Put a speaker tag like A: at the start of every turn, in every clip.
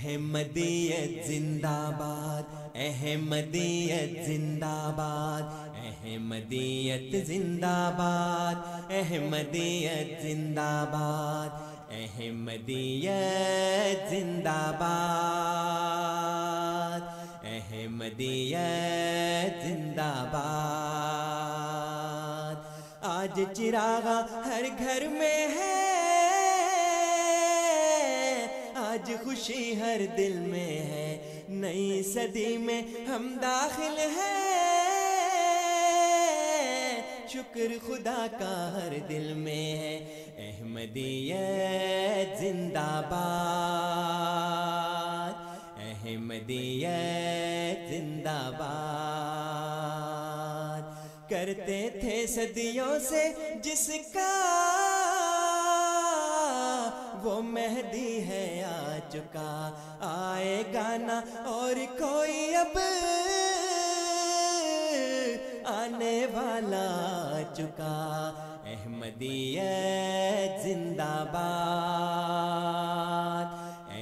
A: अहमदियत जिंदाबाद अहमदियत जिंदाबाद अहमदियत जिंदाबाद अहमदियत जिंदाबाद अहमदियत जिंदाबाद अहमदियत जिंदाबाद आज चिरागा हर घर में है खुशी हर दिल में है नई सदी में हम दाखिल हैं शुक्र खुदा का हर दिल में है अहमदियत जिंदाबाद अहमदियत जिंदाबाद करते थे सदियों से जिसका चुका आएगा ना और कोई अब आने वाला चुका अहमदिया जिंदाबाद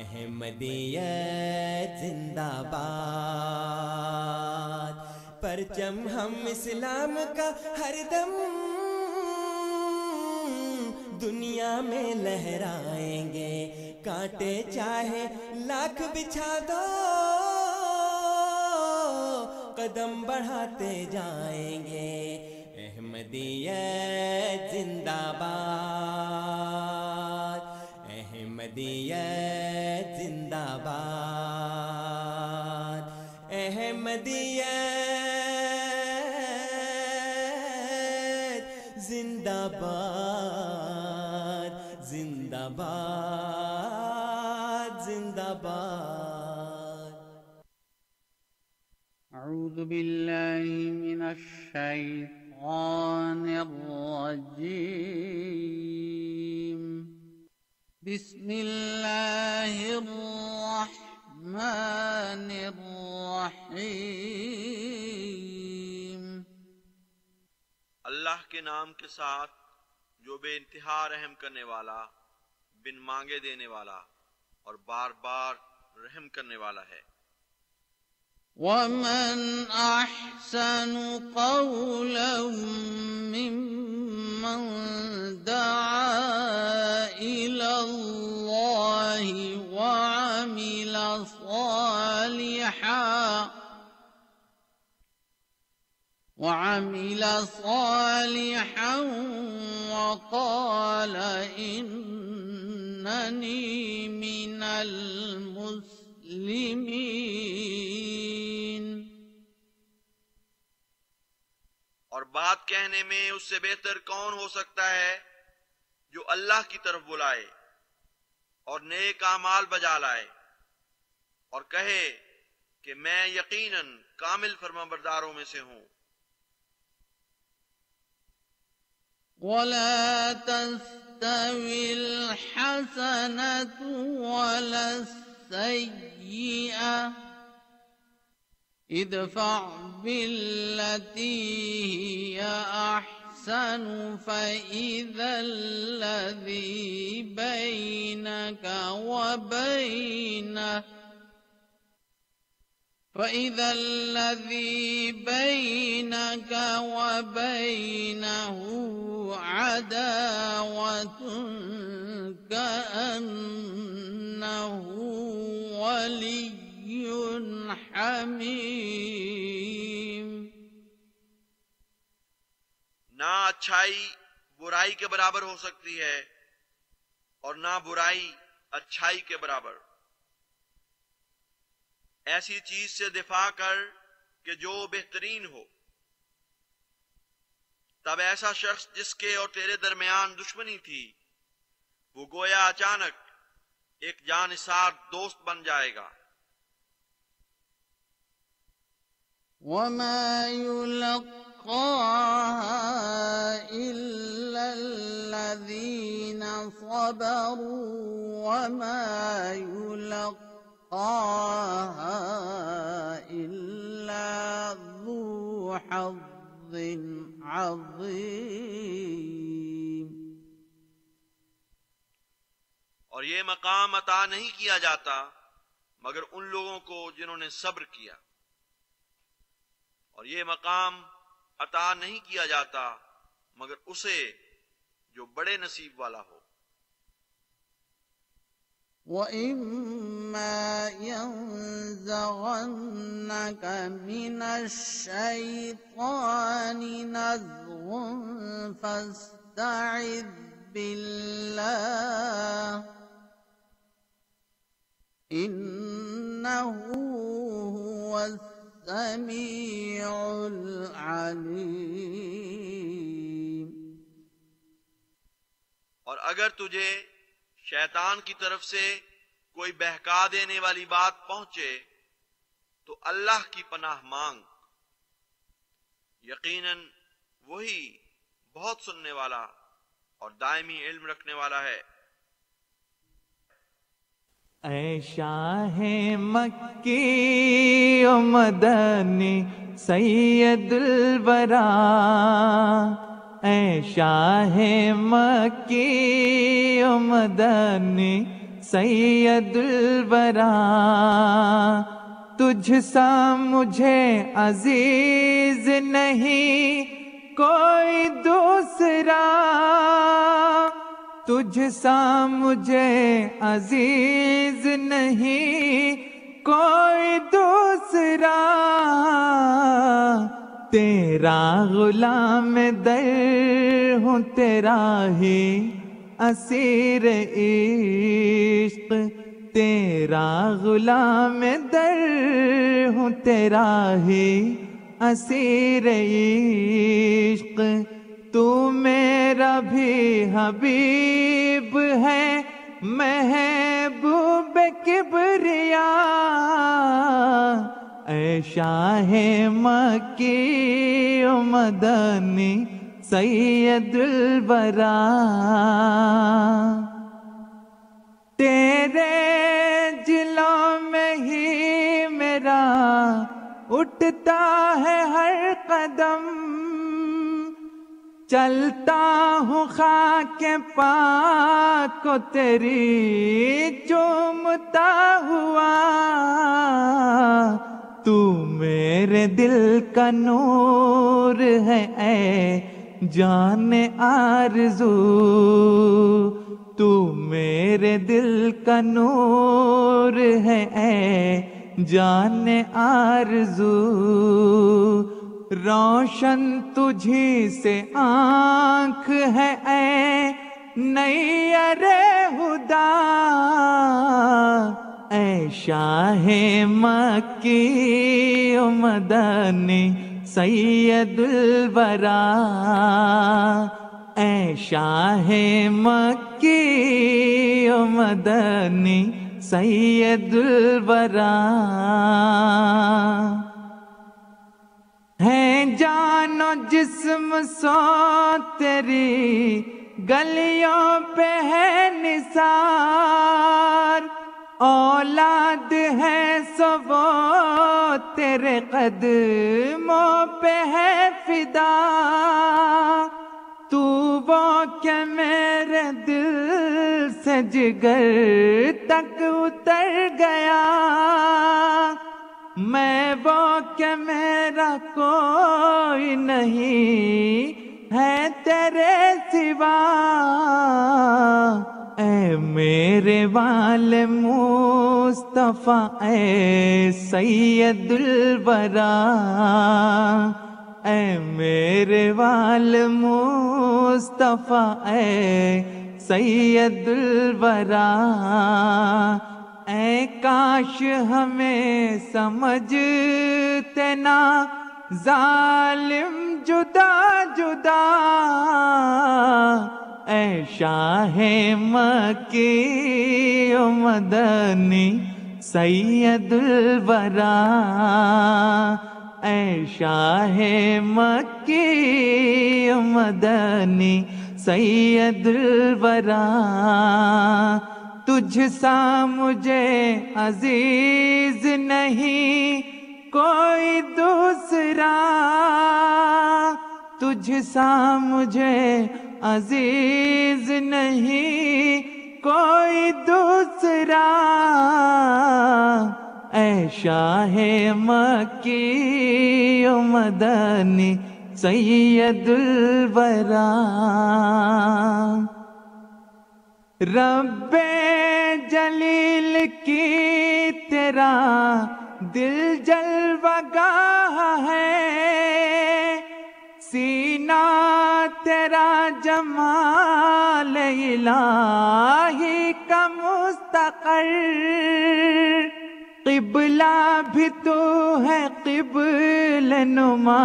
A: अहमदिया जिंदाबाद परचम हम इस्लाम का हरदम दुनिया में लहराएंगे कांटे चाहे लाख बिछा दो कदम बढ़ाते जाएंगे अहमदिया जिंदाबाद अहमदिया जिंदाबाद अहमदिया जिंदाबाद
B: أعوذ بالله من الشيطان الرجيم بسم الله الرحمن الرحيم
C: अल्लाह के नाम के साथ जो बे इंतहा रहम करने वाला बिन मांगे देने वाला और बार बार रहम करने वाला है
B: ومن أحسن قولا ممن دعا إلى الله وعمل صالحا وعمل صالحا وقال إنني من المسلمين मुस्लिमीन
C: और बात कहने में उससे बेहतर कौन हो सकता है जो अल्लाह की तरफ बुलाए और नेक अमाल बजा लाए और कहे कि मैं यकीनन कामिल फर्माबरदारों में से हूं
B: ولا تستوي الحسنة ولا السيئة السيئة ادفع بالتي هي أحسن فإذا الذي بينك وبينه فإذا الذي بينك وبينه عداوة كأنه ولي حميم
C: ना अच्छाई बुराई के बराबर हो सकती है और ना बुराई अच्छाई के बराबर ऐसी चीज से दिफा कर के जो बेहतरीन हो तब ऐसा शख्स जिसके और तेरे दरमियान दुश्मनी थी वो गोया अचानक एक जानसार दोस्त बन जाएगा
B: وما يلقاها إلا الذين صبروا وما يلقاها طه
C: और ये मकाम अता नहीं किया जाता मगर उन लोगों को जिन्होंने सब्र किया और ये मकाम अता नहीं किया जाता मगर उसे जो बड़े नसीब वाला हो
B: واما ينزغنك من الشيطان نزغ فاستعذ بالله انه هو السميع العليم
C: اور اگر تجھے शैतान की तरफ से कोई बहका देने वाली बात पहुंचे तो अल्लाह की पनाह मांग यकीनन वही बहुत सुनने वाला और दायमी इल्म रखने वाला है
D: है मक्की मदनी सैयदुल बरा ऐ शाह मकी मदन सैदुलबरा सा मुझे अजीज नहीं कोई दूसरा सा मुझे अजीज नहीं कोई दूसरा तेरा गुलाम दर हूँ तेरा ही असीर इश्क तेरा गुलाम दर हूँ तेरा ही असीर इश्क तू मेरा भी हबीब है महबूब किबरिया शाह मकी मदनी सैदुल बरा तेरे जिलों में ही मेरा उठता है हर कदम चलता हूँ खा खाके को तेरी चूमता हुआ तू मेरे दिल का नूर है ऐ जान आरजू तू मेरे दिल का नूर है ऐ जान आरजू रोशन तुझी से आंख है ऐ नहीं अरे हुदा ऐ शाह मकी मदनी सैदुल बरा ऐ शाह मकी मदनी सैदुल है जानो जिस्म सो तेरी गलियों पे है निसार औलाद है सबो तेरे कदमों पे है फिदा तू वो के मेरे दिल से जिगर तक उतर गया मैं वो के मेरा कोई नहीं है तेरे सिवा ए मेरे वाल मुस्तफ़ा ए सैदुल बरा ए मेरे वाल मुस्तफ़ा ए सैदुल बरा ए काश हमें समझते ना जालिम जुदा जुदा ऐशाह मकी मदनी सैदुल बरा ऐशाह मके मदनी सैदुल बरा तुझसा मुझे अजीज नहीं कोई दूसरा तुझसा मुझे अजीज नहीं कोई दूसरा ऐशा है मकी मदनी सैदुल रब्बे जलील की तेरा दिल जलवगा है सीना तेरा जमाल इलाही का मुस्तकर किबला भी तो है किबल नुमा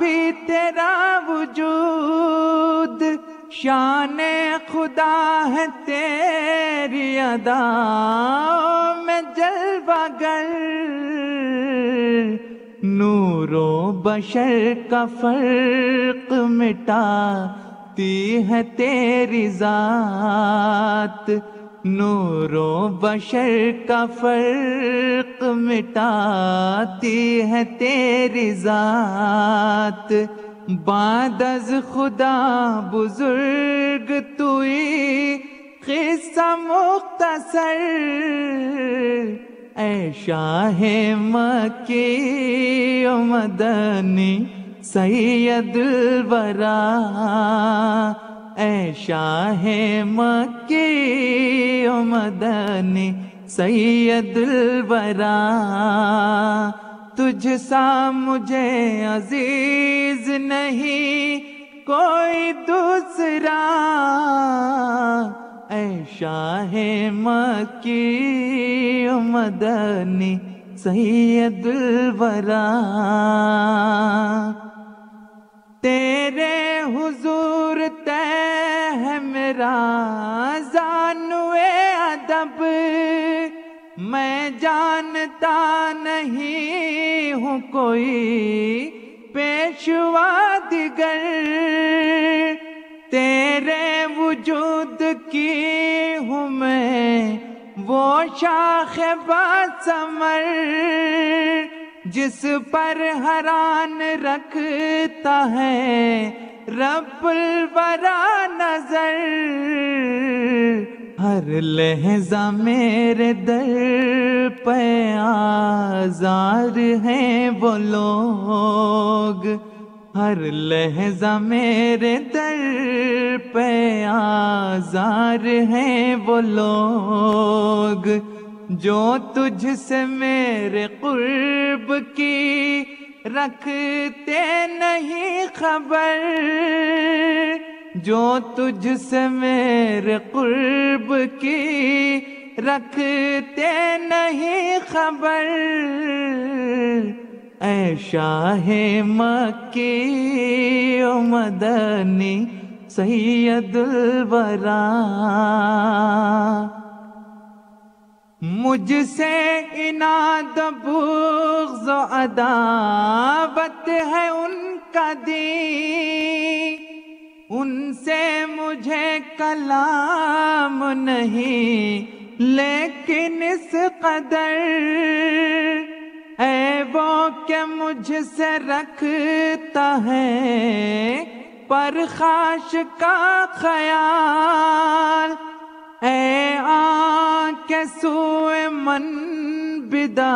D: भी तेरा वजूद शान खुदा है तेरी अदा में जलवागर नूरो बशर का फर्क मिटाती है तेरी जात नूरो बशर का फर्क मिटाती है तेरी जात बादज खुदा बुजुर्ग तुई किस्सा मुख्तसर ऐशा है मके मदनी सैयद बरा ऐशा है मके मदनी सैयद बरा तुझसा मुझे अजीज नहीं कोई दूसरा ऐशाहे मकी मदनी सैयद वरा तेरे हुजूर ते है मेरा जानुए अदब मैं जानता नहीं हूँ कोई पेशवा दिगर तेरे वजूद की हूँ मैं वो शाख समर जिस पर हरान रखता है रबरा नजर हर लहजा मेरे दर पे आजार हैं वो लोग हर लहजा मेरे दर पे आजार हैं वो लोग जो तुझसे मेरे कुर्ब की रखते नहीं खबर जो तुझसे मेरे कुर्ब की रखते नहीं खबर ऐ शाह मके ओ मदनी सैयदुल वरा मुझसे इनाद बुग्ज अदावत है उनका दी उनसे मुझे कलाम नहीं लेकिन इस कदर है वो के मुझसे रखता है पर खाश का ख्याल ऐ आके सोए मन बिदा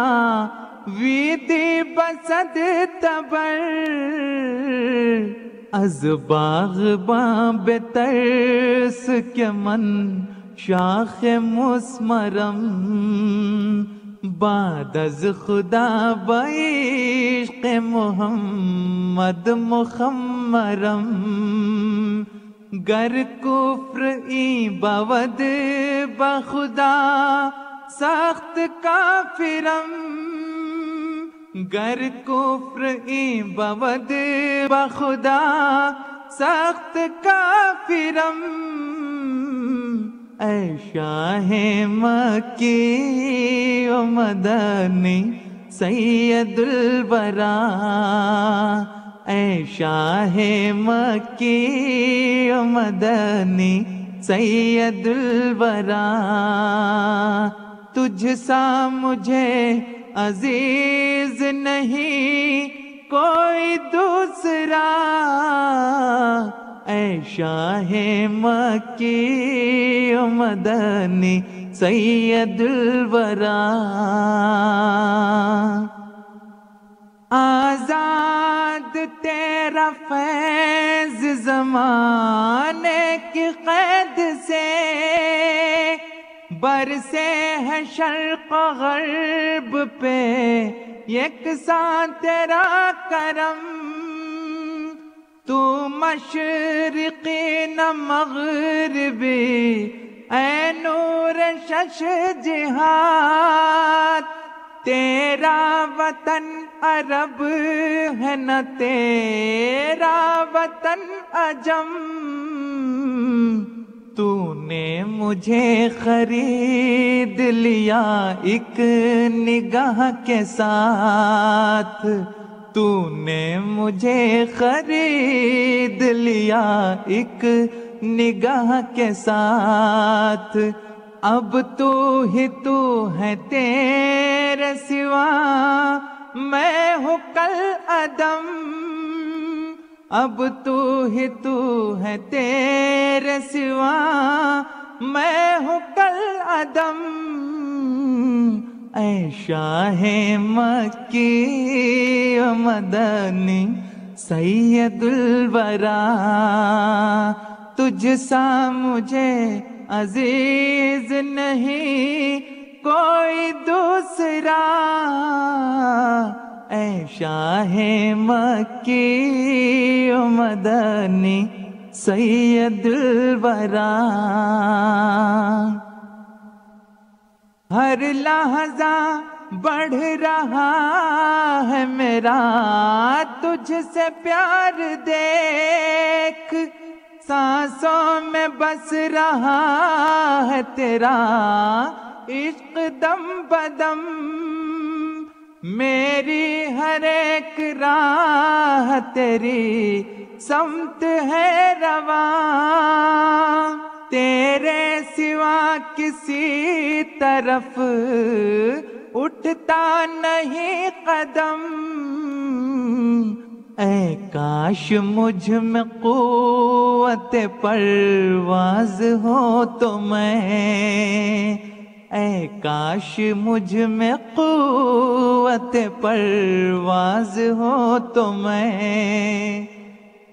D: विधि बसद तबर अज बाग बाब के मन शाख मुस्मरम बाद अज खुदा बैश्क मोहम्मद मुखम्मरम गर कुफ्र ई बवद बखुदा सख्त काफिरम गर कुफ्र ई बवद बखुदा सख्त काफिरम ऐशाहे मकी ओ मदनी सैदुल बरा शाहे मकी ओ मदनी सैदुल बरा तुझसा मुझे अजीज नहीं कोई दूसरा ऐशाह मकी मदनी वरा आजाद तेरा फैज जमाने की कैद से बरसे है शर्क गर्ब पे एक साथ तेरा करम तू मशरक न मगरबी ए नूर शश जिहाद तेरा वतन अरब है न तेरा वतन अजम तूने मुझे खरीद लिया एक निगाह के साथ तूने मुझे खरीद लिया एक निगाह के साथ अब तू ही तू है तेरे सिवा मैं हूँ कल अदम अब तू ही तू है तेरे सिवा मैं हूँ कल अदम ऐशा मक्की मदनी सैदुल तुझसा मुझे अजीज नहीं कोई दूसरा ऐशा है मक्की मदनी सैदुल हर लहजा बढ़ रहा है मेरा तुझसे प्यार देख सांसों में बस रहा है तेरा इश्क दम बदम मेरी हर एक राह तेरी समत है रवा तेरे सिवा किसी तरफ उठता नहीं कदम ऐ काश मुझ में कुत परवाज हो तो मैं ऐ काश मुझ में कुत परवाज हो तो मैं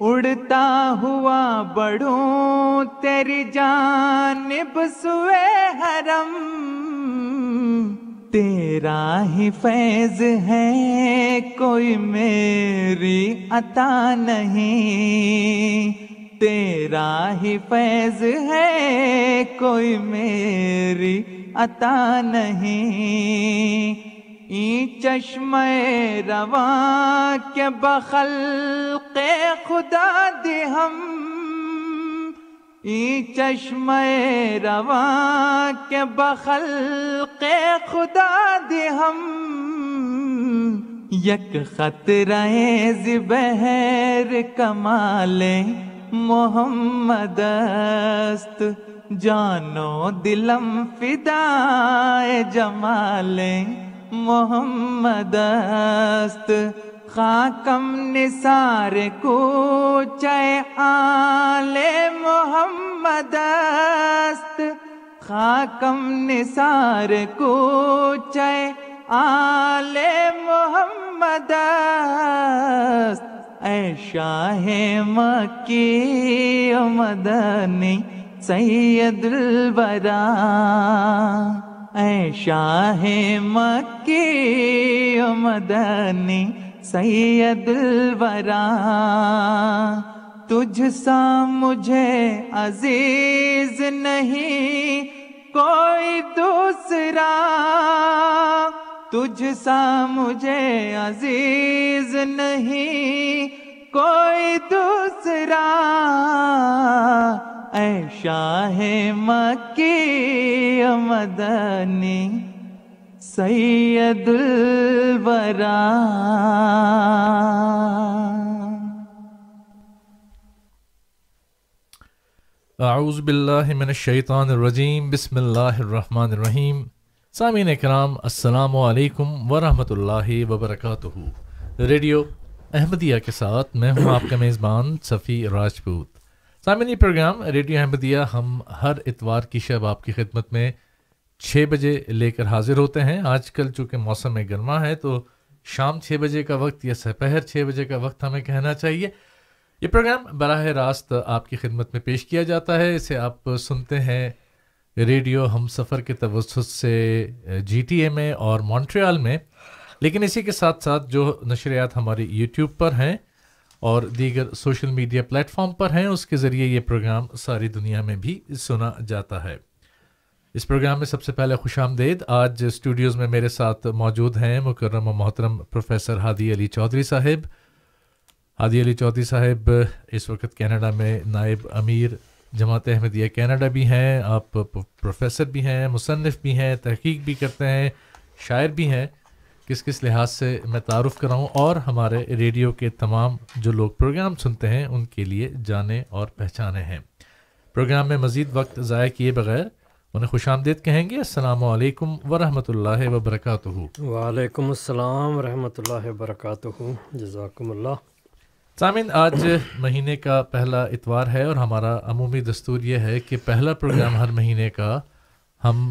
D: उड़ता हुआ बड़ों तेरी जानब सुए हरम तेरा ही फैज है कोई मेरी अता नहीं तेरा ही फैज है कोई मेरी अता नहीं ई चश्मे रवा के बखल के खुदा दे हम ई चश्मे रवा के बखल के खुदा दे हम यक खतरा जिबहर कमाले मोहम्मद जानो दिलम फिदाए जमाले मोहम्मदस्तम नसार को च मोहम्मदस्तम नििसार को च मोहम्मद एशाहम कदनी सैद दुलबरा ऐ शाह मक्के मदनी सैयद वरा तुझसा मुझे अजीज नहीं कोई दूसरा तुझसा मुझे अजीज नहीं कोई दूसरा ऐशाह मके मदनी सैदुल बरा
E: आउज़ बिल्लाशैतानरजीम बसमीम सामीन कराम असलकम वरहि वबरक रेडियो अहमदिया के साथ मैं हूँ आपका मेज़बान सफ़ी राजपूत सामिन ये प्रोग्राम रेडियो अहमदिया हम हर इतवार की शब आपकी खिदमत में छः बजे लेकर हाजिर होते हैं आजकल चूँकि मौसम में गर्मा है तो शाम छः बजे का वक्त या दोपहर छः बजे का वक्त हमें कहना चाहिए ये प्रोग्राम बरह रास्त आपकी खिदमत में पेश किया जाता है इसे आप सुनते हैं रेडियो हम सफ़र के तवसत से जी टी ए में और मॉन्ट्रियाल में लेकिन इसी के साथ साथ जो नशरियात हमारी यूट्यूब पर हैं और दीगर सोशल मीडिया प्लेटफॉर्म पर हैं उसके ज़रिए ये प्रोग्राम सारी दुनिया में भी सुना जाता है इस प्रोग्राम में सबसे पहले खुश आमदेद आज स्टूडियोज़ में मेरे साथ मौजूद हैं मुकर्रम मोहतरम प्रोफेसर हादी अली चौधरी साहिब हादी अली चौधरी साहब इस वक्त कैनेडा में नायब अमीर जमात अहमदिया कनाडा भी हैं आप प्रोफेसर भी हैं मुसनफ़ भी हैं तहकीक भी करते हैं शायर भी हैं किस किस लिहाज से मैं तारुफ़ कराऊँ और हमारे रेडियो के तमाम जो लोग प्रोग्राम सुनते हैं उनके लिए जाने और पहचाने हैं प्रोग्राम में मज़ीद वक्त ज़ाय किए बगैर उन्हें खुश आमदेद कहेंगे अल्लाम वरम ला वरक
F: वालेकुम अस्सलाम वरहमतुल्लाह वबरकत जजाकमल्ला
E: सामिन आज महीने का पहला इतवार है और हमारा अमूमी दस्तूर यह है कि पहला प्रोग्राम हर महीने का हम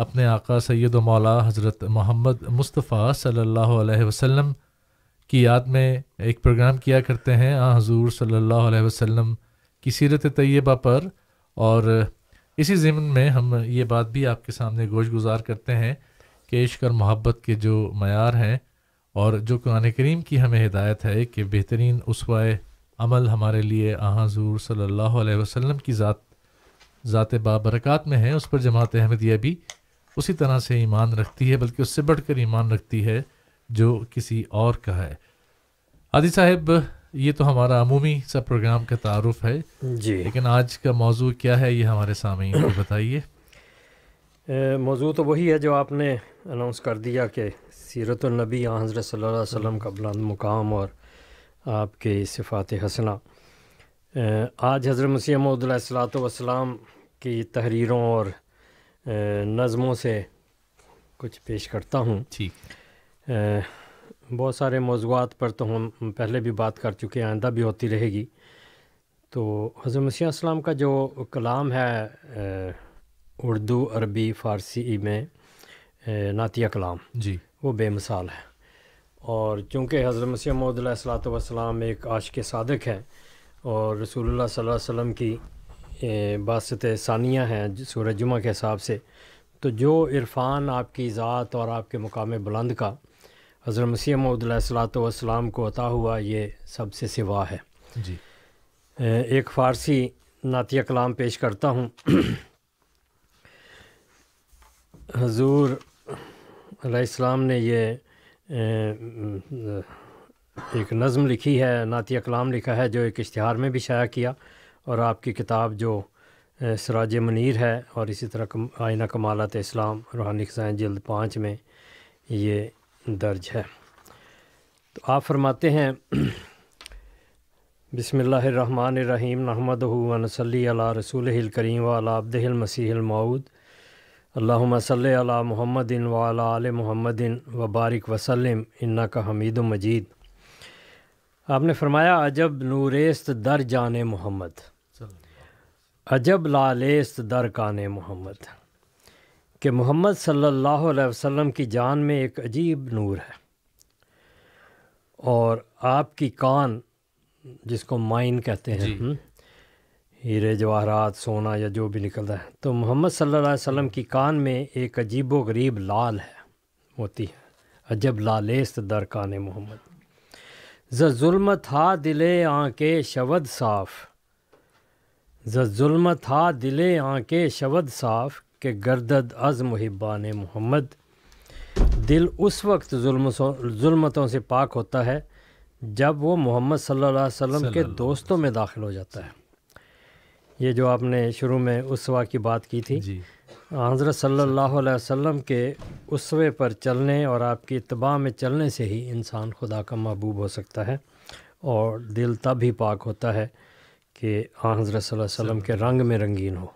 E: अपने आका सैद मौला हज़रत मोहम्मद मुस्तफ़ा सल्लल्लाहु अलैहि वसल्लम की याद में एक प्रोग्राम किया करते हैं आ हजूर सल्ला अलैहि की सीरत तयबा पर और इसी ज़िमन में हम ये बात भी आपके सामने गोश गुजार करते हैं कि इश्क और मोहब्बत के जो मैार हैं और जो कुरान करीम की हमें हिदायत है कि बेहतरीन उसवा अमल हमारे लिए आ हजूर सल्लल्लाहु अलैहि वसल्लम की ज़ात ज़ात बाबरकत में है उस पर जमात अहमदिया भी उसी तरह से ईमान रखती है बल्कि उससे बढ़कर ईमान रखती है जो किसी और का है आदि साहब ये तो हमारा अमूमी सब प्रोग्राम का तारफ़ है जी लेकिन आज का मौजू क्या है ये हमारे सामने को बताइए
F: मौजू तो वही है जो आपने अनाउंस कर दिया कि सीरतुलनबी हज़र सल्लल्लाहु अलैहि का बुलंद मुकाम और आपके सिफात हसना आज हज़रत मसीह महदलाम की तहरीरों और नज़मों से कुछ पेश करता हूँ ठीक बहुत सारे मौजूद पर तो हम पहले भी बात कर चुके हैं आइंदा भी होती रहेगी तो हज़र मसीम का जो कलाम है उर्दू अरबी फ़ारसी में नातिया कलाम जी वो बेमिसाल है और चूँकि हज़रत मसीह महदलाम एक आश के सदक हैं और रसूल सल्लल्लाहु अलैहि वसल्लम की बासत सानिया हैं सूरज जुमा के हिसाब से तो जो इरफ़ान आपकी ज़ात और आपके मुकाम बुलंद का हज़र मसीह महदलाम को अता हुआ ये सबसे सिवा है जी एक फ़ारसी नातिया कलाम पेश करता हूँ हजूर अलैहिस्सलाम ने ये एक नज़म लिखी है नातिया कलाम लिखा है जो एक इश्तहार में भी शाया किया और आपकी किताब जो सराज मनिर है और इसी तरह कम, आयना कमालत इस्लाम रूहानी खसाइन जल्द पाँच में ये दर्ज है तो आप फरमाते हैं बसमिल्लर रहीम नहमद वनसली अला रसूल करीम वालाबदिल मसीह मऊद अल्लाम सल महमद वाला आल महमद वबारक वसलम इन्ना का हमीद मजीद आपने फरमाया अजब नूरेस्त दर जान मोहम्मद अजब दर दरकान मोहम्मद कि मोहम्मद सल्लल्लाहु अलैहि वसल्लम की जान में एक अजीब नूर है और आपकी कान जिसको माइन कहते हैं हम्म, हीरे जवाहरात सोना या जो भी निकलता है तो मोहम्मद सल्लल्लाहु अलैहि वसल्लम की कान में एक अजीबो गरीब लाल है होती है अजब लालेस्त दरकान मोहम्मद जुलमत हा दिले आके शवद साफ़ जुल्म था दिले आंके शवद साफ के गर्दद अज मुहिबान मोहम्मद दिल उस वक्त जुल्मतों से पाक होता है जब वो मोहम्मद सल्लल्लाहु अलैहि वसल्लम के दोस्तों में दाखिल हो जाता है ये जो आपने शुरू में उसवा की बात की थी हज़रत सल्लल्लाहु अलैहि वसल्लम के उसवे पर चलने और आपकी इतबा में चलने से ही इंसान खुदा का महबूब हो सकता है और दिल तब ही पाक होता है कि आ हज़रत वसम के रंग में रंगीन हो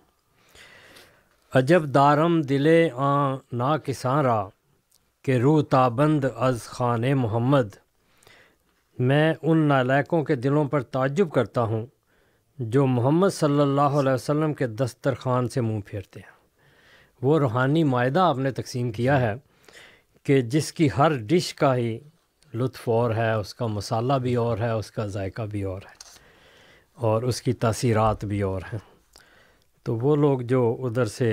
F: अजब दारम दिले आ ना किसारा के रू ताबंद अज़ ख़ान मोहम्मद मैं उन नालायकों के दिलों पर ताज्जुब करता हूँ जो मोहम्मद सल्ला वसम के दस्तर ख़ान से मुँह फेरते हैं वो रूहानी मायदा आपने तकसीम किया है कि जिसकी हर डिश का ही लुत्फ़ और है उसका मसाला भी और है उसका जायका भी और है और उसकी तसीरत भी और हैं तो वो लोग जो उधर से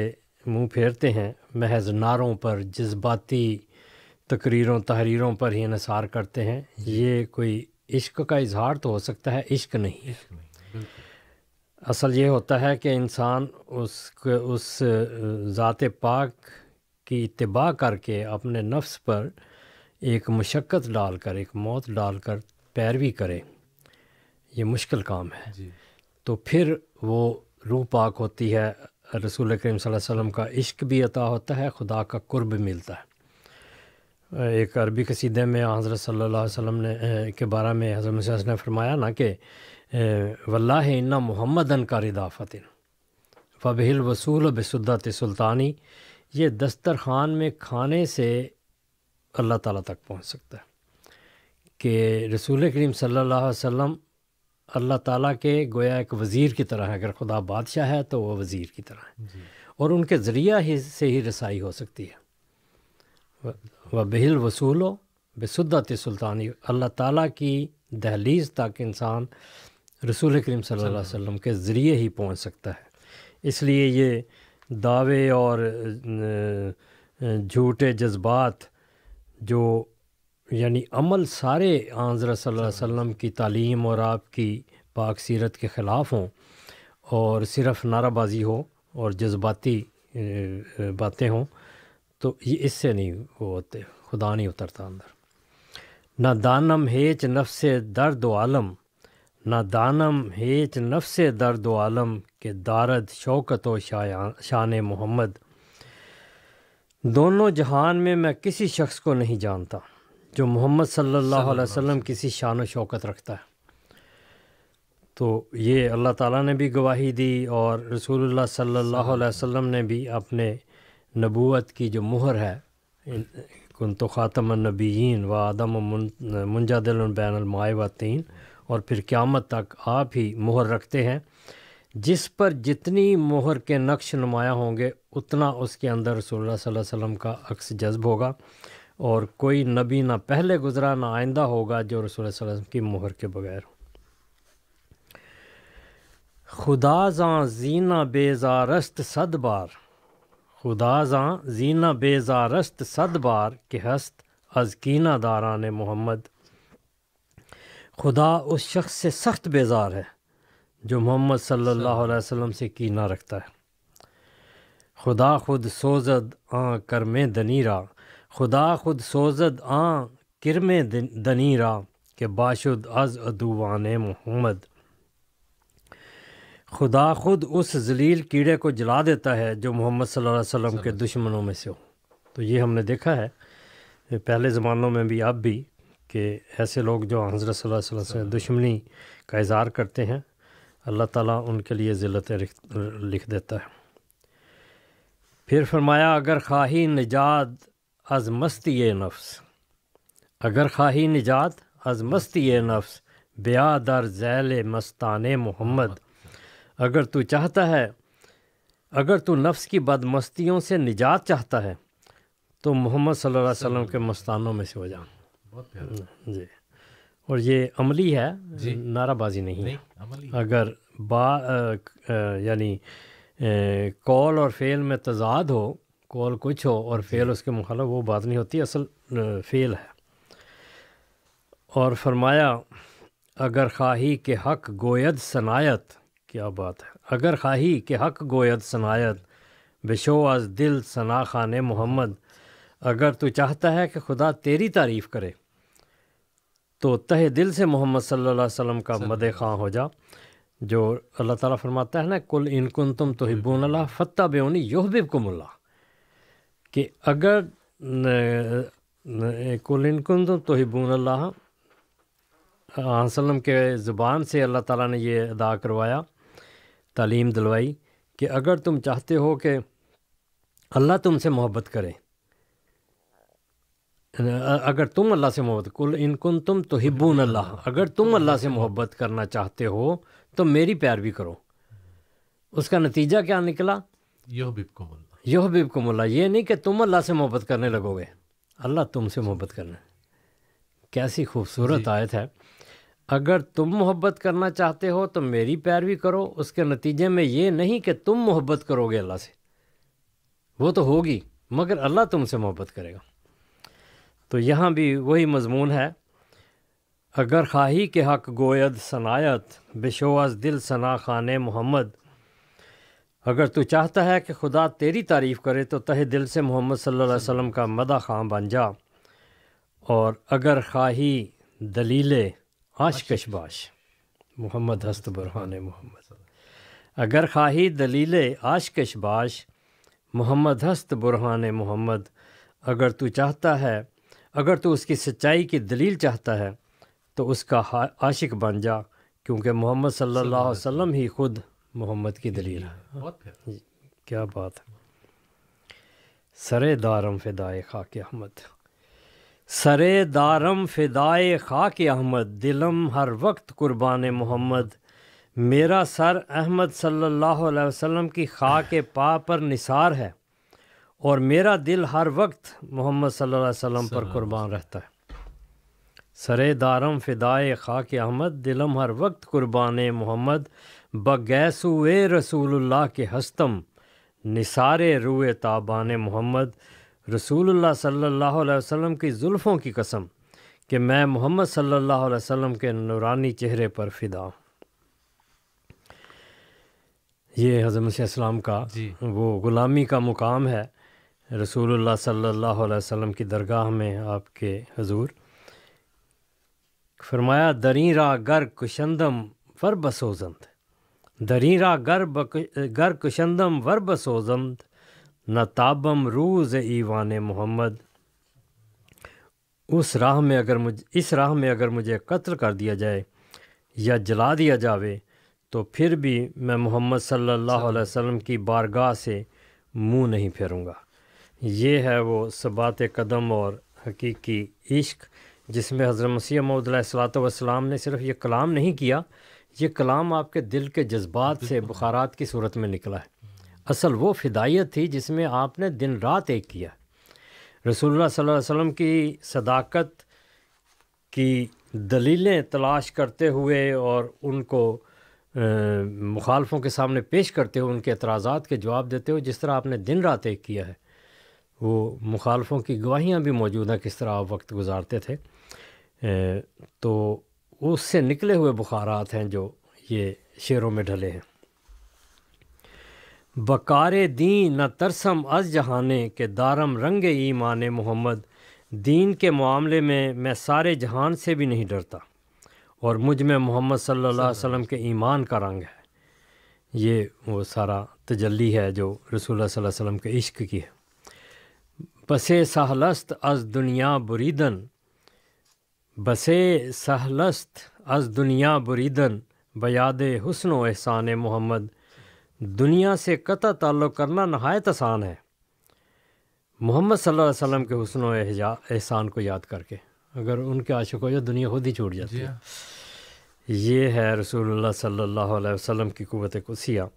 F: मुंह फेरते हैं महज नारों पर जज्बाती तकरीरों तहरीरों पर ही इसार करते हैं ये कोई इश्क का इजहार तो हो सकता है इश्क नहीं
C: है
F: असल ये होता है कि इंसान उस उस ज़ात पाक की इतबा करके अपने नफ्स पर एक मशक्क़त डालकर एक मौत डालकर पैरवी करे ये मुश्किल काम है तो फिर वो रूह पाक होती है रसूल करीम वसम का इश्क भी अता होता है खुदा का कुर्ब मिलता है एक अरबी कसीदे में हज़रत सल्लल्लाहु अलैहि वसल्लम ने के बारे में हज़रत मसीह ने फरमाया ना कि वल्ला इन्ना मोहम्मदन का रिदाफ़तिन फ़बिल वसूल बसुद्दत सुल्तानी ये दस्तर खान में खाने से अल्लाह ताला तक पहुँच सकता है कि रसूल करीम सल्लल्लाहु अलैहि वसल्लम अल्लाह ताला के गोया एक वज़ीर की तरह है अगर खुदा बादशाह है तो वह वज़ीर की तरह है और उनके ज़रिया ही से ही रसाई हो सकती है वह बहिल हो बेसुद्दत सुल्तानी अल्लाह ताला की दहलीज तक इंसान रसूल करीम सल्लल्लाहु अलैहि वसल्लम के ज़रिए ही पहुंच सकता है इसलिए ये दावे और झूठे जज्बात जो यानी अमल सारे आंजर वसम की तालीम और आपकी पाक सीरत के ख़िलाफ़ हों और सिर्फ़ नाराबाजी हो और जज्बाती बातें हों तो ये इससे नहीं वो होते खुदा नहीं उतरता अंदर ना दानम हेच नफ्स दर्द आलम ना दानम हेच नफ्स दर्द आलम के दारद शौकत व शान मोहम्मद दोनों जहान में मैं किसी शख्स को नहीं जानता जो मोहम्मद सल्लल्लाहु अलैहि वसल्लम किसी शान शौकत रखता है तो ये अल्लाह ताला ने भी गवाही दी और रसूलुल्लाह सल्लल्लाहु अलैहि वसल्लम ने भी अपने नबूत की जो मुहर है कन तो ख़ातम नबीन व आदम मुंजादिल व तीन और फिर क़्यामत तक आप ही मुहर रखते हैं जिस पर जितनी मुहर के नक्श नुमाया होंगे उतना उसके अंदर रसोल्ला वसम का अक्स जज्ब होगा और कोई नबी ना पहले गुज़रा ना आइंदा होगा जो रसूल वसम की मोहर के बगैर हो खुदा जाँ जीना बेजारस्त सद बार खुदा जाँ जीना बेजारस्त सद बार के हस्त अजकीना दारान मोहम्मद खुदा उस शख्स से सख्त बेजार है जो मोहम्मद सल्लल्लाहु अलैहि वसल्लम से कीना रखता है खुदा खुद सोजद आ कर में दनीरा खुदा खुद सोजद आ किरमे दनीरा के बाशुद अज अदूवान मोहम्मद खुदा खुद उस जलील कीड़े को जला देता है जो मोहम्मद सल्लल्लाहु अलैहि वसल्लम के दुश्मनों में से हो तो ये हमने देखा है पहले ज़मानों में भी अब भी कि ऐसे लोग जो हज़रत सल्लल्लाहु अलैहि वसल्लम से दुश्मनी का इजहार करते हैं अल्लाह ताला उनके लिए ज़िलत लिख देता है फिर फरमाया अगर खाही निजात अज ये नफ्स अगर खाही निजात अज ये नफ्स ब्या दर जैल मस्तान मोहम्मद अगर तू चाहता है अगर तू नफ्स की बदमस्तियों से निजात चाहता है तो मोहम्मद सल्लल्लाहु अलैहि वसल्लम के मस्तानों में से हो जा जी और ये अमली है नाराबाजी नहीं, नहीं है अगर बा यानी कॉल और फेल में तजाद हो कॉल कुछ हो और फेल उसके मुखालफ वो बात नहीं होती असल फेल है और फरमाया अगर खाही के हक गोयद सनायत क्या बात है अगर खाही के हक गोयद सनायत बेशो आज दिल सना खान मोहम्मद अगर तू चाहता है कि खुदा तेरी तारीफ़ करे तो तह दिल से मोहम्मद सल्लल्लाहु अलैहि वसल्लम का मद खां हो जा जो अल्लाह ताला फरमाता है ना कुल इनकुन तुम तो हिब्बून अल्लाह फ़त्ता बेउनी योहबिब कुमल्ला कि अगर कुलिनकुन तो हिबून अल्लाह के ज़ुबान से अल्लाह ताला ने ये अदा करवाया तालीम दिलवाई कि अगर तुम चाहते हो कि अल्लाह तुमसे मोहब्बत करे अगर तुम अल्लाह से मोहब्बत कुल इनकुन तुम तो हिबून अल्लाह अगर तुम अल्लाह से मोहब्बत करना चाहते हो तो मेरी प्यार भी करो उसका नतीजा क्या निकला यह बिपकुमल यह मुला ये नहीं कि तुम अल्लाह से मोहब्बत करने लगोगे अल्लाह तुमसे मोहब्बत करना कैसी खूबसूरत आयत है अगर तुम मोहब्बत करना चाहते हो तो मेरी पैरवी करो उसके नतीजे में ये नहीं कि तुम मोहब्बत करोगे अल्लाह से वो तो होगी मगर अल्लाह तुमसे मोहब्बत करेगा तो यहाँ भी वही मजमून है अगर खाही के हक गोयद सनायत बेशोज़ दिल सना खान मोहम्मद अगर तू चाहता है कि खुदा तेरी तारीफ़ करे तो तह दिल से मोहम्मद सल्लल्लाहु अलैहि वसल्लम का मदा खां बन जा और अगर खाही दलील आशकश बाश मोहम्मद हस्त बुरहान मोहम्मद अगर खाही दलील आशकश बाश मोहम्मद हस्त बुरहान मोहम्मद अगर तू चाहता है अगर तू उसकी सच्चाई की दलील चाहता है तो उसका आशिक बन जा क्योंकि मोहम्मद सल्लल्लाहु अलैहि वसल्लम ही खुद मोहम्मद की दलील है क्या बात है सरे दारम फ़िदाए खाक अहमद सरे दारम फ़िदाए खा के अहमद दिलम हर वक्त कुर्बान मोहम्मद मेरा सर अहमद सल्लल्लाहु अलैहि वसल्लम की खाक पा पर निसार है और मेरा दिल हर वक्त मोहम्मद सल्लल्लाहु अलैहि वसल्लम पर कुर्बान रहता है सरे दारम फ़िदाए खाक अहमद दिलम हर वक्त कुर्बान मोहम्मद बगैसुए रसूलुल्लाह के हस्तम निसारे रूए ताबान मोहम्मद रसूलुल्लाह सल्लल्लाहु अलैहि वसल्लम की जुल्फ़ों की कसम कि मैं मोहम्मद सल्लल्लाहु अलैहि वसल्लम के नूरानी चेहरे पर फ़िदा ये हज़रत इस्लाम का वो ग़ुलामी का मुकाम है रसूलुल्लाह सल्लल्लाहु अलैहि वसल्लम की दरगाह में आपके हजूर फरमाया दरी रा गर कुशंदम फर बसोजंद दरीरा गर्भ गर कशंदम वर्ब सोजम न ताबम रूज ईवान मोहम्मद उस राह में अगर मुझ इस राह में अगर मुझे कत्ल कर दिया जाए या जला दिया जावे तो फिर भी मैं मोहम्मद सल्लल्लाहु अलैहि वसल्लम की बारगाह से मुंह नहीं फेरूंगा ये है वो सबात कदम और हकीकी इश्क जिसमें हज़रत मसीह महमद सलात वसलाम ने सिर्फ ये कलाम नहीं किया ये कलाम आपके दिल के जज्बात से बुखारात की सूरत में निकला है असल वो फ़िदायत थी जिसमें आपने दिन रात एक किया रसूलुल्लाह सल्लल्लाहु अलैहि वसल्लम की सदाकत की दलीलें तलाश करते हुए और उनको मुखालफों के सामने पेश करते हुए उनके एतराज़ात के जवाब देते हुए जिस तरह आपने दिन रात एक किया है वो मुखालफों की गवाहियाँ भी मौजूद हैं किस तरह आप वक्त गुजारते थे तो उससे निकले हुए बुखारात हैं जो ये शेरों में ढले हैं बकार दीन न तरसम अज जहाने के दारम रंग ईमान मोहम्मद दीन के मामले में मैं सारे जहान से भी नहीं डरता और मुझ में मोहम्मद सल्लल्लाहु अलैहि वसल्लम के ईमान का रंग है ये वो सारा तजल्ली है जो रसूल वसल्लम के इश्क की है बसे सहलस्त अज दुनिया बुरीदन बसे सहलस्त अज दुनिया बुरीदन बयाद हसन एहसान मोहम्मद दुनिया से क़त ताल्लुक़ करना नहायत आसान है मोहम्मद सल्लल्लाहु अलैहि वसल्लम के हसन एहसान को याद करके अगर उनके आशिक हो जाए दुनिया खुद ही छूट जाती है हाँ। ये है रसूलुल्लाह सल्लल्लाहु अलैहि वसल्लम की क़वत कुसिया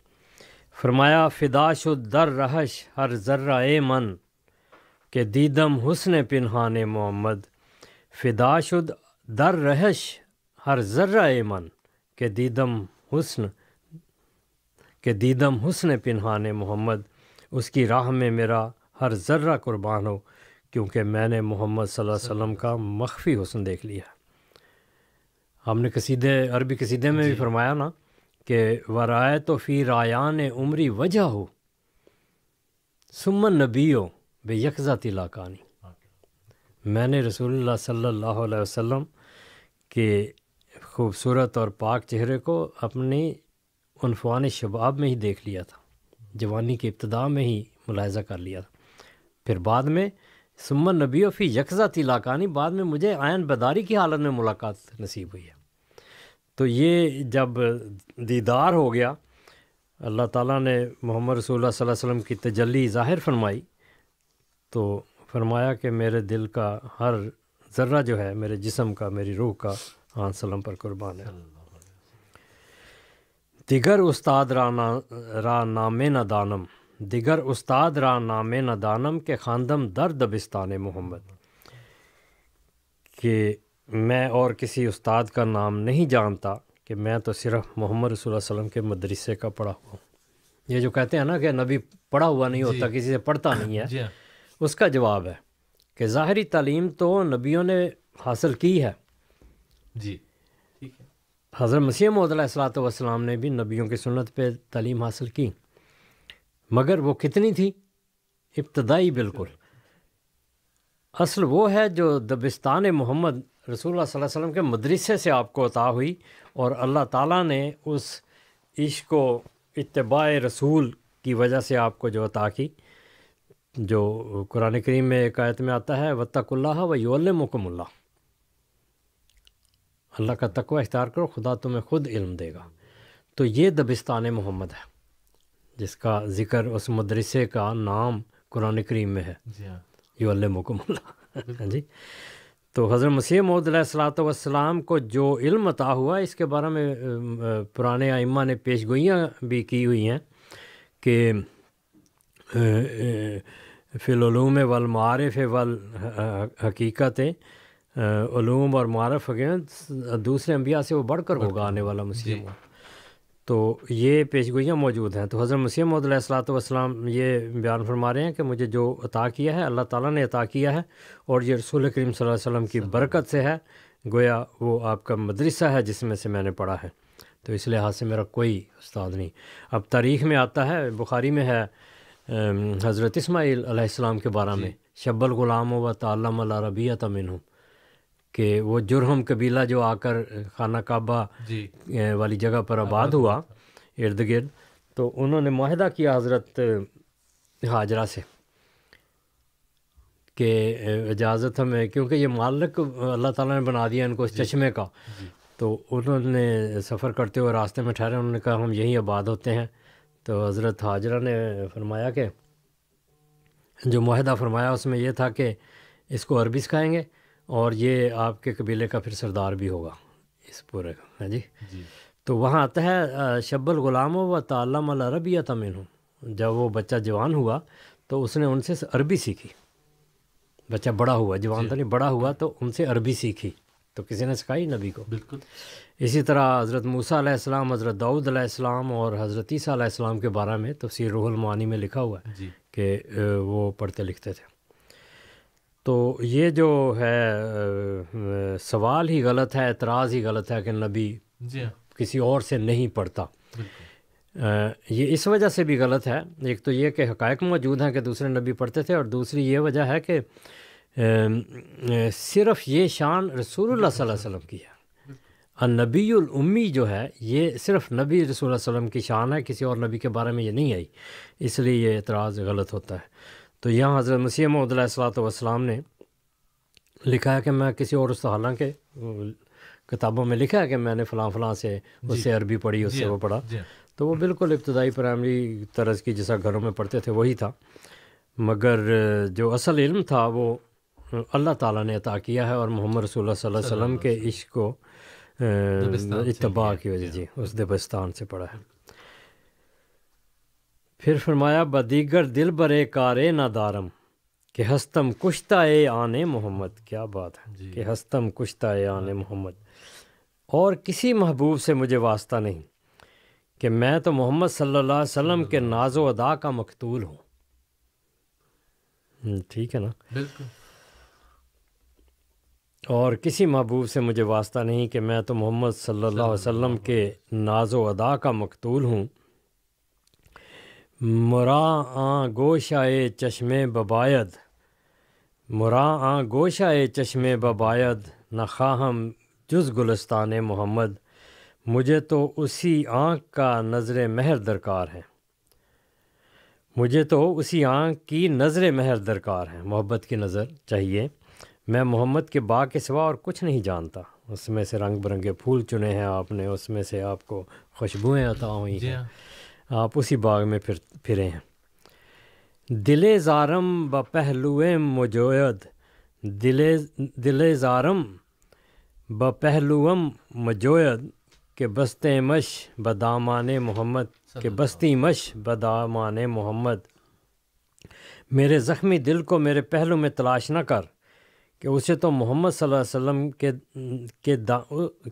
F: फरमाया फ़िदाश दर रहश हर जर्रा ए मन के दीदम हुसन पिनहान मोहम्मद फ़िदाशुद दर रहश हर जर्रा मन के दीदम हुस्न के दीदम हुस्न पिनहान मोहम्मद उसकी राह में मेरा हर जर्रा कुर्बान हो क्योंकि मैंने मोहम्मद वसल्लम का मख्फी हुस्न देख लिया हमने कसीदे अरबी कसीदे में भी फरमाया ना कि वराय तो फ़ी रायान उमरी वजह हो सुमन नबी हो बे यकज़ा तिलाकानी मैंने रसूलुल्लाह सल्लल्लाहु अलैहि वसल्लम के खूबसूरत और पाक चेहरे को अपनी उनफान शबाब में ही देख लिया था जवानी की इब्तदा में ही मुलायजा कर लिया था फिर बाद में सुमन नबी फ़ी यकज़ा तिलाकानी बाद में मुझे आयन बदारी की हालत में मुलाकात नसीब हुई है तो ये जब दीदार हो गया अल्लाह ताला ने मोहम्मद रसूल सल्लल्लाहु अलैहि वसल्लम की तजली ज़ाहिर फरमाई तो फरमाया कि मेरे दिल का हर ज़र्रा जो है मेरे जिसम का मेरी रूह का आन सलम पर कुर्बान है दिगर उस्ताद राना रा नामे न दानम दिगर उस्ताद रा नामे न दानम के खानदम दर दबिस्तान मोहम्मद कि मैं और किसी उस्ताद का नाम नहीं जानता कि मैं तो सिर्फ मोहम्मद रसूल वसम के मदरसे का पढ़ा हुआ हूँ ये जो कहते हैं ना कि नबी पढ़ा हुआ नहीं होता किसी से पढ़ता नहीं है उसका जवाब है कि ज़ाहरी तलीम तो नबियों ने हासिल की है जी हज़रत मसीह मदलात वसलाम ने भी नबियों की सुनत पर तलीम हासिल की मगर वो कितनी थी इब्तदाई बिल्कुल असल वो है जो दबिस्तान मोहम्मद रसूल वसम के मदरसे से आपको अता हुई और अल्लाह ताला ने उस इश्को इतबा रसूल की वजह से आपको जो अता की जो कुरान करीम में एक आयत में आता है वत्तकुल्ला व योल्लमकुमुल्ला अल्लाह का तकवा इख्तियार करो खुदा तुम्हें खुद इल्म देगा तो ये दबिस्तान मोहम्मद है जिसका ज़िक्र उस मदरसे का नाम कुरान करीम में है हाँ। योल्लमकुमुल्ला जी तो हज़रत मसीह महदलात वसलाम को जो इल्म अता हुआ इसके बारे में पुराने आइमा ने पेश गोइयाँ भी की हुई हैं कि फ़िलूम वल मारफ़ वल हकीकत ूम और मारफ दूसरे अम्बिया से वो बढ़ कर होगा आने वाला मसीह तो ये पेशगोइयाँ मौजूद हैं तो हज़रत मसीह महदलाम ये बयान फरमा रहे हैं कि मुझे जो अता किया है अल्लाह ताला ने अता किया है और ये रसूल करीम वसम की बरकत से है गोया वो आपका मदरसा है जिसमें से मैंने पढ़ा है तो इस लिहाज से मेरा कोई उस्ताद नहीं अब तारीख़ में आता है बुखारी में है हज़रत इसमाईल के बारे में शब्बल ग़ुलाम व तालम रबिया मिन कि वो जुर्म कबीला जो आकर खाना काबा वाली जगह पर आबाद हुआ इर्द गिर्द तो उन्होंने माहिदा किया हज़रत हाजरा से कि इजाज़त हमें क्योंकि ये मालिक अल्लाह ताला ने बना दिया इनको इस चश्मे का तो उन्होंने सफ़र करते हुए रास्ते में ठहरे उन्होंने कहा हम यहीं आबाद होते हैं तो हज़रत हाजरा ने फरमाया कि जो माहदा फरमाया उसमें यह था कि इसको अरबी सिखाएँगे और ये आपके कबीले का फिर सरदार भी होगा इस पूरे का हाँ जी, जी। तो वहाँ आता है शब्बल ग़ुलाम व तालम अरबिया तमिन जब वो बच्चा जवान हुआ तो उसने उनसे अरबी सीखी बच्चा बड़ा हुआ जवान तो नहीं बड़ा हुआ तो उनसे अरबी सीखी तो किसी ने सिखाई नबी को बिल्कुल इसी तरह हज़रत मूसा अलैहिस्सलाम हज़रत दाऊद अलैहिस्सलाम और हज़रत ईसा अलैहिस्सलाम के बारे में तफसीर रूहुल मानी में लिखा हुआ है कि वो पढ़ते लिखते थे तो ये जो है सवाल ही गलत है एतराज़ ही गलत है कि नबी हाँ। किसी और से नहीं पढ़ता ये इस वजह से भी गलत है एक तो ये कि हकायक मौजूद हैं कि दूसरे नबी पढ़ते थे और दूसरी ये वजह है कि सिर्फ ये शान रसूल वसम की है नबील जो है ये सिर्फ नबी रसूल वसम की शान है किसी और नबी के बारे में ये नहीं आई इसलिए ये एतराज़ गलत होता है तो यहाँ हज़रत मसीम सलाम ने लिखा है कि मैं किसी और उस हालांकि किताबों में लिखा है कि मैंने फ़लाँ फ़लाँ से उससे अरबी पढ़ी उससे वो हाँ, पढ़ा हाँ। तो वो बिल्कुल इब्तदाई प्राइमरी तरज की जैसा घरों में पढ़ते थे वही था मगर जो असल इल्म था वो अल्लाह ताला ने अता किया है और मोहम्मद रसूल वसल्लम के इश्क को इतबा की वजह जी उस दबस्तान से पढ़ा है फिर फरमाया बदीगर दिल बरे कारे नादारम के हस्तम कुश्ता ए आने मोहम्मद क्या बात है कि हस्तम कुश्ता ए हाँ। आने मोहम्मद और किसी महबूब से मुझे वास्ता नहीं कि मैं तो मोहम्मद सल्लल्लाहु अलैहि वसल्लम के नाजो अदा का मकतूल हूँ हम्म, ठीक है ना बिल्कुल और किसी महबूब से मुझे वास्ता नहीं कि मैं तो मोहम्मद सल्लल्लाहु अलैहि वसल्लम के नाज़ो अदा का मकतूल हूँ मुरा आ गोशाए चश्मे बबायद मुरा आ गोशाए चश्मे बबायद न खाहम जुज़ गुलस्तान मोहम्मद मुझे तो उसी आँख का नज़र महर दरकार है मुझे तो उसी आँख की नज़र महर दरकार है मोहब्बत की नज़र चाहिए मैं मोहम्मद के बाग के सिवा और कुछ नहीं जानता उसमें से रंग बिरंगे फूल चुने हैं आपने उसमें से आपको खुशबुएँ अता हुई हैं हाँ। आप उसी बाग में फिर फिरे हैं दिले ज़ारम ब पहलुए मजोयद दिले दिले ज़ारम ब पहलुम मजोयद के बस्ते मश बदामान मोहम्मद के बस्ती मश बदामान मोहम्मद मेरे ज़ख्मी दिल को मेरे पहलू में तलाश न कर कि उसे तो मोहम्मद सल्लल्लाहु अलैहि वसल्लम के के दा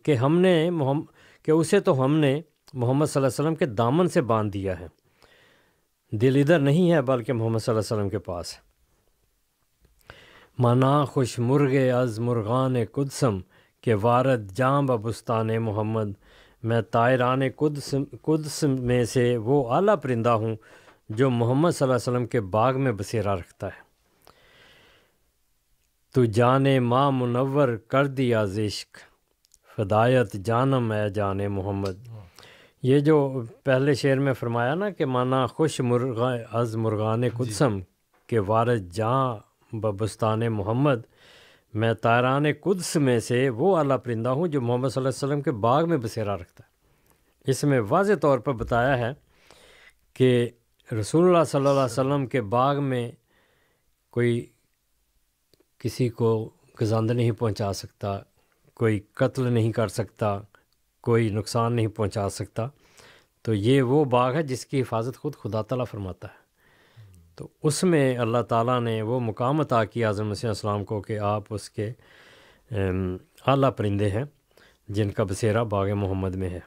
F: के हमने मोहम्म कि उसे तो हमने मोहम्मद सल्लल्लाहु अलैहि वसल्लम के दामन से बांध दिया है दिल इधर नहीं है बल्कि मोहम्मद सल्लल्लाहु अलैहि वसल्लम के पास है मना खुश मुर्ग अज मुर्गान कुदसम के वारद जाम बबुस्तान मोहम्मद मैं तायरान कुदस कुदस में से वो आला परिंदा हूँ जो मोहम्मद सल्लल्लाहु अलैहि वसल्लम के बाग में बसेरा रखता है तो जाने माँ मुनवर कर दिया जिश्क फ़दायत जानम है जान मोहम्मद ये जो पहले शेर में फरमाया ना कि माना खुश मुर्गा अज मुर्गान कुदसम के वार जहाँ बबस्तान मोहम्मद मैं तारान कुदस में से वो अला परिंदा हूँ जो मोहम्मद वसल्लम के बाग में बसेरा रखता है इसमें वाज तौर पर बताया है कि रसूल सल्लल्लाहु वसम के बाग में कोई किसी को गजंद नहीं पहुंचा सकता कोई कत्ल नहीं कर सकता कोई नुकसान नहीं पहुंचा सकता तो ये वो बाग है जिसकी हिफाजत खुद खुदा तला फरमाता है तो उसमें अल्लाह ताला ने वो मुकाम अता किया आज़म मसीम को कि आप उसके आला परिंदे हैं जिनका बसेरा बाग मोहम्मद में है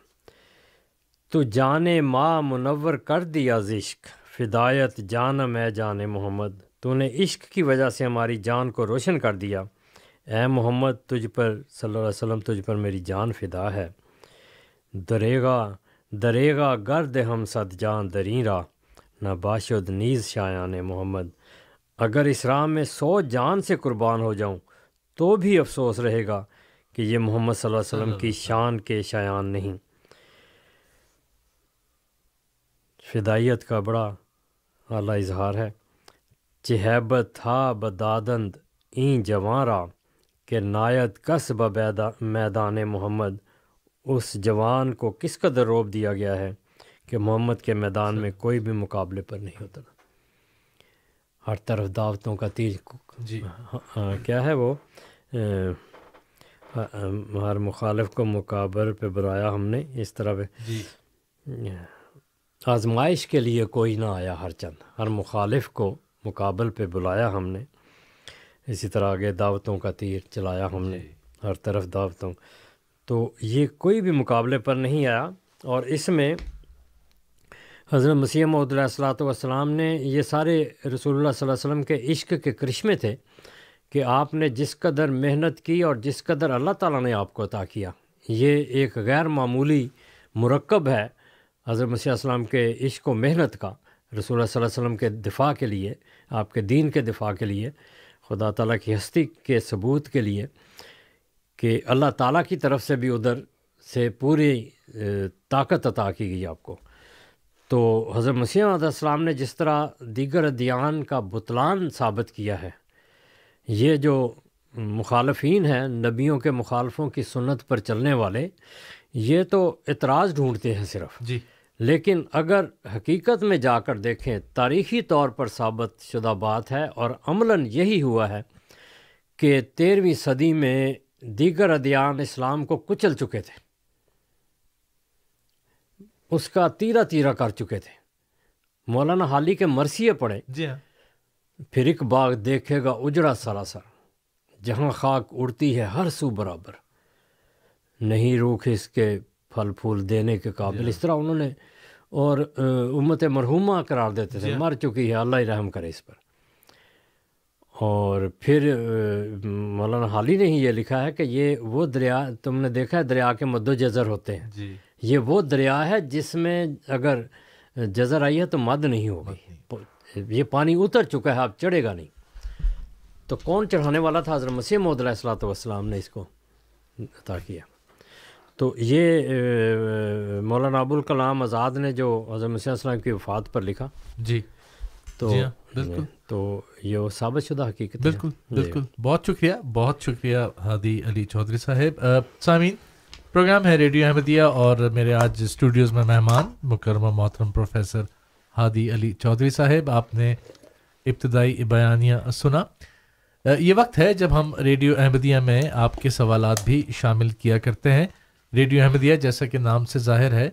F: तो जाने माँ मुनवर कर दिया जिश्क फ़िदायत जान मैं जान मोहम्मद तूने तो इश्क की वजह से हमारी जान को रोशन कर दिया ए मोहम्मद तुझ पर सल्लल्लाहु अलैहि वसल्लम तुझ पर मेरी जान फिदा है दरेगा दरेगा गर्द हम सद जान दरी रा ना बाशुद नीज़ शायान मोहम्मद अगर इस राम में सौ जान से कुर्बान हो जाऊँ तो भी अफसोस रहेगा कि ये मोहम्मद सल्लल्लाहु अलैहि वसल्लम की शान के शायान नहीं फ़िदाइत का बड़ा आला इजहार है चहब था बदादंद ई जवारा के नायत कस्ब बैदा मैदान मोहम्मद उस जवान को किस कदर रोप दिया गया है कि मोहम्मद के मैदान में कोई भी मुकाबले पर नहीं होता हर तरफ दावतों का तीज जी हाँ, हाँ, क्या है वो हर मुखालफ को मुकाबर पे बुलाया हमने इस तरह पे आजमाइश के लिए कोई ना आया हर चंद हर मुखालफ को मुकाबल पे बुलाया हमने इसी तरह आगे दावतों का तीर चलाया हमने हर तरफ दावतों तो ये कोई भी मुकाबले पर नहीं आया और इसमें हज़रत मसीह सलाम ने ये सारे रसूलुल्लाह सल्लल्लाहु के इश्क के करिश्मे थे कि आपने जिस कदर मेहनत की और जिस कदर अल्लाह ताला ने आपको अता किया ये एक गैर मामूली मरकब है हज़रत मसीह के इश्क व मेहनत का रसूल सल्लल्लाहु अलैहि वसल्लम के दिफा के लिए आपके दीन के दिफा के लिए खुदा तला की हस्ती के सबूत के लिए कि अल्लाह ताली की तरफ से भी उधर से पूरी ताकत अता की गई आपको तो हज़र मसीम ने जिस तरह दीगर अदियान का बुतलान साबित किया है ये जो मुखालफन हैं नबियों के मुखालफों की सुनत पर चलने वाले ये तो इतराज़ ढूंढते हैं सिर्फ जी लेकिन अगर हकीकत में जाकर देखें तारीखी तौर पर साबित शुदा बात है और अमला यही हुआ है कि तेरहवीं सदी में दीगर अदियान इस्लाम को कुचल चुके थे उसका तीरा तीरा कर चुके थे मौलाना हाली के मरसिए पड़े जी हाँ फिर एक बाग देखेगा उजड़ा सरासर जहाँ खाक उड़ती है हर सू बराबर नहीं रूख इसके फल फूल देने के काबिल हाँ। इस तरह उन्होंने और उम्मत मरहुमा करार देते थे मर चुकी है अल्लाह रहम करे इस पर और फिर मौलाना हाली ने ही ये लिखा है कि ये वो दरिया तुमने देखा है दरिया के मद्दो जज़र होते हैं ये वो दरिया है जिसमें अगर जज़र आई है तो मद नहीं होगी ये पानी उतर चुका है अब चढ़ेगा नहीं तो कौन चढ़ाने वाला था हज़रत मसीह मौदला ने इसको अता किया तो ये मौलाना अबुल कलाम आज़ाद ने जो अजम मसीम की वफ़ात पर लिखा जी तो जी हाँ, बिल्कुल तो ये साबित शुदा हकीकत बिल्कुल बिल्कुल
E: बहुत शुक्रिया बहुत शुक्रिया हादी अली चौधरी साहब सामीन प्रोग्राम है रेडियो अहमदिया और मेरे आज स्टूडियोज़ में मेहमान मुकरमा मोहतरम प्रोफेसर हादी अली चौधरी साहब आपने इब्तदाई बयानिया सुना ये वक्त है जब हम रेडियो अहमदिया में आपके सवाल भी शामिल किया करते हैं रेडियो अहमदिया जैसा कि नाम से जाहिर है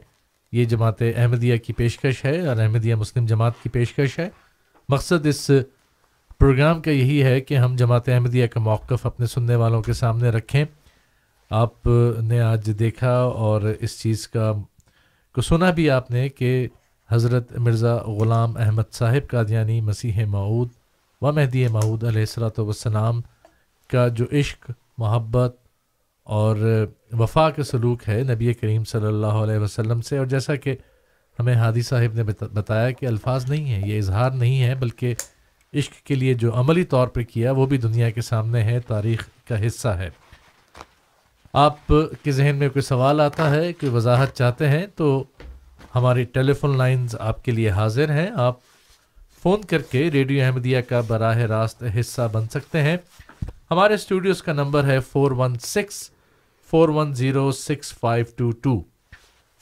E: ये जमात अहमदिया की पेशकश है और अहमदिया मुस्लिम जमात की पेशकश है मकसद इस प्रोग्राम का यही है कि हम जमात अहमदिया का मौक़ अपने सुनने वालों के सामने रखें आपने आज देखा और इस चीज़ का को सुना भी आपने कि हज़रत मिर्ज़ा ग़ुलाम अहमद साहिब कादयानी मसीह मऊद व महदी मऊद सलाम का जो इश्क मोहब्बत और वफा का सलूक है नबी करीम सल्लल्लाहु अलैहि वसल्लम से और जैसा कि हमें हादी साहब ने बताया कि अल्फाज नहीं है ये इजहार नहीं है बल्कि इश्क के लिए जो अमली तौर पर किया वो भी दुनिया के सामने है तारीख का हिस्सा है आप के जहन में कोई सवाल आता है कोई वजाहत चाहते हैं तो हमारी टेलीफोन लाइन आपके लिए हाजिर हैं आप फ़ोन करके रेडियो अहमदिया का बराह रास्त हिस्सा बन सकते हैं हमारे स्टूडियोज़ का नंबर है four one six four one zero six five two two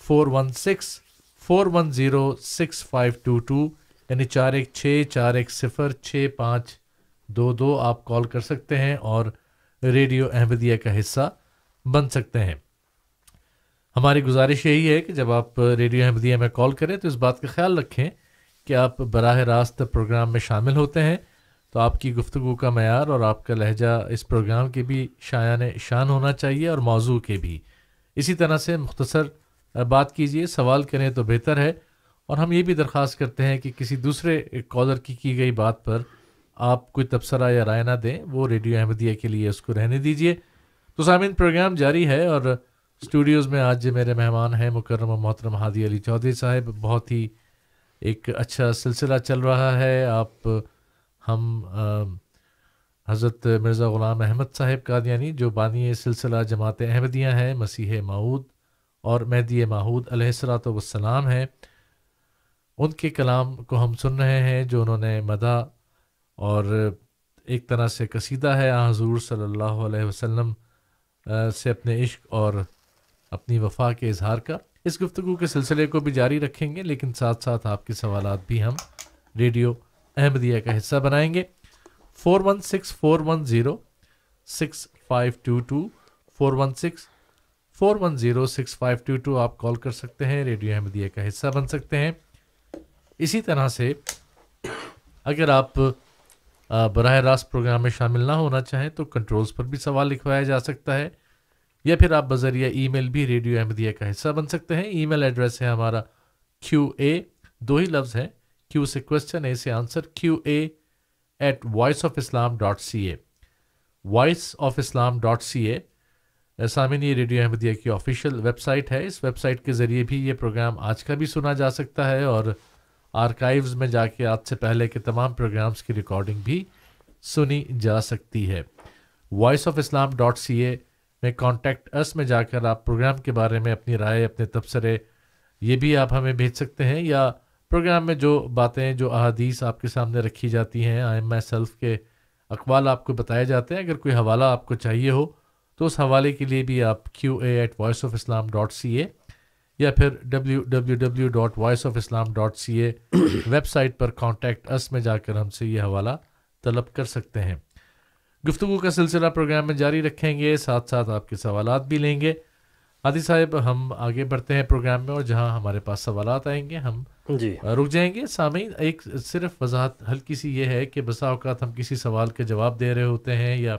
E: four one six four one zero six five two two यानी चार एक छः चार एक सिफ़र छः पाँच दो दो आप कॉल कर सकते हैं और रेडियो अहमदिया का हिस्सा बन सकते हैं हमारी गुजारिश यही है कि जब आप रेडियो अहमदिया में कॉल करें तो इस बात का ख्याल रखें कि आप बरह रास्त प्रोग्राम में शामिल होते हैं तो आपकी गुफ्तु का मैार और आपका लहजा इस प्रोग्राम के भी शायन शान होना चाहिए और मौजू के भी इसी तरह से मुख्तसर बात कीजिए सवाल करें तो बेहतर है और हम ये भी दरख्वास्त करते हैं कि किसी दूसरे कॉलर की की गई बात पर आप कोई तबसरा या राय ना दें वो रेडियो अहमदिया के लिए उसको रहने दीजिए तो सामिन प्रोग्राम जारी है और स्टूडियोज़ में आज जो मेरे मेहमान हैं मुकर्रम मोहतरम हादी अली चौधरी साहब बहुत ही एक अच्छा सिलसिला चल रहा है आप हम हज़रत मिर्ज़ा ग़ुलाम अहमद का यानी जो बानी सिलसिला जमात अहमदियाँ हैं मसीह माऊद और महदी माहूद अलैहिस्सलातु वस्सलाम हैं उनके कलाम को हम सुन रहे हैं जो उन्होंने मदा और एक तरह से कसीदा है आ हजूर सल्लल्लाहु अलैहि से अपने इश्क और अपनी वफा के इजहार का इस गुफ्तु के सिलसिले को भी जारी रखेंगे लेकिन साथ साथ आपके सवाल भी हम रेडियो अहमदिया का हिस्सा बनाएंगे four one six four one zero six five two two four one six four one zero six five two two आप कॉल कर सकते हैं रेडियो अहमदिया का हिस्सा बन सकते हैं इसी तरह से अगर आप बरह रास्त प्रोग्राम में शामिल ना होना चाहें तो कंट्रोल्स पर भी सवाल लिखवाया जा सकता है या फिर आप बजरिया ईमेल भी रेडियो अहमदिया का हिस्सा बन सकते हैं ईमेल एड्रेस है हमारा क्यू ए दो ही लफ्ज़ है क्यू से क्वेश्चन है इसे answer Q A at voice of Islam dot C A voice of Islam dot C A सामिन ये रेडियो अहमदिया की ऑफिशियल वेबसाइट है इस वेबसाइट के ज़रिए भी ये प्रोग्राम आज का भी सुना जा सकता है और आर्काइव्स में जाके आज से पहले के तमाम प्रोग्राम्स की रिकॉर्डिंग भी सुनी जा सकती है voice of Islam dot C A में कॉन्टैक्ट अस में जाकर आप प्रोग्राम के बारे में अपनी राय अपने तबसरे ये भी आप हमें भेज सकते हैं या प्रोग्राम में जो बातें जो अहादीस आपके सामने रखी जाती हैं आई एम माई सेल्फ के अकवाल आपको बताए जाते हैं अगर कोई हवाला आपको चाहिए हो तो उस हवाले के लिए भी आप Q A at voice of Islam dot C A या फिर W W W dot voice of Islam dot C A website पर कॉन्टैक्ट अस में जाकर हमसे ये हवाला तलब कर सकते हैं गुफ्तु का सिलसिला प्रोग्राम में जारी रखेंगे साथ साथ आपके सवाल भी लेंगे हादी साहब हम आगे बढ़ते हैं प्रोग्राम में और जहाँ हमारे पास सवाल आएंगे हम जी रुक जाएंगे सामीन एक सिर्फ वजाहत हल्की सी ये है कि बसा अवकात हम किसी सवाल के जवाब दे रहे होते हैं या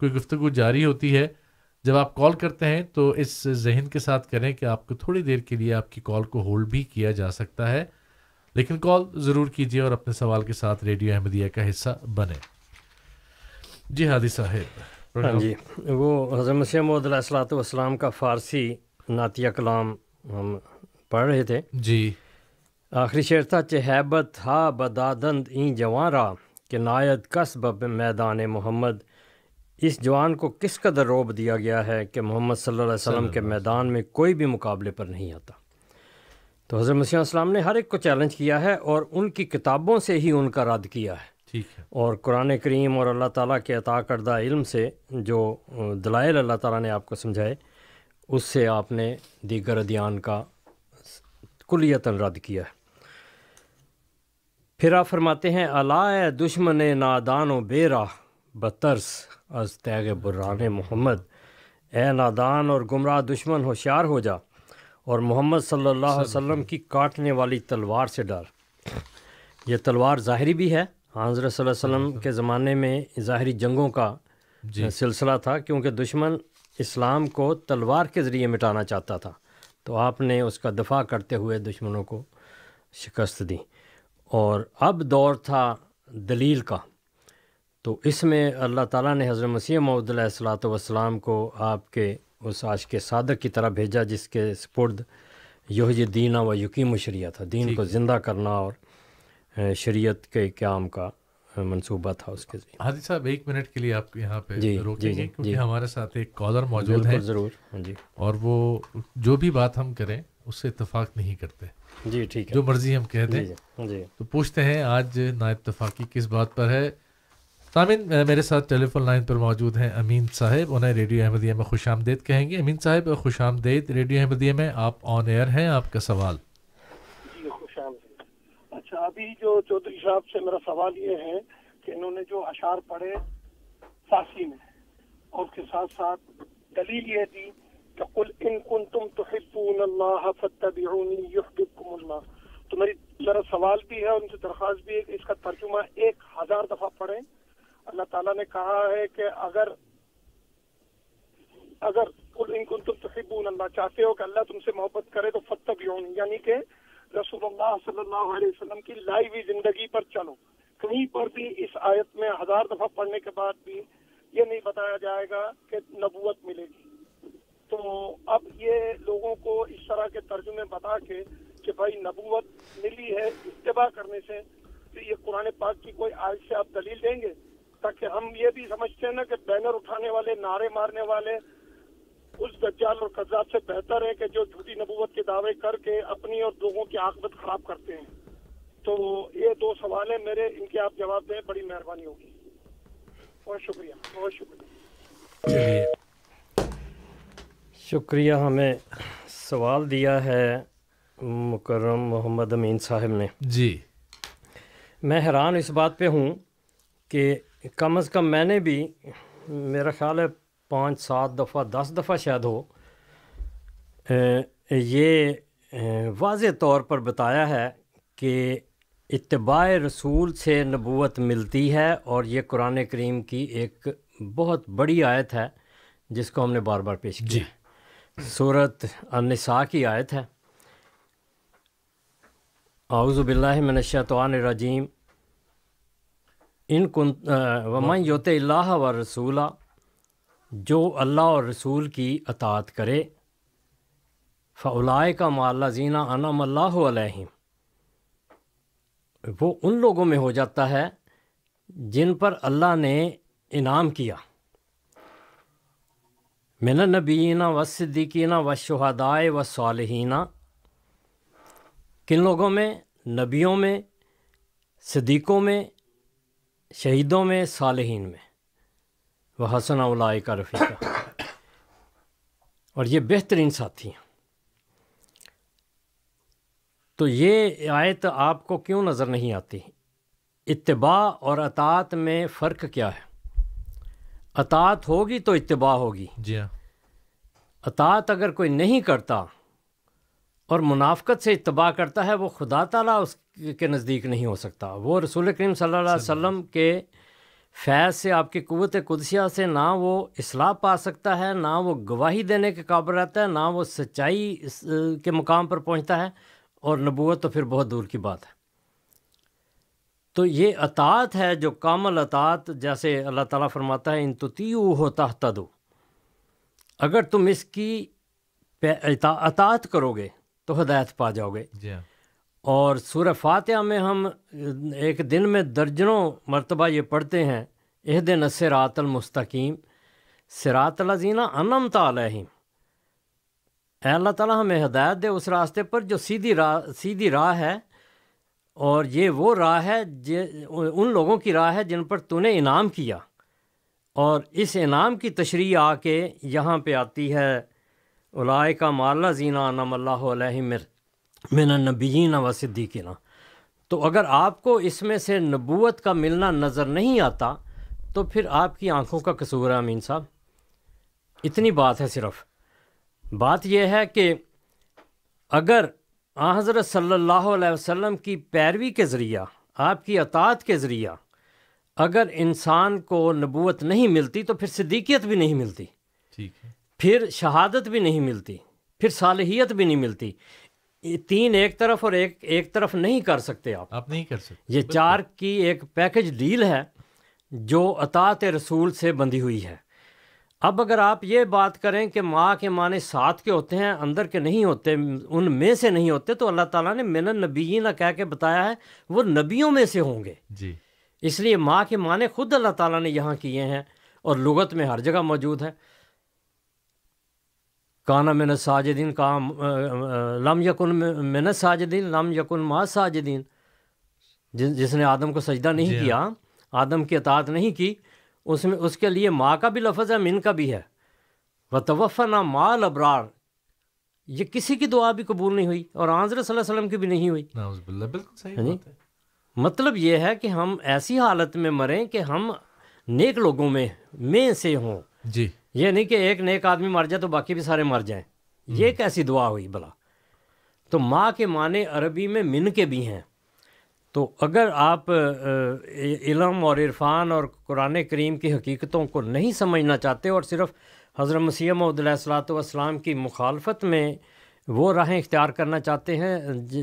E: कोई गुफ्तु जारी होती है जब आप कॉल करते हैं तो इस जहन के साथ करें कि आपको थोड़ी देर के लिए आपकी कॉल को होल्ड भी किया जा सकता है लेकिन कॉल ज़रूर कीजिए और अपने सवाल के साथ रेडियो अहमदिया का हिस्सा बने जी हादी साहेब हाँ जी
F: वो हज़रत मसीह मदलाम का फ़ारसी नातिया कलाम हम पढ़ रहे थे जी आखिरी शेर था चहबत हा बदादंद ई जवारा कि नायद कसब मैदान मोहम्मद इस जवान को किस कदर रोब दिया गया है कि मोहम्मद सल्लल्लाहु अलैहि वसल्लम के मैदान में कोई भी मुकाबले पर नहीं आता तो हज़रत मसीम ने हर एक को चैलेंज किया है और उनकी किताबों से ही उनका रद्द किया है ठीक है और कुरान करीम और अल्लाह ताला के अता करदा इल्म से जो दलाइल अल्लाह ताला ने आपको समझाए उससे आपने दीगर अदियान का कुलियतन रद्द किया है फिर आप फरमाते हैं अला दुश्मन नादान व बेरा बतरस अज तैग बुरान मोहम्मद ए नादान और गुमराह दुश्मन होशियार हो जा और मोहम्मद सल्लल्लाहु अलैहि वसल्लम की काटने वाली तलवार से डर यह तलवार ज़ाहरी भी है हाँ, हज़रत वसम के ज़माने में ज़ाहरी जंगों का सिलसिला था क्योंकि दुश्मन इस्लाम को तलवार के ज़रिए मिटाना चाहता था तो आपने उसका दफा करते हुए दुश्मनों को शिकस्त दी और अब दौर था दलील का तो इसमें अल्लाह ताला ने हज़र मसीह महमद वसलाम को आपके उस आश के सादक की तरह भेजा जिसके सपुर्द योज दीना व यकीम शरिया था दीन को ज़िंदा करना और शरीयत के क्याम का मंसूबा था उसके लिए
E: हाजी साहब एक मिनट के लिए आप यहाँ पे जी, रोकेंगे जी, जी, क्योंकि जी, हमारे साथ एक कॉलर मौजूद है ज़रूर हाँ जी और वो जो भी बात हम करें उससे इतफाक नहीं करते जी ठीक है जो मर्जी हम कह दें तो पूछते हैं आज ना इतफाक़ी किस बात पर है सामिन मेरे साथ टेलीफोन लाइन पर मौजूद हैं अमीन साहब उन्हें रेडियो अहमदिया में खुश आमदेद कहेंगे अमीन साहब खुश आमदेद रेडियो अहमदिया में आप ऑन एयर हैं आपका सवाल
G: अच्छा अभी जो चौधरी साहब से मेरा सवाल ये है कि इन्होंने जो अशार पढ़े फांसी में और उसके साथ साथ दलील ये दी कि कुल इन कुन तुम तो तो मेरी जरा सवाल भी है उनसे दरख्वास्त भी है कि इसका तर्जुमा एक हजार दफा पढ़े अल्लाह ताला ने कहा है कि अगर अगर कुल इन कुन तुम तो अल्लाह चाहते हो कि अल्लाह तुमसे मोहब्बत करे तो फतब यानी कि रसूलुल्लाह सल्लल्लाहु अलैहि वसल्लम की लाइवी जिंदगी पर चलो कहीं पर भी इस आयत में हजार दफा पढ़ने के बाद भी ये नहीं बताया जाएगा कि नबूत मिलेगी तो अब ये लोगों को इस तरह के तर्जुमे बता के कि भाई नबूत मिली है इतबा करने से तो ये कुरान पाक की कोई आयत से आप दलील देंगे ताकि हम ये भी समझते हैं ना कि बैनर उठाने वाले नारे मारने वाले उस दज्जाल और कजाब से बेहतर है कि जो झूठी नबूवत के दावे करके अपनी और लोगों की आकबत खराब करते हैं तो ये दो सवाल है मेरे इनके आप जवाब दें बड़ी मेहरबानी होगी बहुत शुक्रिया बहुत
F: शुक्रिया शुक्रिया हमें सवाल दिया है मुकर्रम मोहम्मद अमीन साहब ने जी मैं हैरान इस बात पे हूँ कि कम से कम मैंने भी मेरा ख्याल है पाँच सात दफ़ा दस दफ़ा शायद हो ये वाज तौर पर बताया है कि इतबा रसूल से नबूत मिलती है और ये कुरान करीम की एक बहुत बड़ी आयत है जिसको हमने बार बार पेश की सूरत अनसा की आयत है रजीम इन कुन वमा योत व रसूला जो अल्लाह और रसूल की अतात करे फ़लाए का माला जीना अनम अल्लाह वो उन लोगों में हो जाता है जिन पर अल्लाह ने इनाम किया मिन नबीना व सिद्दीकीना व शहदाय व सालहना किन लोगों में नबियों में सदीक़ों में शहीदों में सालहीन में व हसना उलाय का रफ़ीका और ये बेहतरीन साथी हैं तो ये आयत आपको क्यों नज़र नहीं आती इतबा और अतात में फ़र्क क्या है अतात होगी तो इतबा होगी जी हाँ अतात अगर कोई नहीं करता और मुनाफ़त से इतबा करता है वो खुदा ताला उसके नज़दीक नहीं हो सकता वो रसूल करीम सल्लल्लाहु अलैहि के फैज़ से आपकी कुत कुदसिया से ना वो असलाह पा सकता है ना वो गवाही देने के काबिल रहता है ना वो सच्चाई के मुकाम पर पहुंचता है और नबूत तो फिर बहुत दूर की बात है तो ये अतात है जो कामल अतात जैसे अल्लाह ताला फरमाता है इन तुतीयू होता तदो अगर तुम इसकी अतात करोगे तो हदायत पा जाओगे और सूर फातह में हम एक दिन में दर्जनों मरतबा ये पढ़ते हैं एह दिन सरातलमस्तकीम सरातलजीना अनम तलहिम अल्लाह ताला हमें हदायत दे उस रास्ते पर जो सीधी राह सीधी राह है और ये वो राह है जे उन लोगों की राह है जिन पर तूने इनाम किया और इस इनाम की तशरी आके यहाँ पे आती है उलाय का माल जीना नमल्ला मिर मिन नबीना व ना तो अगर आपको इसमें से नबूत का मिलना नज़र नहीं आता तो फिर आपकी आँखों का कसूर है अमीन साहब इतनी बात है सिर्फ बात यह है कि अगर हज़रत सल्लल्लाहु अलैहि वसल्लम की पैरवी के ज़रिया आपकी अतात के ज़रिया अगर इंसान को नबूत नहीं मिलती तो फिर सिद्दीकियत भी नहीं मिलती ठीक है फिर शहादत भी नहीं मिलती फिर सालहियत भी नहीं मिलती तीन एक तरफ और एक एक तरफ नहीं कर सकते आप आप नहीं कर सकते ये चार की एक पैकेज डील है जो अतात रसूल से बंधी हुई है अब अगर आप ये बात करें कि माँ के माने साथ के होते हैं अंदर के नहीं होते उन में से नहीं होते तो अल्लाह ताला ने नबी ना कह के बताया है वो नबियों में से होंगे जी इसलिए माँ के माने खुद अल्लाह ताला ने यहाँ किए हैं और लगत में हर जगह मौजूद है काना मिन साजिदीन का लम यकुन मिन साजिदीन लम यकुन मा साजिदीन जिस जिसने आदम को सजदा नहीं हाँ। किया आदम की अतात नहीं की उसमें उसके लिए माँ का भी लफज है मिन का भी है व तवफ़ना माँ लबरार ये किसी की दुआ भी कबूल नहीं हुई और आजर वसल्लम की भी नहीं हुई बिल्कुल सही हाँ मतलब ये है कि हम ऐसी हालत में मरें कि हम नेक लोगों में में से हों जी ये नहीं कि एक नेक आदमी मर जाए तो बाकी भी सारे मर जाएं ये हम्म। कैसी दुआ हुई भला तो माँ के माने अरबी में मिन के भी हैं तो अगर आप इलम और इरफान और कुरान करीम की हकीकतों को नहीं समझना चाहते और सिर्फ़ हज़रत मसीह मदलाम की मुखालफत में वो राहें इख्तियार करना चाहते हैं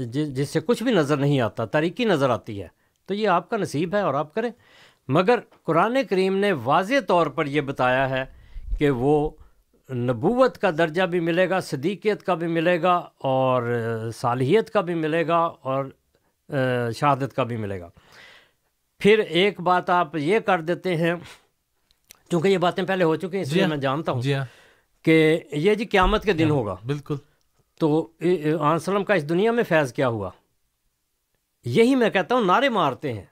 F: जिससे कुछ भी नज़र नहीं आता तरीकी नज़र आती है तो ये आपका नसीब है और आप करें मगर कुरान करीम ने वाज तौर पर यह बताया है कि वो नबूवत का दर्जा भी मिलेगा सदीकियत का भी मिलेगा और सालियत का भी मिलेगा और शहादत का भी मिलेगा फिर एक बात आप ये कर देते हैं क्योंकि ये बातें पहले हो चुकी हैं इसलिए हाँ। मैं जानता हूँ हाँ। कि ये जी क़्यामत के दिन हाँ। होगा बिल्कुल तो आंसलम का इस दुनिया में फैज़ क्या हुआ यही मैं कहता हूँ नारे मारते हैं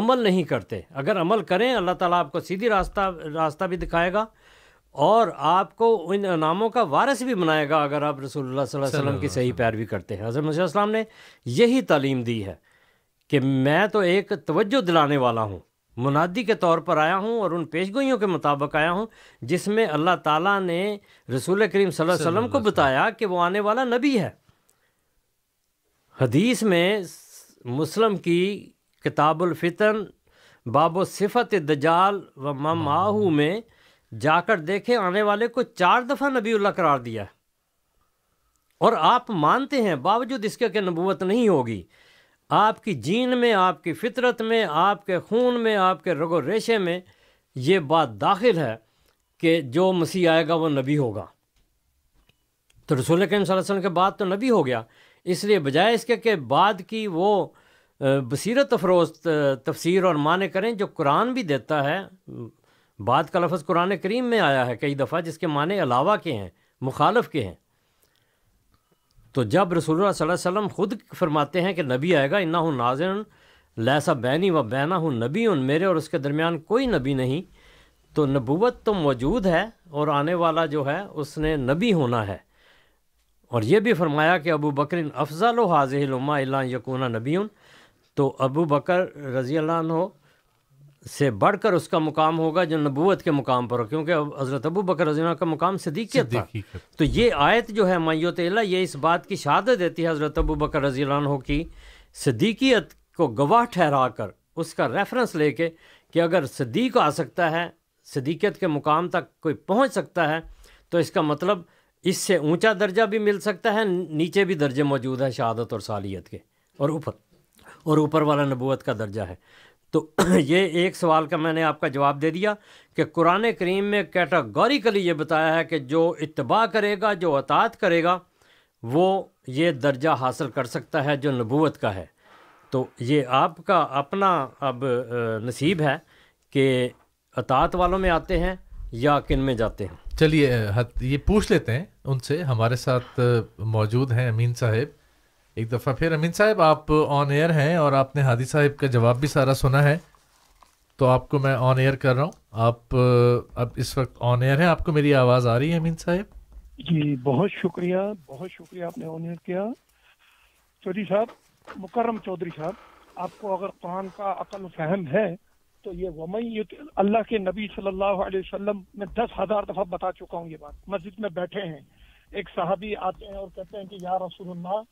F: अमल नहीं करते अगर अमल करें अल्लाह ताला आपको सीधी रास्ता रास्ता भी दिखाएगा और आपको इन नामों का वारस भी बनाएगा अगर आप रसूलुल्लाह सल्लल्लाहु अलैहि वसल्लम की सही पैरवी करते हैं हज़रत मसीह ने यही तालीम दी है कि मैं तो एक तवज्जो दिलाने वाला हूँ मुनादी के तौर पर आया हूँ और उन पेशगोइयों के मुताबिक आया हूँ जिसमें अल्लाह ताला ने रसूल करीम सल्लल्लाहु अलैहि वसल्लम को बताया कि वो आने वाला नबी है हदीस में मुस्लिम की किताबुल फितन बाबो सिफत दजाल व आहू में जाकर देखें आने वाले को चार दफ़ा नबीउल्ला करार दिया और आप मानते हैं बावजूद इसके कि नबूत नहीं होगी आपकी जीन में आपकी फितरत में आपके खून में आपके रगो रेशे में ये बात दाखिल है कि जो मसीह आएगा वो नबी होगा तो रसूल करीम के बाद तो नबी हो गया इसलिए बजाय इसके के बाद की वो बसरत अफरोज तफसीर और माने करें जो कुरान भी देता है बाद का लफ्ज़ कुरान करीम में आया है कई दफ़ा जिसके माने अलावा के हैं मुखालफ के हैं तो जब रसूल वसम ख़ुद फरमाते हैं कि नबी आएगा इन्ना हूँ नाजन लैसा बैनी व बैना हूँ नबी उन मेरे और उसके दरमियान कोई नबी नहीं तो नबूत तो मौजूद है और आने वाला जो है उसने नबी होना है और यह भी फरमाया कि अबू बकर अफजल हाजिल उमा नबी तो अबू बकर रज़ी हो से बढ़कर उसका मुकाम होगा जो नबूत के मुकाम पर हो क्योंकि हज़रत अबू बकर रजीना का मुकाम सदीकियत था तो ये आयत जो है मैत ये इस बात की शहादत देती है हज़रत अबू बकर रजीलान हो की सदीकियत को गवाह ठहरा कर उसका रेफरेंस लेके कि अगर सदीक आ सकता है सदीकियत के मुकाम तक कोई पहुँच सकता है तो इसका मतलब इससे ऊँचा दर्जा भी मिल सकता है नीचे भी दर्जे मौजूद हैं शहादत और सालियत के और ऊपर और ऊपर वाला नबूत का दर्जा है तो ये एक सवाल का मैंने आपका जवाब दे दिया कि कुरान करीम में कैटागोरिकली ये बताया है कि जो इतबा करेगा जो अतात करेगा वो ये दर्जा हासिल कर सकता है जो नबूत का है तो ये आपका अपना अब नसीब है कि अतात वालों में आते हैं या किन में जाते हैं
E: चलिए ये पूछ लेते हैं उनसे हमारे साथ मौजूद हैं अमीन साहेब एक दफ़ा फिर अमीन साहब आप ऑन एयर हैं और आपने हादी साहब का जवाब भी सारा सुना है तो आपको मैं ऑन एयर कर रहा हूँ आप अब इस वक्त ऑन एयर हैं आपको मेरी आवाज़ आ रही है अमीन साहब जी बहुत शुक्रिया
G: बहुत शुक्रिया आपने ऑन एयर किया चौधरी साहब मुकर्रम चौधरी साहब आपको अगर कुरान का अकल फहम है तो ये वमई अल्लाह के नबी सल्लल्लाहु अलैहि वसल्लम मैं दस हज़ार दफ़ा बता चुका हूँ ये बात मस्जिद में बैठे हैं एक साहबी आते हैं और कहते हैं कि या रसूलुल्लाह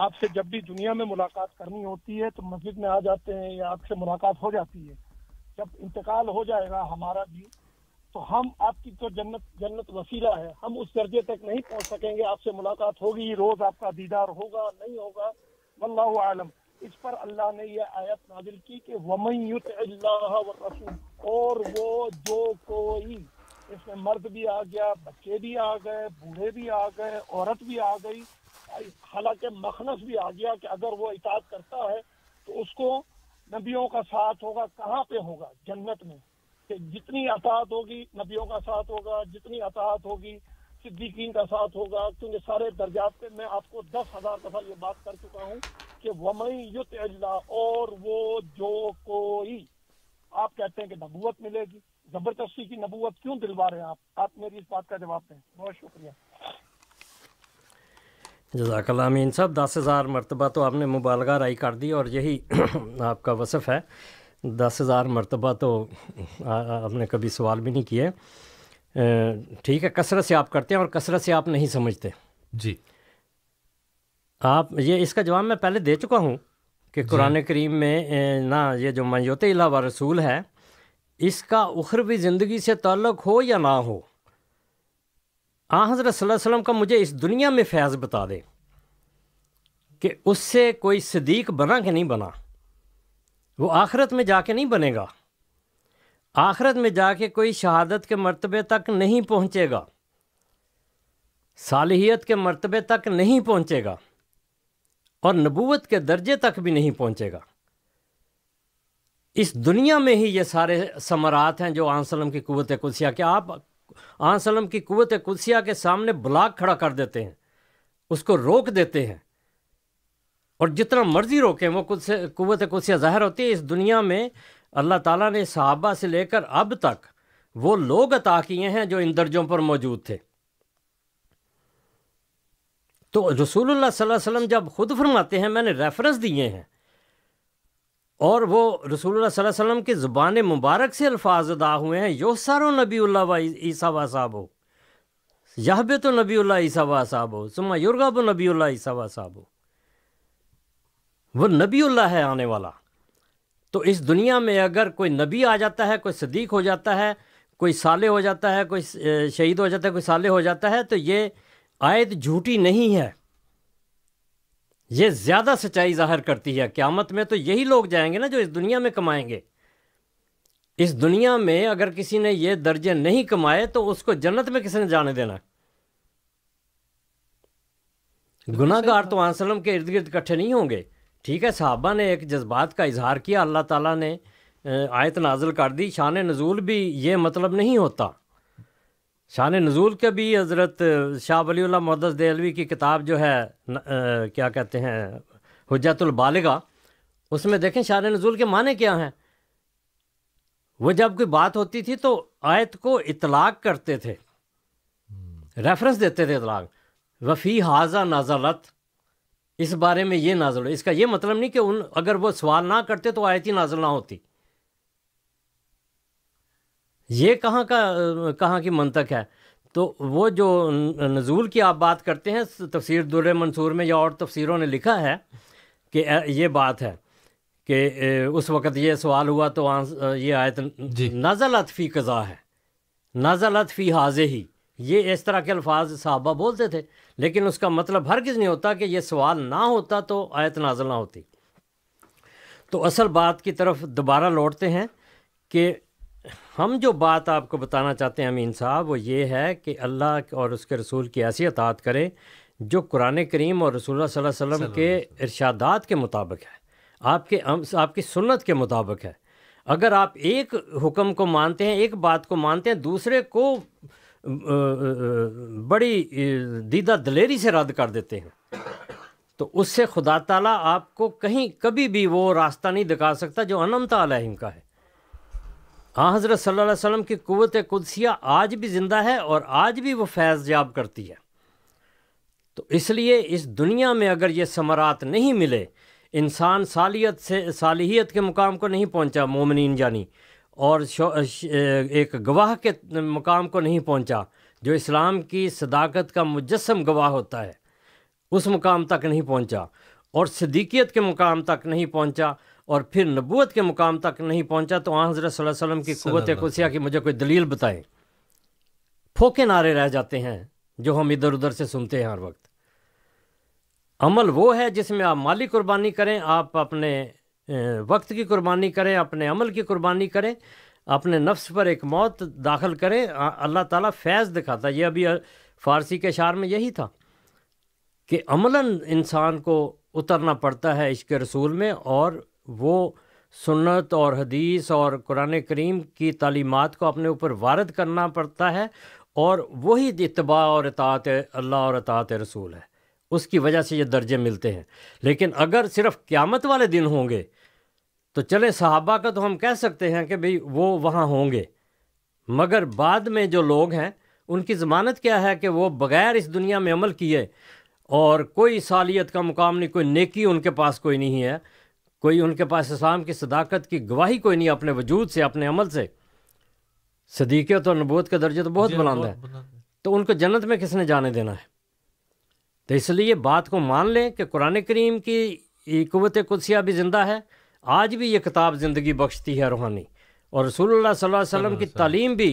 G: आपसे जब भी दुनिया में मुलाकात करनी होती है तो मस्जिद में आ जाते हैं या आपसे मुलाकात हो जाती है जब इंतकाल हो जाएगा हमारा भी तो हम आपकी तो जन्नत जन्नत वसीला है हम उस दर्जे तक नहीं पहुंच सकेंगे आपसे मुलाकात होगी रोज आपका दीदार होगा नहीं होगा वल्लाहु आलम इस पर अल्लाह ने यह आयत नाजिल की कि व रसूल और वो जो कोई इसमें मर्द भी आ गया बच्चे भी आ गए बूढ़े भी आ गए औरत भी आ गई हालांकि मखनस भी आ गया कि अगर वो इताद करता है तो उसको नबियों का साथ होगा कहाँ पे होगा जन्नत में कि जितनी अतात होगी नबियों का साथ होगा जितनी अतात होगी सिद्दीकीन का साथ होगा क्योंकि सारे दर्जात पे मैं आपको दस हजार दफा ये बात कर चुका हूँ कि वमई युत अजला और वो जो कोई आप कहते हैं कि नबूत मिलेगी जबरदस्ती की नबूत क्यों दिलवा रहे हैं आप आप मेरी इस बात का जवाब दें बहुत शुक्रिया
F: अमीन साहब दस हज़ार मरतबा तो आपने मुबालगा राई कर दी और यही आपका वसफ़ है दस हज़ार मरतबा तो आपने कभी सवाल भी नहीं किए ठीक है कसरत से आप करते हैं और कसरत से आप नहीं समझते जी आप ये इसका जवाब मैं पहले दे चुका हूँ कि कुरान करीम में ना ये जो मयोत अला रसूल है इसका उखरवी ज़िंदगी से ताल्लुक़ हो या ना हो आ हज़रत वसम का मुझे इस दुनिया में फैज़ बता दे कि उससे कोई सदीक बना कि नहीं बना वो आखरत में जाके नहीं बनेगा आखरत में जाके कोई शहादत के मरतबे तक नहीं पहुँचेगा सालहियत के मरतबे तक नहीं पहुँचेगा और नबूत के दर्जे तक भी नहीं पहुँचेगा इस दुनिया में ही ये सारे समरात हैं जो आंसलम की कुत कुसिया के आप आसलम की कुत कुदसिया के सामने ब्लाक खड़ा कर देते हैं उसको रोक देते हैं और जितना मर्जी रोकें वो कुत कुदसिया ज़ाहिर होती है इस दुनिया में अल्लाह ताला ने सहाबा से लेकर अब तक वो लोग अता किए हैं जो इन दर्जों पर मौजूद थे तो रसूलुल्लाह सल्लल्लाहु अलैहि वसल्लम जब खुद फरमाते हैं मैंने रेफरेंस दिए हैं और वो रसूल वसम की ज़ुबान मुबारक से अल्फाज अदा हुए हैं यो सारो नबी व ईसा व साहब यह बे तो नबी ईसा वाहब हो सुमा युर्गा बो नबी ईसा व साहब वह नबी है आने वाला तो इस दुनिया में अगर कोई नबी आ जाता है कोई सदीक हो जाता है कोई साले हो जाता है कोई शहीद हो जाता है कोई साले हो जाता है तो ये आयत झूठी नहीं है ये ज़्यादा सच्चाई जाहिर करती है क्यामत में तो यही लोग जाएंगे ना जो इस दुनिया में कमाएंगे इस दुनिया में अगर किसी ने ये दर्जे नहीं कमाए तो उसको जन्नत में किसी ने जाने देना गुनागार तो आंसलम के इर्द गिर्द इकट्ठे नहीं होंगे ठीक है साहबा ने एक जज्बात का इजहार किया अल्लाह ताला ने आयत नाजल कर दी शान नज़ूल भी ये मतलब नहीं होता शान नज़ूल के भी हज़रत शाह वली मदस दहलवी की किताब जो है न, आ, क्या कहते हैं हजतुलबालगा उसमें देखें शान नजूल के माने क्या हैं वो जब कोई बात होती थी तो आयत को इतलाक करते थे रेफरेंस देते थे इतलाक वफ़ी हाजा नाजलत इस बारे में ये नाजल इसका ये मतलब नहीं कि उन अगर वो सवाल ना करते तो आयत ही नाजल ना होती ये कहाँ का कहाँ की मनतक है तो वो जो नज़ूल की आप बात करते हैं तफसीर दुर मंसूर में या और तफसीरों ने लिखा है कि ये बात है कि उस वक़्त ये सवाल हुआ तो ये आयत नज़ल अतफ़ी कज़ा है नज़ल अतफ़ी हाज ही ये इस तरह के अल्फाज साहबा बोलते थे लेकिन उसका मतलब हर किस नहीं होता कि ये सवाल ना होता तो आयत नाजल ना होती तो असल बात की तरफ दोबारा लौटते हैं कि हम जो बात आपको बताना चाहते हैं अमीन साहब वो ये है कि अल्लाह और उसके रसूल की ऐसी अतात करें जो कुरान करीम और रसूल वसम के इरशादात के मुताबिक है आपके आपकी सुन्नत के मुताबिक है अगर आप एक हुक्म को मानते हैं एक बात को मानते हैं दूसरे को बड़ी दीदा दलेरी से रद्द कर देते हैं तो उससे खुदा ताला आपको कहीं कभी भी वो रास्ता नहीं दिखा सकता जो अनंत आलिम का है हाँ हज़रत सल्लल्लाहु अलैहि वसल्लम की क़वत कुदसिया आज भी ज़िंदा है और आज भी वो फैज़ याब करती है तो इसलिए इस दुनिया में अगर ये समरात नहीं मिले इंसान सालियत से सालियत के मुकाम को नहीं पहुंचा मोमिन जानी और एक गवाह के मुकाम को नहीं पहुंचा जो इस्लाम की सदाकत का मुजस्म गवाह होता है उस मुकाम तक नहीं पहुंचा और सदीकियत के मुकाम तक नहीं पहुंचा और फिर नबूत के मुकाम तक नहीं पहुंचा तो वहाँ हज़रत वसल्लम की कुत कुसिया की मुझे कोई दलील बताए फोके नारे रह जाते हैं जो हम इधर उधर से सुनते हैं हर वक्त अमल वो है जिसमें आप माली कुर्बानी करें आप अपने वक्त की कुर्बानी करें अपने अमल की कुर्बानी करें अपने नफ्स पर एक मौत दाखिल करें अल्लाह ताला फैज़ दिखाता ये अभी फ़ारसी के शार में यही था कि अमला इंसान को उतरना पड़ता है इश्क रसूल में और वो सुन्नत और हदीस और कुरान करीम की तालीमत को अपने ऊपर वारद करना पड़ता है और वही इतबा और अतात अल्लाह और अतात रसूल है उसकी वजह से ये दर्जे मिलते हैं लेकिन अगर सिर्फ क़्यामत वाले दिन होंगे तो चले सहाबा का तो हम कह सकते हैं कि भाई वो वहाँ होंगे मगर बाद में जो लोग हैं उनकी ज़मानत क्या है कि वो बग़ैर इस दुनिया में अमल किए और कोई सालियत का मुकाम नहीं कोई नेकी उनके पास कोई नहीं है कोई उनके पास इस्लाम की सदाकत की गवाही कोई नहीं अपने वजूद से अपने अमल से सदीक़त तो और नबूत का दर्जा तो बहुत बुलंद है तो उनको जन्नत में किसने जाने देना है तो इसलिए बात को मान लें कि कुरान करीम की कुत कुदसिया भी ज़िंदा है आज भी ये किताब ज़िंदगी बख्शती है रूहानी और रसूलुल्लाह सल्लल्लाहु अलैहि वसल्लम की तालीम भी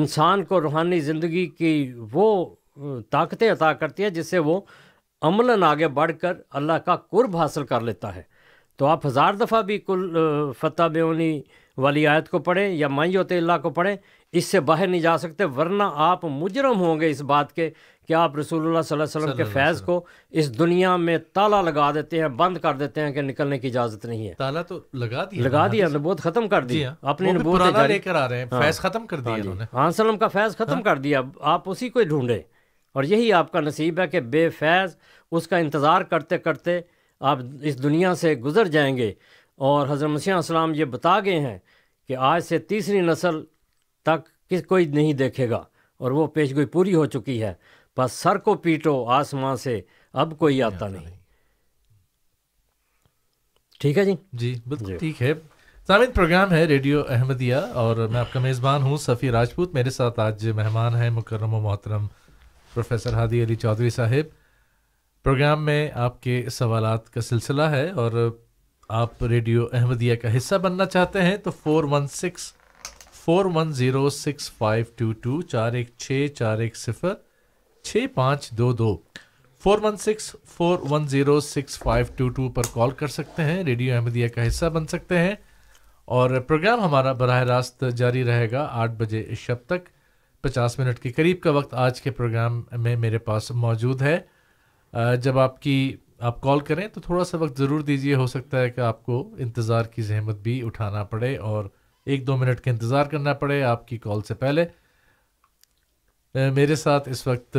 F: इंसान को रूहानी ज़िंदगी की वो ताकतें अता करती है जिससे वो अमला आगे बढ़ कर अल्लाह का कुर्ब हासिल कर लेता है तो आप हज़ार दफ़ा भी कुल फतह बेनी वाली आयत को पढ़ें या मई अल्लाह को पढ़ें इससे बाहर नहीं जा सकते वरना आप मुजरम होंगे इस बात के कि आप रसूलुल्लाह सल्लल्लाहु अलैहि वसल्लम के फैज़ को इस दुनिया में ताला लगा देते हैं बंद कर देते हैं कि निकलने की इजाज़त नहीं है ताला तो लगा दिया लगा दिया नबूत ख़त्म कर दी हाँ, अपने नबूत लेकर आ रहे हैं हाँ। फैज़ ख़त्म कर दिया हाँ, हाँ सलम का फैज़ ख़त्म कर दिया आप उसी को ढूंढें और यही आपका नसीब है कि बेफैज़ उसका इंतज़ार करते करते आप इस दुनिया से गुज़र जाएंगे और हज़रत मसीम ये बता गए हैं कि आज से तीसरी नस्ल तक किस कोई नहीं देखेगा और वो पेशगोई पूरी हो चुकी है बस सर को पीटो आसमां से अब कोई आता नहीं, नहीं। ठीक
E: है जी जी बिल्कुल ठीक है सामिन प्रोग्राम है रेडियो अहमदिया और मैं आपका मेज़बान हूँ सफ़ी राजपूत मेरे साथ आज मेहमान हैं मुकर्रम मोहतरम प्रोफेसर हादी अली चौधरी साहिब प्रोग्राम में आपके सवाल का सिलसिला है और आप रेडियो अहमदिया का हिस्सा बनना चाहते हैं तो four one six four one zero six five two two चार एक छः चार एक सिफर छः पाँच दो दो four one six four one zero six five two two पर कॉल कर सकते हैं रेडियो अहमदिया का हिस्सा बन सकते हैं और प्रोग्राम हमारा बरह रास्त जारी रहेगा आठ बजे शब तक पचास मिनट के करीब का वक्त आज के प्रोग्राम में मेरे पास मौजूद है जब आपकी आप कॉल करें तो थोड़ा सा वक्त ज़रूर दीजिए हो सकता है कि आपको इंतज़ार की जहमत भी उठाना पड़े और एक दो मिनट का इंतज़ार करना पड़े आपकी कॉल से पहले मेरे साथ इस वक्त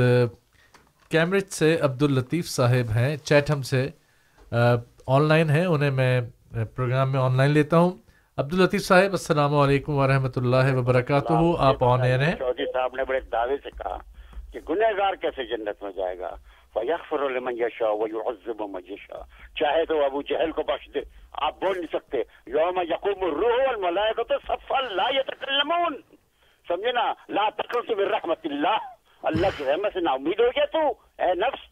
E: कैमरेज से अब्दुल लतीफ़ साहिब हैं चैटम से ऑनलाइन हैं उन्हें मैं प्रोग्राम में ऑनलाइन लेता हूँ अब्दुल लतीफ़ साहब अस्सलाम वालेकुम वरहमतुल्लाह आप ऑनलाइन है
H: हैं कहा कैसे जन्नत में जाएगा वयफर यशा वयुज़ब मजशा चाहे तो अबू जहल को बख्श दे आप बोल नहीं सकते योम यकूब रूह मलायक तो सफल ला ये यतकल्लमून समझे ना ला तकलसु बिर रहमतिल्लाह अल्लाह की रहमत से ना उम्मीद हो गया तू ए नफ्स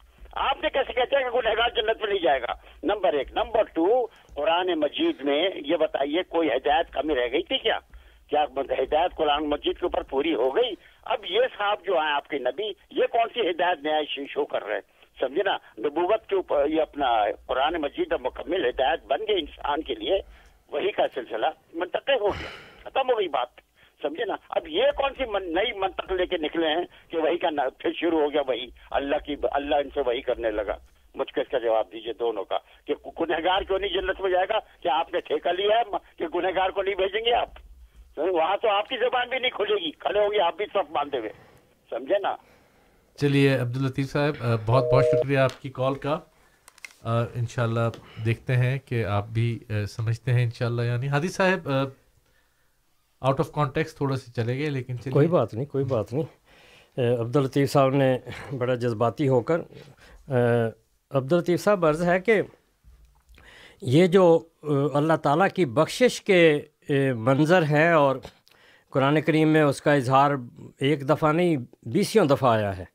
H: आपने कैसे कहते हैं कि गुनहगार जन्नत में नहीं जाएगा नंबर एक नंबर टू कुरान मजीद में ये बताइए कोई हिदायत कमी रह गई थी क्या क्या हिदायत कुरान मजीद के ऊपर पूरी हो गई अब ये साहब जो है आपके नबी ये कौन सी हिदायत न्याय शो कर रहे हैं समझे ना नबूबत के ऊपर ये अपना कुरान मजीद अब मुकम्मिल हिदायत बन गई इंसान के लिए वही का सिलसिला मंतक हो गया खत्म हो गई बात समझे ना अब ये कौन सी मन, नई मंतक लेके निकले हैं कि वही का फिर शुरू हो गया वही अल्लाह की अल्लाह इनसे वही करने लगा मुझको इसका जवाब दीजिए दोनों का कि गुनहगार क्यों नहीं जन्नत में जाएगा कि आपने ठेका लिया है कि गुनहगार को नहीं भेजेंगे आप तो वहाँ तो आपकी जबान भी नहीं खुलेगी खड़े होगी आप भी सब बांधे हुए समझे ना
E: चलिए अब्दुल लतीफ़ साहब बहुत बहुत शुक्रिया आपकी कॉल का इन देखते हैं कि आप भी आ, समझते हैं इन यानी हादी साहब आउट ऑफ कॉन्टेक्स्ट
F: थोड़ा सा चले गए लेकिन चले कोई बात नहीं कोई बात नहीं अब्दुल लतीफ़ साहब ने बड़ा जज्बाती होकर अब्दुल लतीफ़ साहब अर्ज़ है कि ये जो अल्लाह ताला की बख्शिश के मंज़र हैं और कुरान करीम में उसका इजहार एक दफ़ा नहीं बीसियों दफ़ा आया है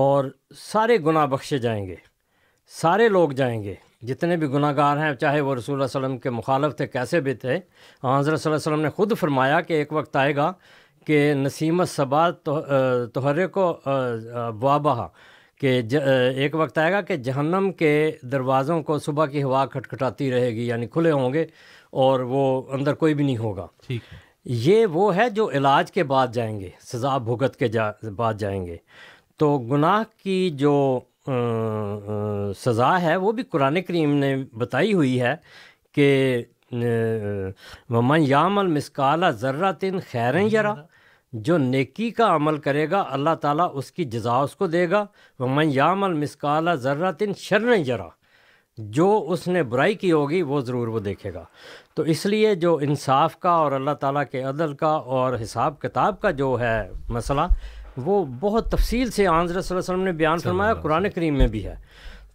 F: और सारे गुनाह बख्शे जाएंगे सारे लोग जाएंगे जितने भी गुनाहगार हैं चाहे वो रसूल वसम के मुखालफ थे कैसे भी थे हाँ, हज़रत वसम ने ख़ुद फरमाया कि एक वक्त आएगा कि नसीम सबा तो, तोहरे को वाबहा कि एक वक्त आएगा कि जहन्नम के दरवाज़ों को सुबह की हवा खटखटाती रहेगी यानी खुले होंगे और वो अंदर कोई भी नहीं होगा ठीक ये वो है जो इलाज के बाद जाएंगे सजा भुगत के जा बाद जाएंगे तो गुनाह की जो आ, आ, सज़ा है वो भी कुरान करीम ने बताई हुई है कि ममन यामल मिसकाला ज़र्रा तिन खैरें जरा जो नेकी का अमल करेगा अल्लाह ताला उसकी जजा उसको देगा ममन यामल मिसकाला ज़र्रा तिन शर्र जरा जो उसने बुराई की होगी वो ज़रूर वो देखेगा तो इसलिए जो इंसाफ का और अल्लाह ताला के अदल का और हिसाब किताब का जो है मसला वो बहुत तफसील से आंजर वसल्लम ने बयान फरमाया कुरान करीम में भी है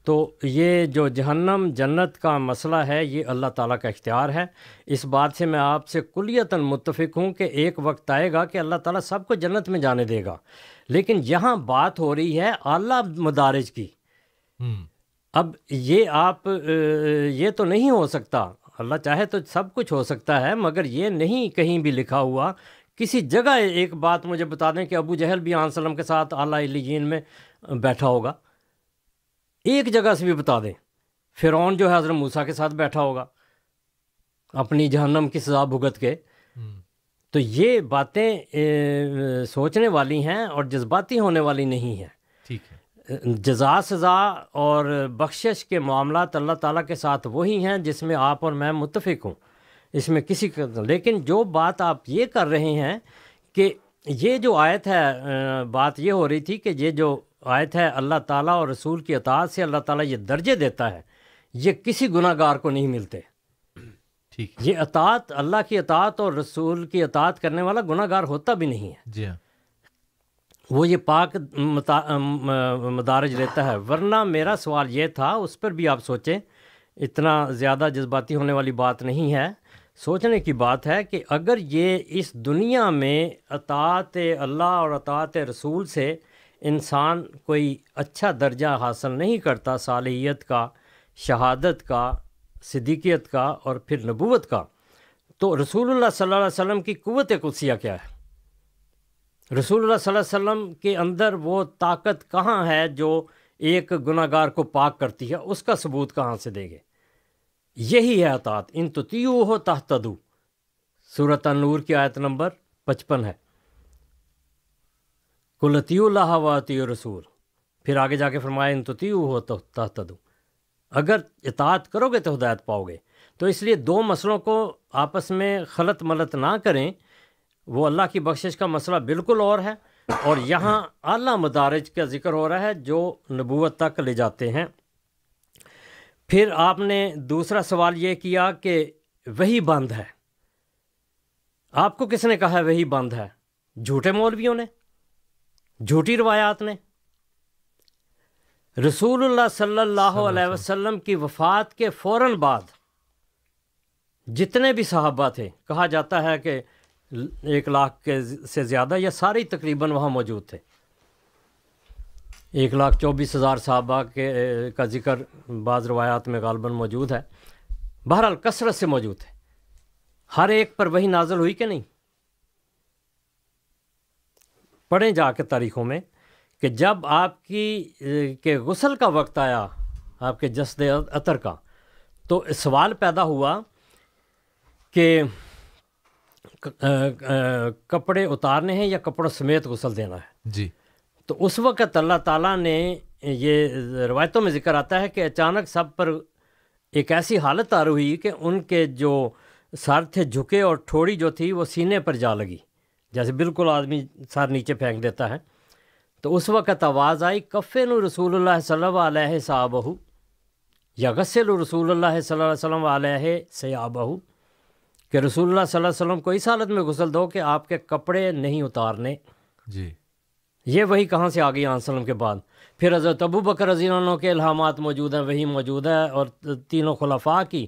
F: तो ये जो जहन्नम जन्नत का मसला है ये अल्लाह ताला का इख्तियार है इस बात से मैं आपसे कुलियता मुतफ़िक हूँ कि एक वक्त आएगा कि अल्लाह ताला सबको जन्नत में जाने देगा लेकिन यहाँ बात हो रही है आला मदारज की हम्म। अब ये आप ये तो नहीं हो सकता अल्लाह चाहे तो सब कुछ हो सकता है मगर ये नहीं कहीं भी लिखा हुआ किसी जगह एक बात मुझे बता दें कि अबू जहल भी आसलम के साथ आलाजीन में बैठा होगा एक जगह से भी बता दें फ़िरौन जो है हज़रत मूसा के साथ बैठा होगा अपनी जहन्नम की सज़ा भुगत के हम्म। तो ये बातें सोचने वाली हैं और जज्बाती होने वाली नहीं हैं जजा सज़ा और बख्शिश के मामला अल्लाह ताला के साथ वही हैं जिसमें आप और मैं मुतफिक हूँ इसमें किसी लेकिन जो बात आप ये कर रहे हैं कि ये जो आयत है बात ये हो रही थी कि ये जो आयत है अल्लाह ताला और रसूल की अतात से अल्लाह ताला ये दर्जे देता है ये किसी गुनागार को नहीं मिलते ठीक ये अतात अल्लाह की अतात और रसूल की अतात करने वाला गुनागार होता भी नहीं है जी हाँ वो ये पाक मदारज रहता है वरना मेरा सवाल ये था उस पर भी आप सोचें इतना ज़्यादा जज्बाती होने वाली बात नहीं है सोचने की बात है कि अगर ये इस दुनिया में अतात अल्लाह और अतात रसूल से इंसान कोई अच्छा दर्जा हासिल नहीं करता सालियत का शहादत का सिद्दीकियत का और फिर नबूत का तो रसूल सल्लल्लाहु अलैहि की क़वत कुदसिया क्या है रसूल वसल्लम के अंदर वो ताकत कहाँ है जो एक गुनागार को पाक करती है उसका सबूत कहाँ से देंगे यही है अतात इन तीयू हो तहतदु सूरत नूर की आयत नंबर पचपन है कुलतियुल्लाह रसूल फिर आगे जाके फरमाया इन तीयू हो तहतदु अगर इतात करोगे तो हदायत पाओगे तो इसलिए दो मसलों को आपस में खलत मलत ना करें वो अल्लाह की बख्शिश का मसला बिल्कुल और है और यहाँ अला मदारज का जिक्र हो रहा है जो नबूत तक ले जाते हैं फिर आपने दूसरा सवाल ये किया कि वही बंद है आपको किसने कहा है वही बंद है झूठे मौलवियों ने झूठी रवायात ने रसूलुल्लाह सल्लल्लाहु अलैहि वसल्लम की वफ़ात के फ़ौर बाद जितने भी साहबा थे कहा जाता है कि एक लाख के से ज़्यादा या सारे तकरीबन वहाँ मौजूद थे एक लाख चौबीस हज़ार साहबा के का जिक्र बाज़ रवायात में गालबन मौजूद है बहरहाल कसरत से मौजूद थे हर एक पर वही नाजल हुई कि नहीं पढ़ें जाके तारीखों में कि जब आपकी के गसल का वक्त आया आपके जसद अतर का तो सवाल पैदा हुआ कि कपड़े उतारने हैं या कपड़ों समेत गुसल देना है जी तो उस वक़्त अल्लाह ताला ने ये रवायतों में ज़िक्र आता है कि अचानक सब पर एक ऐसी हालत आ हुई कि उनके जो सर थे झुके और ठोड़ी जो थी वो सीने पर जा लगी जैसे बिल्कुल आदमी सर नीचे फेंक देता है तो उस वक़्त आवाज़ आई कफ़े न रसूल सल्ला साबहू या गसल रसूल सल्ला वसम सयाबहू कि रसूलुल्लाह सल्लल्लाहु अलैहि वसल्लम को इस हालत में गुसल दो कि आपके कपड़े नहीं उतारने जी ये वही कहाँ से आ गई आंसलम के बाद फिर हज़रत अबू बकर रजीनों के इल्हामात मौजूद हैं वही मौजूद है और तीनों खलफा की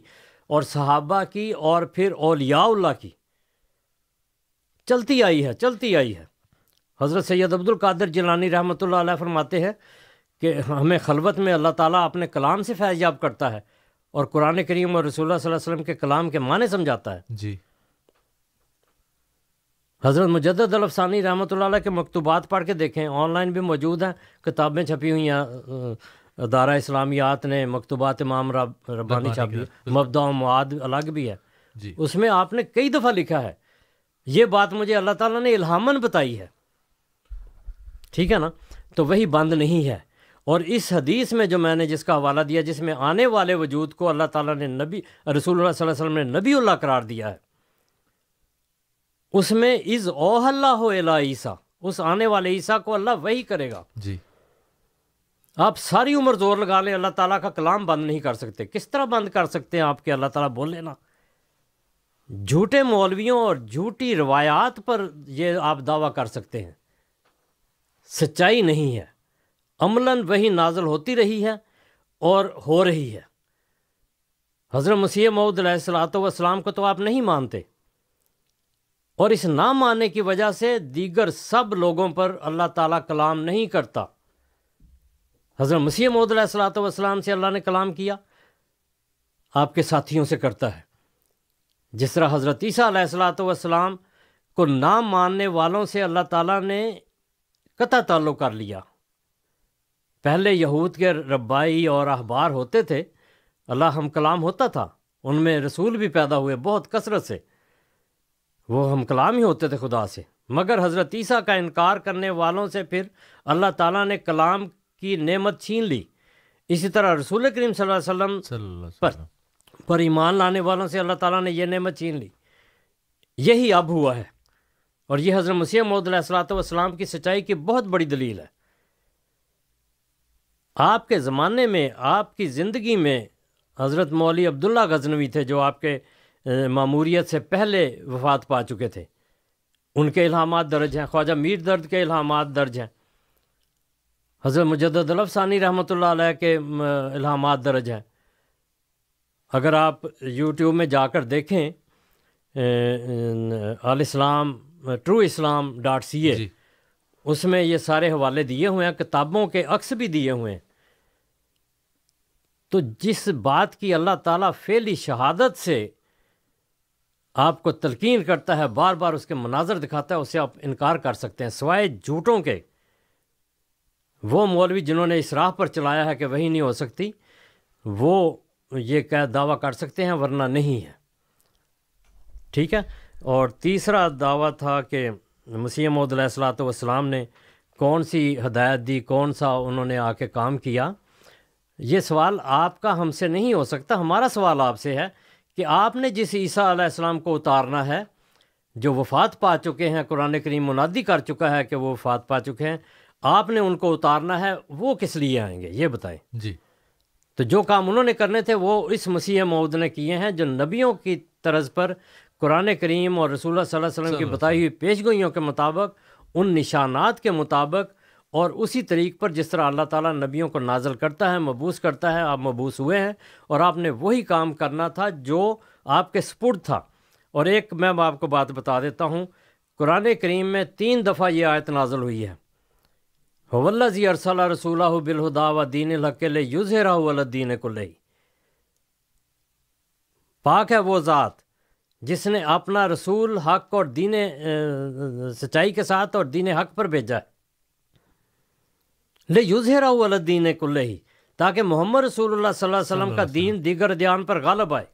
F: और सहाबा की और फिर औलियाउल्ला की चलती आई है चलती आई है हज़रत सैयद अब्दुल कादिर जिलानी रहमत फरमाते हैं कि हमें खलबत में अल्लाह ताला अपने कलाम से फैज़ याब करता है और कुरान करीम और रसूल वसम के कलाम के माने समझाता है जी हज़रत मुजद अलफसानी रहमत के मकतूबात पढ़ के देखें ऑनलाइन भी मौजूद हैं किताबें छपी हुई हैं दारा इस्लामियात ने मकतूबात इमाम रब, छापी मबदा मवाद अलग भी है उसमें आपने कई दफ़ा लिखा है ये बात मुझे अल्लाह ताला ने इल्हामन बताई है ठीक है ना तो वही बंद नहीं है और इस हदीस में जो मैंने जिसका हवाला दिया जिसमें आने वाले वजूद को अल्लाह ताला ने नबी रसूल वसल्लम ने नबील्ला करार दिया है उसमें इज़ ओहल्ला हो एला ईसा उस आने वाले ईसा को अल्लाह वही करेगा जी आप सारी उम्र जोर लगा लें अल्लाह ताला का कलाम बंद नहीं कर सकते किस तरह बंद कर सकते हैं आपके अल्लाह ताला बोल लेना झूठे मौलवियों और झूठी रवायात पर ये आप दावा कर सकते हैं सच्चाई नहीं है अमलन वही नाजल होती रही है और हो रही है हज़रत मसीह सलाम को तो आप नहीं मानते और इस ना मानने की वजह से दीगर सब लोगों पर अल्लाह ताला कलाम नहीं करता हज़रत मसीह सलाम से अल्लाह ने कलाम किया आपके साथियों से करता है जिस तरह हज़रत ईसीम को ना मानने वालों से अल्लाह ताला ने कता ताल्लुक़ कर लिया पहले यहूद के रब्बाई और अहबार होते थे अल्लाह हम कलाम होता था उनमें रसूल भी पैदा हुए बहुत कसरत से वो हम कलाम ही होते थे खुदा से मगर हज़रत ईसा का इनकार करने वालों से फिर अल्लाह ताला ने कलाम की नेमत छीन ली इसी तरह रसूल करीम वसल्लम पर पर ईमान लाने वालों से अल्लाह ताला ने यह नेमत छीन ली यही अब हुआ है और यह हज़रत मसीह महदलाम की सच्चाई की बहुत बड़ी दलील है आपके ज़माने में आपकी ज़िंदगी में हज़रत मौली अब्दुल्ला गजनवी थे जो आपके मामूरीत से पहले वफात पा चुके थे उनके इलाहाम दर्ज हैं ख्वाजा मीर दर्द के इलाहाम दर्ज हैं हज़रत मुजदलफ सानी रहमत के इलाहाम दर्ज हैं अगर आप यूट्यूब में जाकर देखें आल इस्लाम ट्रू इस्लाम डॉट सी ए उसमें ये सारे हवाले दिए हुए हैं किताबों के अक्स भी दिए हुए हैं तो जिस बात की अल्लाह ताला फेली शहादत से आपको तलकीन करता है बार बार उसके मनाजर दिखाता है उसे आप इनकार कर सकते हैं सवाए झूठों के वो मौलवी जिन्होंने इस राह पर चलाया है कि वही नहीं हो सकती वो ये कह दावा कर सकते हैं वरना नहीं है ठीक है और तीसरा दावा था कि मसीह मौदलात ने कौन सी हदायत दी कौन सा उन्होंने आके काम किया ये सवाल आपका हमसे नहीं हो सकता हमारा सवाल आपसे है कि आपने जिस ईसा आसमाम को उतारना है जो वफ़ात पा चुके हैं कुरान करीम मुनादी कर चुका है कि वो वफ़ात पा चुके हैं आपने उनको उतारना है वो किस लिए आएंगे ये बताएं जी तो जो काम उन्होंने करने थे वो इस मसीह मऊद ने किए हैं जो नबियों की तर्ज पर कुरान करीम और रसूल सल्लम की बताई हुई पेशगोइयों के मुताबिक उन निशानात के मुताबिक और उसी तरीक़ पर जिस तरह अल्लाह ताला नबियों को नाजल करता है मबूस करता है आप मबूस हुए हैं और आपने वही काम करना था जो आपके सपुर्द था और एक मैं आपको बात बता देता हूँ कुरान करीम में तीन दफ़ा ये आयत नाजल हुई है हवल्ला जी अरसल रसूल बिलहुदा व दीन लकेले युजहरा दीन को लई पाक है वो ज़ात जिसने अपना रसूल हक और दीन सच्चाई के साथ और दीन हक पर भेजा है ले युजहरा दीन कुल्ले ही ताकि मोहम्मद रसूल सल्लल्लाहु अलैहि वसल्लम का दीन दीगर दयान पर गालब आए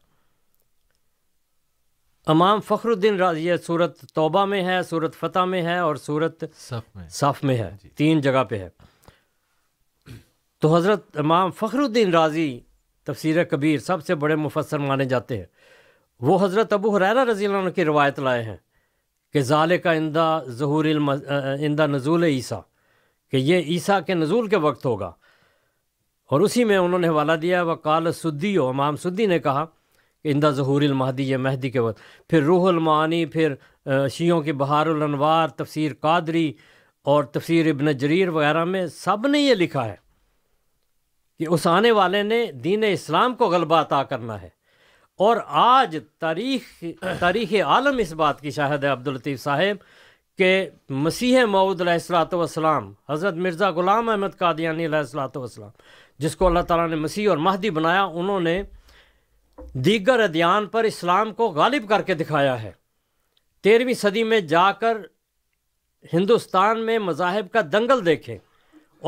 F: अमाम फ़खरुद्दीन राजी सूरत तौबा में है सूरत फ़तेह में है और सूरत सफ़ में सफ़ में है तीन जगह पे है तो हज़रत इमाम फ़खरुद्दीन राजी तफसीर कबीर सबसे बड़े मुफसर माने जाते हैं वो हज़रत अबू हुरैरा रजी की रवायत लाए हैं कि ज़ाल का इंदा जहूर इंदा नजूल ईसा कि ये ईसा के नज़ूल के वक्त होगा और उसी में उन्होंने हवाला दिया वकाल सुद्दी हो इमाम सुद्दी ने कहा कि इंदा जहूर महदी या महदी के वक्त फिर रूहलमानी फिर शीयों के बहारनवार तफसीर कादरी और तफसीर इबन जरीर वगैरह में सब ने यह लिखा है कि उस आने वाले ने दीन इस्लाम को गलबा अता करना है और आज तारीख तारीख आलम इस बात की शाहद है अब्दुलतीफ़ साहेब कि मसीह मऊद सलाम हज़रत मिर्ज़ा ग़ुलाम अहमद कादियानी सलाम जिसको अल्लाह ताला ने मसीह और महदी बनाया उन्होंने दीगर अध्यान पर इस्लाम को गालिब करके दिखाया है तेरहवीं सदी में जाकर हिंदुस्तान में मजाहब का दंगल देखें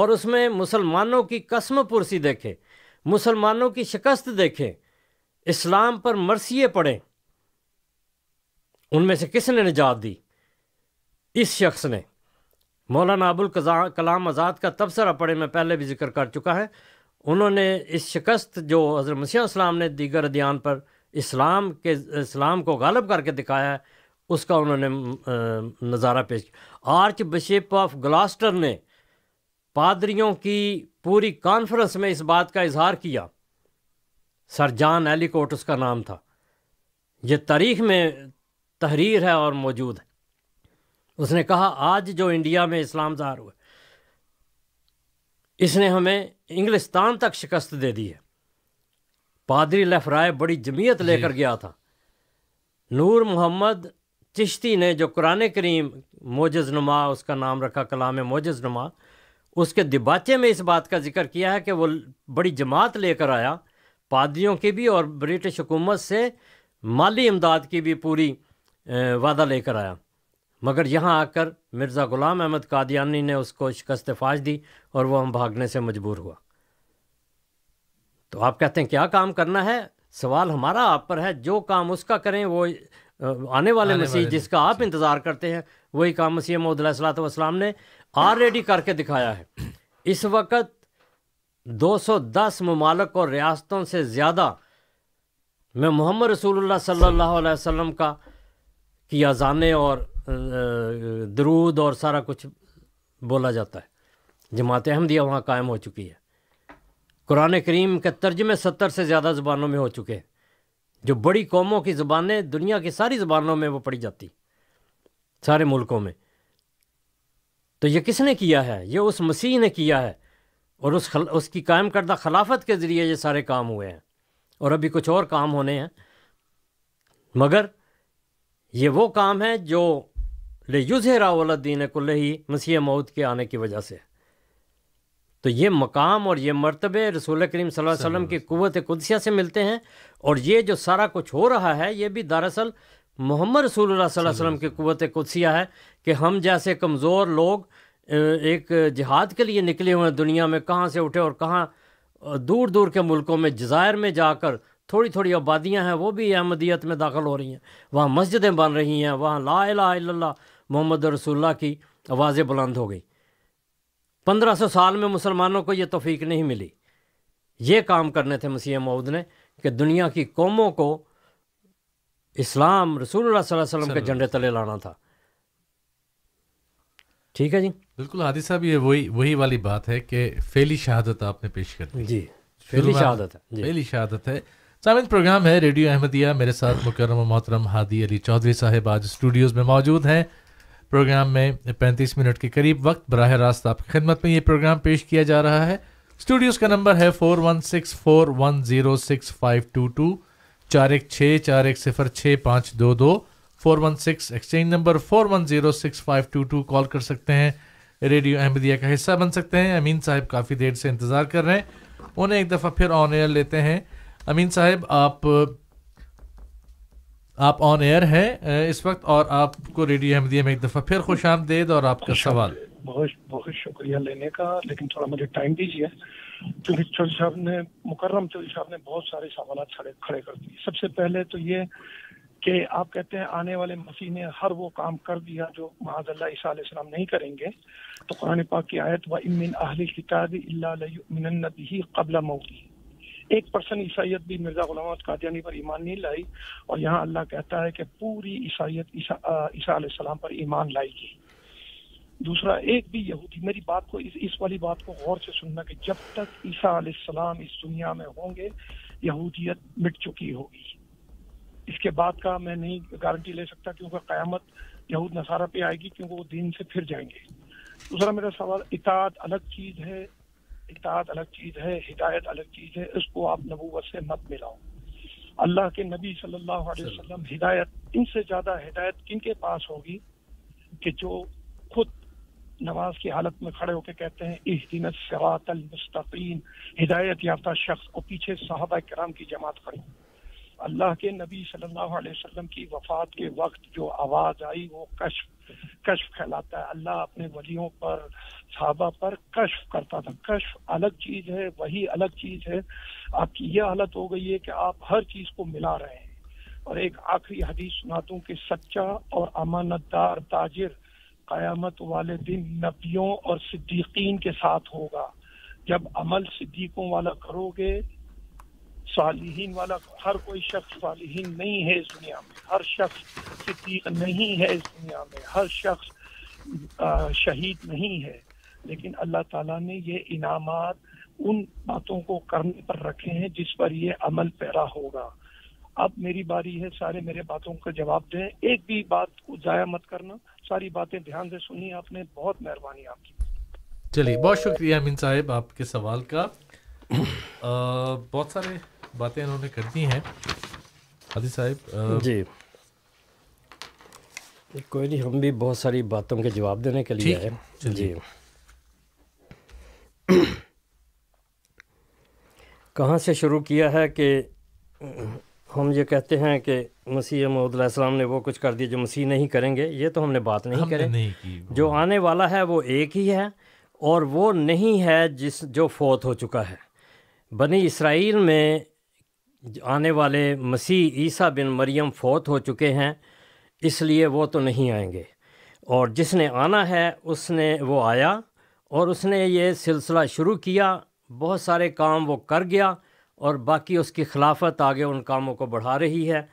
F: और उसमें मुसलमानों की कसम पुरसी देखें मुसलमानों की शिकस्त देखें इस्लाम पर मरसिए पड़ें उनमें से किसने निजात दी इस शख्स ने मौलाना अबुल कलाम आज़ाद का तबसरा पढ़े में पहले भी जिक्र कर चुका है उन्होंने इस शिकस्त जो हज़रत मसीम ने दीगर अदियान पर इस्लाम के इस्लाम को गालब करके दिखाया है उसका उन्होंने नज़ारा पेश किया आर्च बिशप ऑफ ग्लास्टर ने पादरियों की पूरी कॉन्फ्रेंस में इस बात का इजहार किया सर जॉन एलिकोट उसका नाम था ये तारीख में तहरीर है और मौजूद है उसने कहा आज जो इंडिया में इस्लाम जहार हुआ इसने हमें इंग्लिस्तान तक शिकस्त दे दी है पादरी लफराए बड़ी जमीयत लेकर गया था नूर मोहम्मद चिश्ती ने जो कुरान करीम मोजज़ नुमा उसका नाम रखा कलाम मोजज़ नुमा उसके दिबाचे में इस बात का जिक्र किया है कि वो बड़ी जमात लेकर आया पादरियों की भी और ब्रिटिश हुकूमत से माली इमदाद की भी पूरी वादा लेकर आया मगर यहाँ आकर मिर्ज़ा ग़ुलाम अहमद कादियानी ने उसको शिकस्त फाश दी और वह हम भागने से मजबूर हुआ तो आप कहते हैं क्या काम करना है सवाल हमारा आप पर है जो काम उसका करें वो आने वाले मसीह जिसका आप इंतज़ार करते हैं वही काम मसीह महदलाम ने ऑलरेडी करके दिखाया है इस वक्त 210 ममालक और रियासतों से ज़्यादा में मोहम्मद रसूलुल्लाह सल्लल्लाहु अलैहि वसल्लम का की अजाने और दरूद और सारा कुछ बोला जाता है जमात अहमदिया वहाँ कायम हो चुकी है कुरान करीम के तर्जमे सत्तर से ज़्यादा ज़बानों में हो चुके हैं जो बड़ी कौमों की ज़बानें दुनिया की सारी ज़बानों में वो पढ़ी जाती सारे मुल्कों में तो ये किसने किया है ये उस मसीह ने किया है और उस खल, उसकी कायम करदा खिलाफत के ज़रिए ये सारे काम हुए हैं और अभी कुछ और काम होने हैं मगर ये वो काम है जो ले युजहरावलद्दीन ही मसीह मऊद के आने की वजह से तो ये मकाम और ये मरतबे रसूल करीम वसल्लम की क़वत कुदसिया से मिलते हैं और ये जो सारा कुछ हो रहा है ये भी दरअसल मोहम्मद रसूल वसल्लम की क़वत कुदसिया है कि हम जैसे कमज़ोर लोग एक जिहाद के लिए निकले हुए हैं दुनिया में कहाँ से उठे और कहाँ दूर दूर के मुल्कों में जजायर में जाकर थोड़ी थोड़ी आबादियाँ हैं वो भी अहमदियत में दाखिल हो रही हैं वहाँ मस्जिदें बन रही हैं वहाँ ला ला मोहम्मद रसूल्ला की आवाज़ें बुलंद हो गई पंद्रह सौ साल में मुसलमानों को यह तोफीक नहीं मिली ये काम करने थे मसीह मऊद ने कि दुनिया की कौमों को इस्लाम रसूल वसल्लम के झंडे तले लाना था
E: ठीक है जी बिल्कुल हादी साहब ये वही वही वाली बात है कि फेली शहादत आपने पेश
F: कर दी जी फेली शहादत है
E: फेली शहादत है सामिन प्रोग्राम है रेडियो अहमदिया मेरे साथ मुकरम मोहतरम हादी अली चौधरी साहब आज स्टूडियोज़ में मौजूद हैं प्रोग्राम में 35 मिनट के करीब वक्त बरह रास्त आपकी खिदमत में ये प्रोग्राम पेश किया जा रहा है स्टूडियोज़ का नंबर है four one six four one zero six five two two चार एक छः चार एक सिफर छः पाँच दो दो four one six exchange number four one zero six five two two call कर सकते हैं रेडियो अहमदिया का हिस्सा बन सकते हैं अमीन साहब काफ़ी देर से इंतज़ार कर रहे हैं उन्हें एक दफ़ा फिर ऑन एयर लेते हैं अमीन साहब आप आप ऑन एयर हैं इस वक्त और आपको रेडियो अहमदिया में एक दफ़ा फिर खुश आमदेद और आपका सवाल
G: बहुत बहुत शुक्रिया लेने का लेकिन थोड़ा मुझे टाइम दीजिए क्योंकि चौधरी साहब ने मुकर्रम चौधरी साहब ने बहुत सारे सवाल खड़े खड़े कर दिए सबसे पहले तो ये कि आप कहते हैं आने वाले मसीह ने हर वो काम कर दिया जो माजल्ला नहीं करेंगे तो कुरान पाक की आयत व इमिन अहल किताब कबला मऊदी एक पर्सन ईसाइत भी मिर्जा गुलाम कादियानी पर ईमान नहीं लाई और यहाँ अल्लाह कहता है कि पूरी ईसाइत ईसा सलाम पर ईमान लाएगी दूसरा एक भी यहूदी मेरी बात को इस इस वाली बात को गौर से सुनना कि जब तक ईसा सलाम इस दुनिया में होंगे यहूदियत मिट चुकी होगी इसके बाद का मैं नहीं गारंटी ले सकता क्योंकि क़्यामत यहूद नसारा पे आएगी क्योंकि वो दिन से फिर जाएंगे दूसरा मेरा सवाल इताद अलग चीज़ है इतात अलग चीज़ है हिदायत अलग चीज़ है इसको आप नबूवत से मत मिलाओ अल्लाह के नबी सल्लल्लाहु अलैहि वसल्लम हिदायत इनसे ज़्यादा हिदायत किन के पास होगी कि जो खुद नमाज की हालत में खड़े होकर कहते हैं इस दिन सवातल मुस्तकीन हिदायत याफ्ता शख्स और पीछे साहबा कराम की जमात खड़ी अल्लाह के नबी सल्लल्लाहु अलैहि वसल्लम की वफात के वक्त जो आवाज़ आई वो कश्फ कश्फ कहलाता है अल्लाह अपने वलियों पर साहबा पर कश्फ करता था कश्फ अलग चीज़ है वही अलग चीज़ है आपकी यह हालत हो गई है कि आप हर चीज़ को मिला रहे हैं और एक आखिरी हदीस सुना दू कि सच्चा और अमानतदार ताजिर क़यामत वाले दिन नबियों और सिद्दीकीन के साथ होगा जब अमल सिद्दीकों वाला करोगे सालिहीन वाला हर कोई शख्स सालिहीन नहीं है इस दुनिया में हर शख्स सिद्दीक नहीं है इस दुनिया में हर शख्स शहीद नहीं है लेकिन अल्लाह ताला ने ये इनामात उन बातों को करने पर रखे हैं जिस पर ये अमल पैरा होगा अब मेरी बारी है सारे मेरे बातों का जवाब दें एक भी बात को जाया मत करना सारी बातें ध्यान से सुनी आपने बहुत मेहरबानी आपकी
E: चलिए बहुत शुक्रिया अमीन साहब आपके सवाल का आ, बहुत सारे बातें इन्होंने कर दी हैं आदि साहब
F: जी कोई नहीं हम भी बहुत सारी बातों के जवाब देने के लिए आए जी कहाँ से शुरू किया है कि हम ये कहते हैं कि मसीह महमूदम ने वो कुछ कर दिया जो मसीह नहीं करेंगे ये तो हमने बात नहीं करी नहीं की जो आने वाला है वो एक ही है और वो नहीं है जिस जो फौत हो चुका है बनी इसराइल में आने वाले मसीह ईसा बिन मरियम फौत हो चुके हैं इसलिए वो तो नहीं आएंगे और जिसने आना है उसने वो आया और उसने ये सिलसिला शुरू किया बहुत सारे काम वो कर गया और बाकी उसकी खिलाफत आगे उन कामों को बढ़ा रही है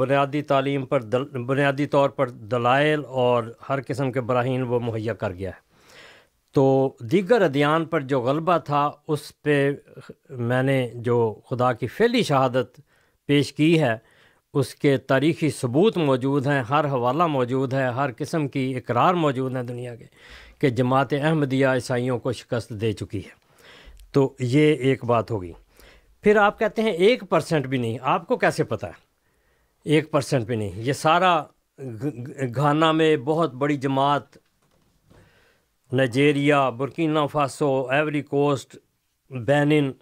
F: बुनियादी तालीम पर बुनियादी तौर पर दलाइल और हर किस्म के बराहन वो मुहैया कर गया है तो दीगर अदियान पर जो गलबा था उस पर मैंने जो खुदा की फैली शहादत पेश की है उसके तारीखी सबूत मौजूद हैं हर हवाला मौजूद है हर किस्म की इकरार मौजूद हैं दुनिया के कि जमात अहमदिया ईसाइयों को शिकस्त दे चुकी है तो ये एक बात होगी फिर आप कहते हैं एक परसेंट भी नहीं आपको कैसे पता है एक परसेंट भी नहीं ये सारा घाना में बहुत बड़ी जमात Nigeria बुरकीना Faso every coast Benin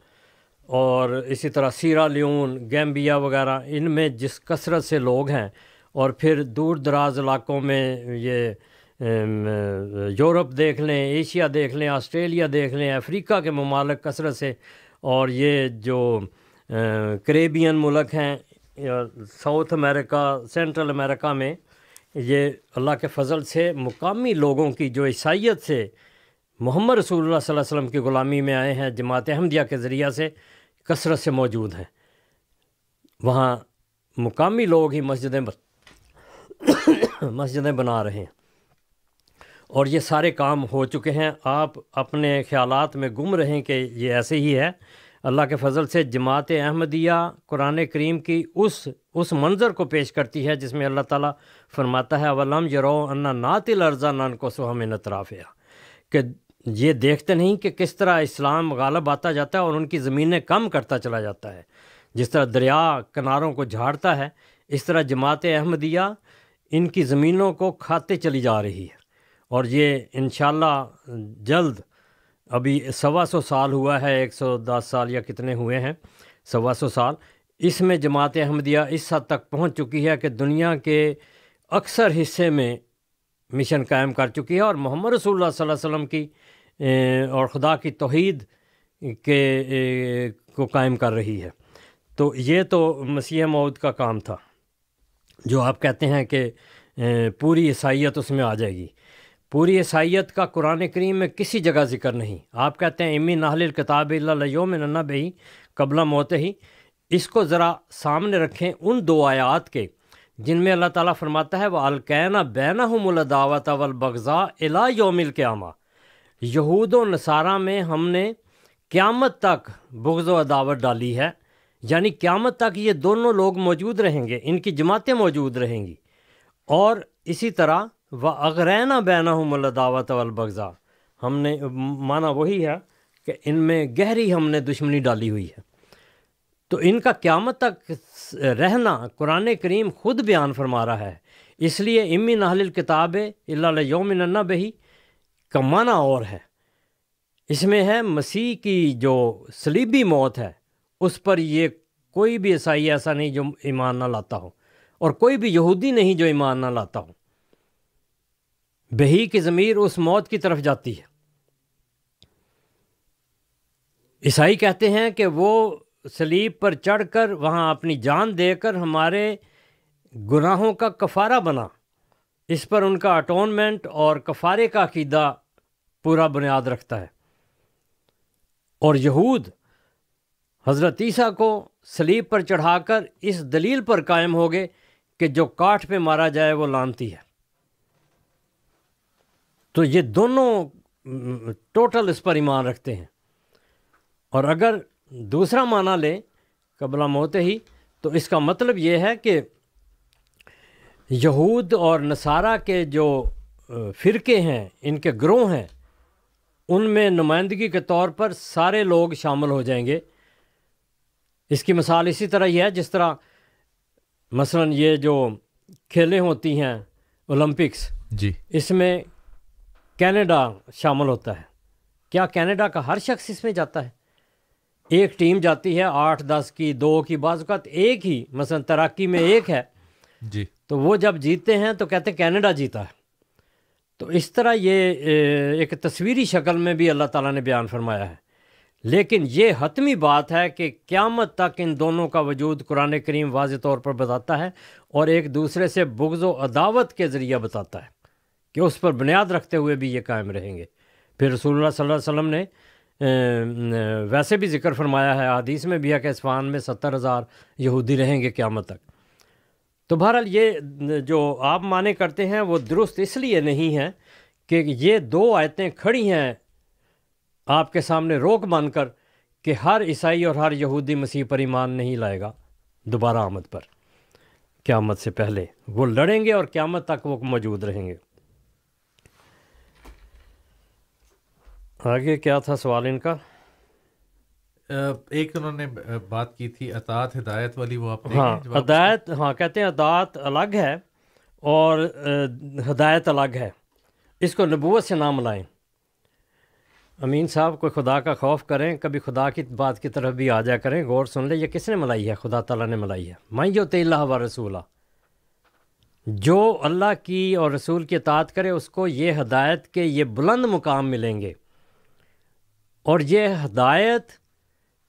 F: और इसी तरह सीरा लियोन गैम्बिया वगैरह इनमें जिस कसरत से लोग हैं और फिर दूर दराज इलाकों में ये यूरोप देख लें एशिया देख लें ऑस्ट्रेलिया देख लें अफ्रीका के ममालक कसरत से और ये जो करेबियन मुल्क हैं साउथ अमेरिका सेंट्रल अमेरिका में ये अल्लाह के फजल से मुकामी लोगों की जो ईसाइत से मोहम्मद रसूल वसम की ग़ुलामी में आए हैं जमात अहमदिया के ज़रिया से कसरत से मौजूद हैं वहाँ मुकामी लोग ही मस्जिदें मस्जिदें बना रहे हैं और ये सारे काम हो चुके हैं आप अपने ख्याल में गुम रहें कि ये ऐसे ही है अल्लाह के फजल से जमात अहमदिया कुरान करीम की उस उस मंज़र को पेश करती है जिसमें अल्लाह ताला फरमाता है अवलम यरो अन्ना नातिल अर्जा नान को हमें नतराफ़िया कि ये देखते नहीं कि किस तरह इस्लाम गालब आता जाता है और उनकी ज़मीनें कम करता चला जाता है जिस तरह दरिया किनारों को झाड़ता है इस तरह जमात अहमदिया इनकी ज़मीनों को खाते चली जा रही है और ये इन जल्द अभी सवा सौ साल हुआ है एक सौ दस साल या कितने हुए हैं सवा सौ साल इसमें जमात अहमदिया इस हद तक पहुंच चुकी है कि दुनिया के अक्सर हिस्से में मिशन कायम कर चुकी है और मोहम्मद रसूल वसम की और ख़ुदा की तोहद के को कायम कर रही है तो ये तो मसीह मऊद का काम था जो आप कहते हैं कि पूरी ईसाइत उसमें आ जाएगी पूरी ईसाइत का कुरान करीम में किसी जगह जिक्र नहीं आप कहते हैं इमी नाहल किताब योम नन्ना बही कबला मौत ही इसको ज़रा सामने रखें उन दो आयात के जिनमें अल्लाह ताला फरमाता है वह अलकैना बैना हमदावत अवलबगज़ा अला योमिल क्यामा यहूद नसारा में हमने क़्यामत तक व अदावत डाली है यानी क़्यामत तक ये दोनों लोग मौजूद रहेंगे इनकी जमातें मौजूद रहेंगी और इसी तरह व अगरैना बैना हमदावत अवलबगज़ा हमने माना वही है कि इनमें गहरी हमने दुश्मनी डाली हुई है तो इनका क्यामत तक रहना कुरान करीम ख़ुद बयान फरमा रहा है इसलिए इमी नाहल किताब योमन्ना बही का माना और है इसमें है मसीह की जो सलीबी मौत है उस पर ये कोई भी ईसाई ऐसा नहीं जो ईमान ना लाता हो और कोई भी यहूदी नहीं जो ईमान ना लाता हो बही की ज़मीर उस मौत की तरफ जाती है ईसाई कहते हैं कि वो सलीब पर चढ़कर वहाँ अपनी जान देकर हमारे गुनाहों का कफ़ारा बना इस पर उनका अटोनमेंट और कफ़ारे का अकीदा पूरा बुनियाद रखता है और यहूद हज़रत ईसा को सलीब पर चढ़ाकर इस दलील पर कायम हो गए कि जो काठ पे मारा जाए वो लानती है तो ये दोनों टोटल इस पर ईमान रखते हैं और अगर दूसरा माना लें कबला मोते ही तो इसका मतलब ये है कि यहूद और नसारा के जो फ़िरके हैं इनके ग्रोह हैं उनमें नुमाइंदगी के तौर पर सारे लोग शामिल हो जाएंगे इसकी मिसाल इसी तरह ही है जिस तरह मसलन ये जो खेलें होती हैं ओलंपिक्स जी इसमें कनाडा शामिल होता है क्या कनाडा का हर शख्स इसमें जाता है एक टीम जाती है आठ दस की दो की बाज़त एक ही मसलन तैराकी में एक है जी तो वो जब जीतते हैं तो कहते हैं कैनेडा जीता है तो इस तरह ये एक तस्वीरी शक्ल में भी अल्लाह ताला ने बयान फरमाया है लेकिन ये हतमी बात है कि क़्यामत तक इन दोनों का वजूद कुरान करीम वाज तौर पर बताता है और एक दूसरे से बुग्ज़ अदावत के ज़रिए बताता है कि उस पर बुनियाद रखते हुए भी ये कायम रहेंगे फिर रसूल सल्लल्लाहु अलैहि वसल्लम ने वैसे भी जिक्र फरमाया है हदीस में भी है कि इसफान में सत्तर हज़ार यहूदी रहेंगे क़्यामत तक तो बहरहाल ये जो आप माने करते हैं वो दुरुस्त इसलिए नहीं है कि ये दो आयतें खड़ी हैं आपके सामने रोक मानकर कि हर ईसाई और हर यहूदी मसीह पर ईमान नहीं लाएगा दोबारा आमद पर क़्यामत से पहले वो लड़ेंगे और क़्यामत तक वो मौजूद रहेंगे आगे क्या था सवाल इनका
E: एक उन्होंने बात की थी अतात हिदायत वाली वो आप हाँ
F: हदायत हाँ कहते हैं अदात अलग है और हदायत अलग है इसको नबूत से ना मिलाएं अमीन साहब कोई खुदा का खौफ करें कभी खुदा की बात की तरफ भी आ जाया करें गौर सुन ले ये किसने मलाई है खुदा तला ने मलाई है मैं जो तेल्ला व रसूला जो अल्लाह की और रसूल की अतात करे उसको ये हदायत के ये बुलंद मुकाम मिलेंगे और ये हदायत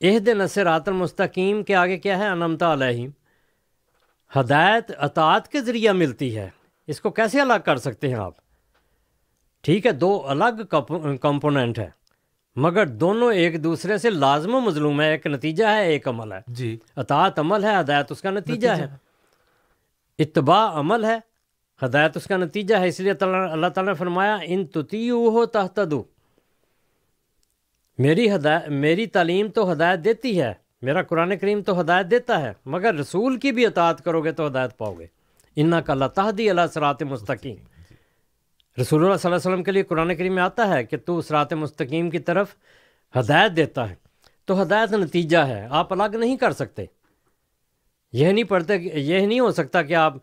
F: एहद नसरातल मुस्तकीम के आगे क्या है अनमता अलहिम हदायत अतात के ज़रिया मिलती है इसको कैसे अलग कर सकते हैं आप ठीक है दो अलग कंपोनेंट है मगर दोनों एक दूसरे से लाजम मजलूम है एक नतीजा है एक अमल है जी अतात अमल है हदायत उसका नतीजा, नतीजा है इतबा अमल है हदायत उसका नतीजा है इसलिए अल्लाह ताला ने फरमाया इन तुतीयू हो तहतदू मेरी हदाय मेरी तालीम तो हदायत देती है मेरा कुरान करीम तो हदायत देता है मगर रसूल की भी अतात करोगे तो हदायत पाओगे इन्ना का तहदी अला सरात मस्तकीम रसूल वसम के लिए कुरान करीम में आता है कि तू सरात मस्तकीम की तरफ हदायत देता है तो हदायत नतीजा है आप अलग नहीं कर सकते यह नहीं पढ़ते यह नहीं हो सकता कि आप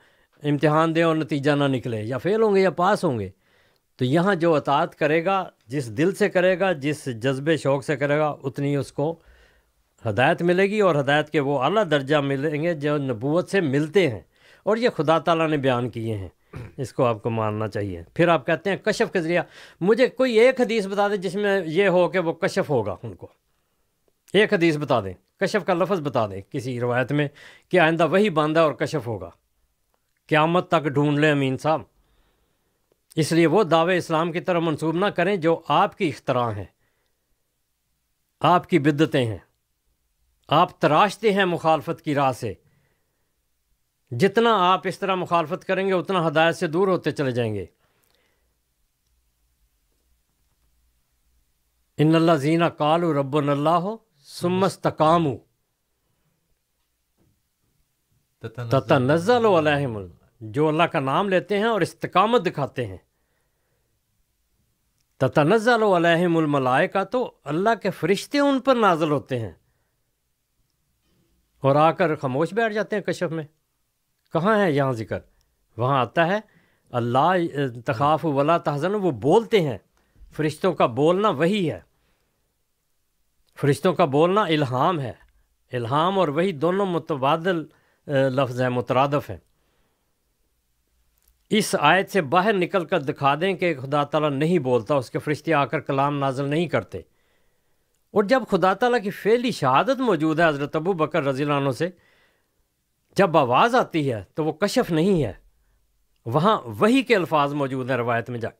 F: इम्तहान दें और नतीजा ना निकले या फेल होंगे या पास होंगे तो यहाँ जो अतात करेगा जिस दिल से करेगा जिस जज्बे शौक़ से करेगा उतनी उसको हदायत मिलेगी और हदायत के वो अला दर्जा मिलेंगे जो नबूत से मिलते हैं और ये खुदा तला ने बयान किए हैं इसको आपको मानना चाहिए फिर आप कहते हैं कशफ के ज़रिया मुझे कोई एक हदीस बता दें जिसमें यह हो कि वो कशफ होगा उनको एक हदीस बता दें कशफ का लफ्ज़ बता दें किसी रवायत में कि आइंदा वही बांधा और कशफ होगा क़्यामत तक ढूंढ लें अमीन साहब इसलिए वो दावे इस्लाम की तरह मंसूब ना करें जो आपकी इख्तरा हैं आपकी बिद्दतें हैं आप तराशते हैं मुखालफत की राह से जितना आप इस तरह मुखालफत करेंगे उतना हदायत से दूर होते चले जाएंगे इन अल्लाह जीना कालू रब्बन अल्लाह सुमस्तकामू तथा नजल जो अल्लाह का नाम लेते हैं और इस्तकामत दिखाते हैं ततनज़लमलायका तो अल्लाह के फ़रिश्ते उन पर नाजल होते हैं और आकर खामोश बैठ जाते हैं कशफ में कहाँ है यहाँ ज़िक्र वहाँ आता है अल्लाह तखाफ वला तहजन वो बोलते हैं फ़रिश्तों का बोलना वही है फ़रिश्तों का बोलना इल्हाम है इल्हाम और वही दोनों मुतबादल लफ्ज़ हैं मुतरदफ़ हैं इस आयत से बाहर निकल कर दिखा दें कि खुदा ताला नहीं बोलता उसके फरिश्ते आकर कलाम नाजल नहीं करते और जब खुदा ताला की फैली शहादत मौजूद है हज़रत अबू बकर रजीलानों से जब आवाज़ आती है तो वो कशफ नहीं है वहाँ वही के अल्फाज मौजूद हैं रवायत में जा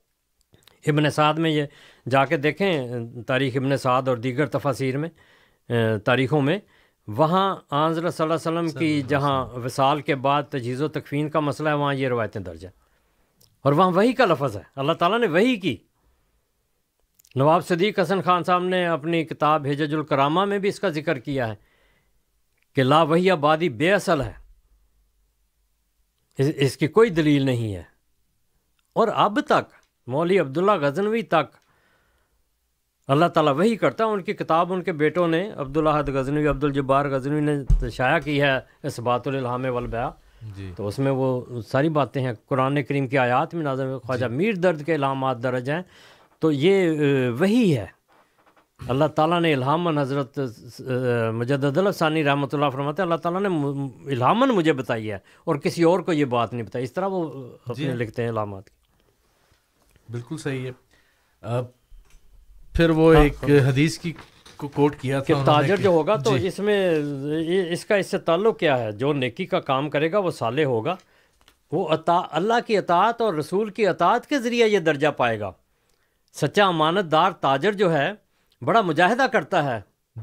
F: इबन साद में ये जाके देखें तारीख़ इबन साद और दीगर तफासिर में तारीख़ों में वहाँ आजर वसल्लम की जहाँ विसाल के बाद तजीज़ तकफीन का मसला है वहाँ ये रवायतें दर्ज हैं और वहाँ वही का लफज है अल्लाह ताला ने वही की नवाब सदीक हसन खान साहब ने अपनी किताब हिजजुल करामा में भी इसका जिक्र किया है कि ला वही आबादी बेअसल है इस, इसकी कोई दलील नहीं है और अब तक मौली अब्दुल्ला गजनवी तक अल्लाह ताला वही करता है उनकी किताब उनके बेटों ने अब्दुल्लाहद गजनवी अब्दुल जब्बार गजनवी ने शाया की है इस बातुलहाम वलबया तो उसमें वो सारी बातें हैं कुरान करीम की आयात में नाजर ख्वाजा मीर दर्द के इलामत दर्ज हैं तो ये वही है अल्लाह ताला ने इल्हामन हज़रत मजदानी रहमत फरमाते अल्लाह ताला ने इल्हामन मुझे बताई है और किसी और को ये बात नहीं बताई इस तरह वो अपने लिखते हैं इलामत बिल्कुल
E: सही है आ, फिर वो हाँ, एक हाँ, हदीस
F: की को कोट किया था ताजर जो होगा तो इसमें इसका इससे ताल्लुक क्या है जो नेकी का काम करेगा वो साले होगा वो अता अल्लाह की अतात और रसूल की अतात के ज़रिए ये दर्जा पाएगा सच्चा अमानतदार ताजर जो है बड़ा मुजाहिदा करता है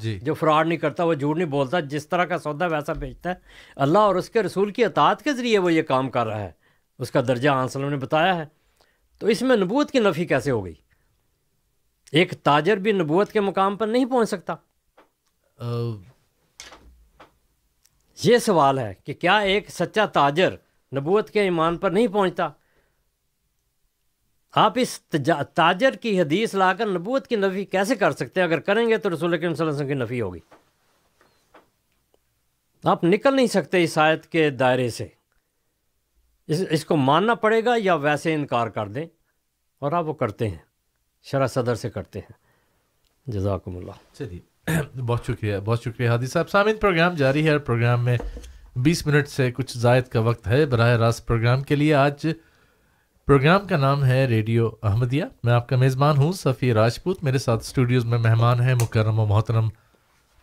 F: जी जो फ्रॉड नहीं करता वो झूठ नहीं बोलता जिस तरह का सौदा वैसा बेचता है अल्लाह और उसके रसूल की अतात के ज़रिए वो ये काम कर रहा है उसका दर्जा आंसलों ने बताया है तो इसमें नबूत की नफ़ी कैसे हो गई एक ताजर भी नबूत के मुकाम पर नहीं पहुंच सकता ये सवाल है कि क्या एक सच्चा ताजर नबूत के ईमान पर नहीं पहुंचता आप इस ताजर की हदीस लाकर नबूत की नफ़ी कैसे कर सकते हैं अगर करेंगे तो रसूल वसल्लम की नफ़ी होगी आप निकल नहीं सकते इस आयत के दायरे से इस इसको मानना पड़ेगा या वैसे इनकार कर दें और आप वो करते हैं शरा सदर से करते हैं जज़ाकमल चलिए बहुत शुक्रिया बहुत
E: शुक्रिया हादी साहब सामिन प्रोग्राम जारी है प्रोग्राम में बीस मिनट से कुछ जायद का वक्त है बरह रास्त प्रोग्राम के लिए आज प्रोग्राम का नाम है रेडियो अहमदिया मैं आपका मेज़बान हूँ सफ़ी राजपूत मेरे साथ स्टूडियोज़ में मेहमान हैं मुकरम मोहतरम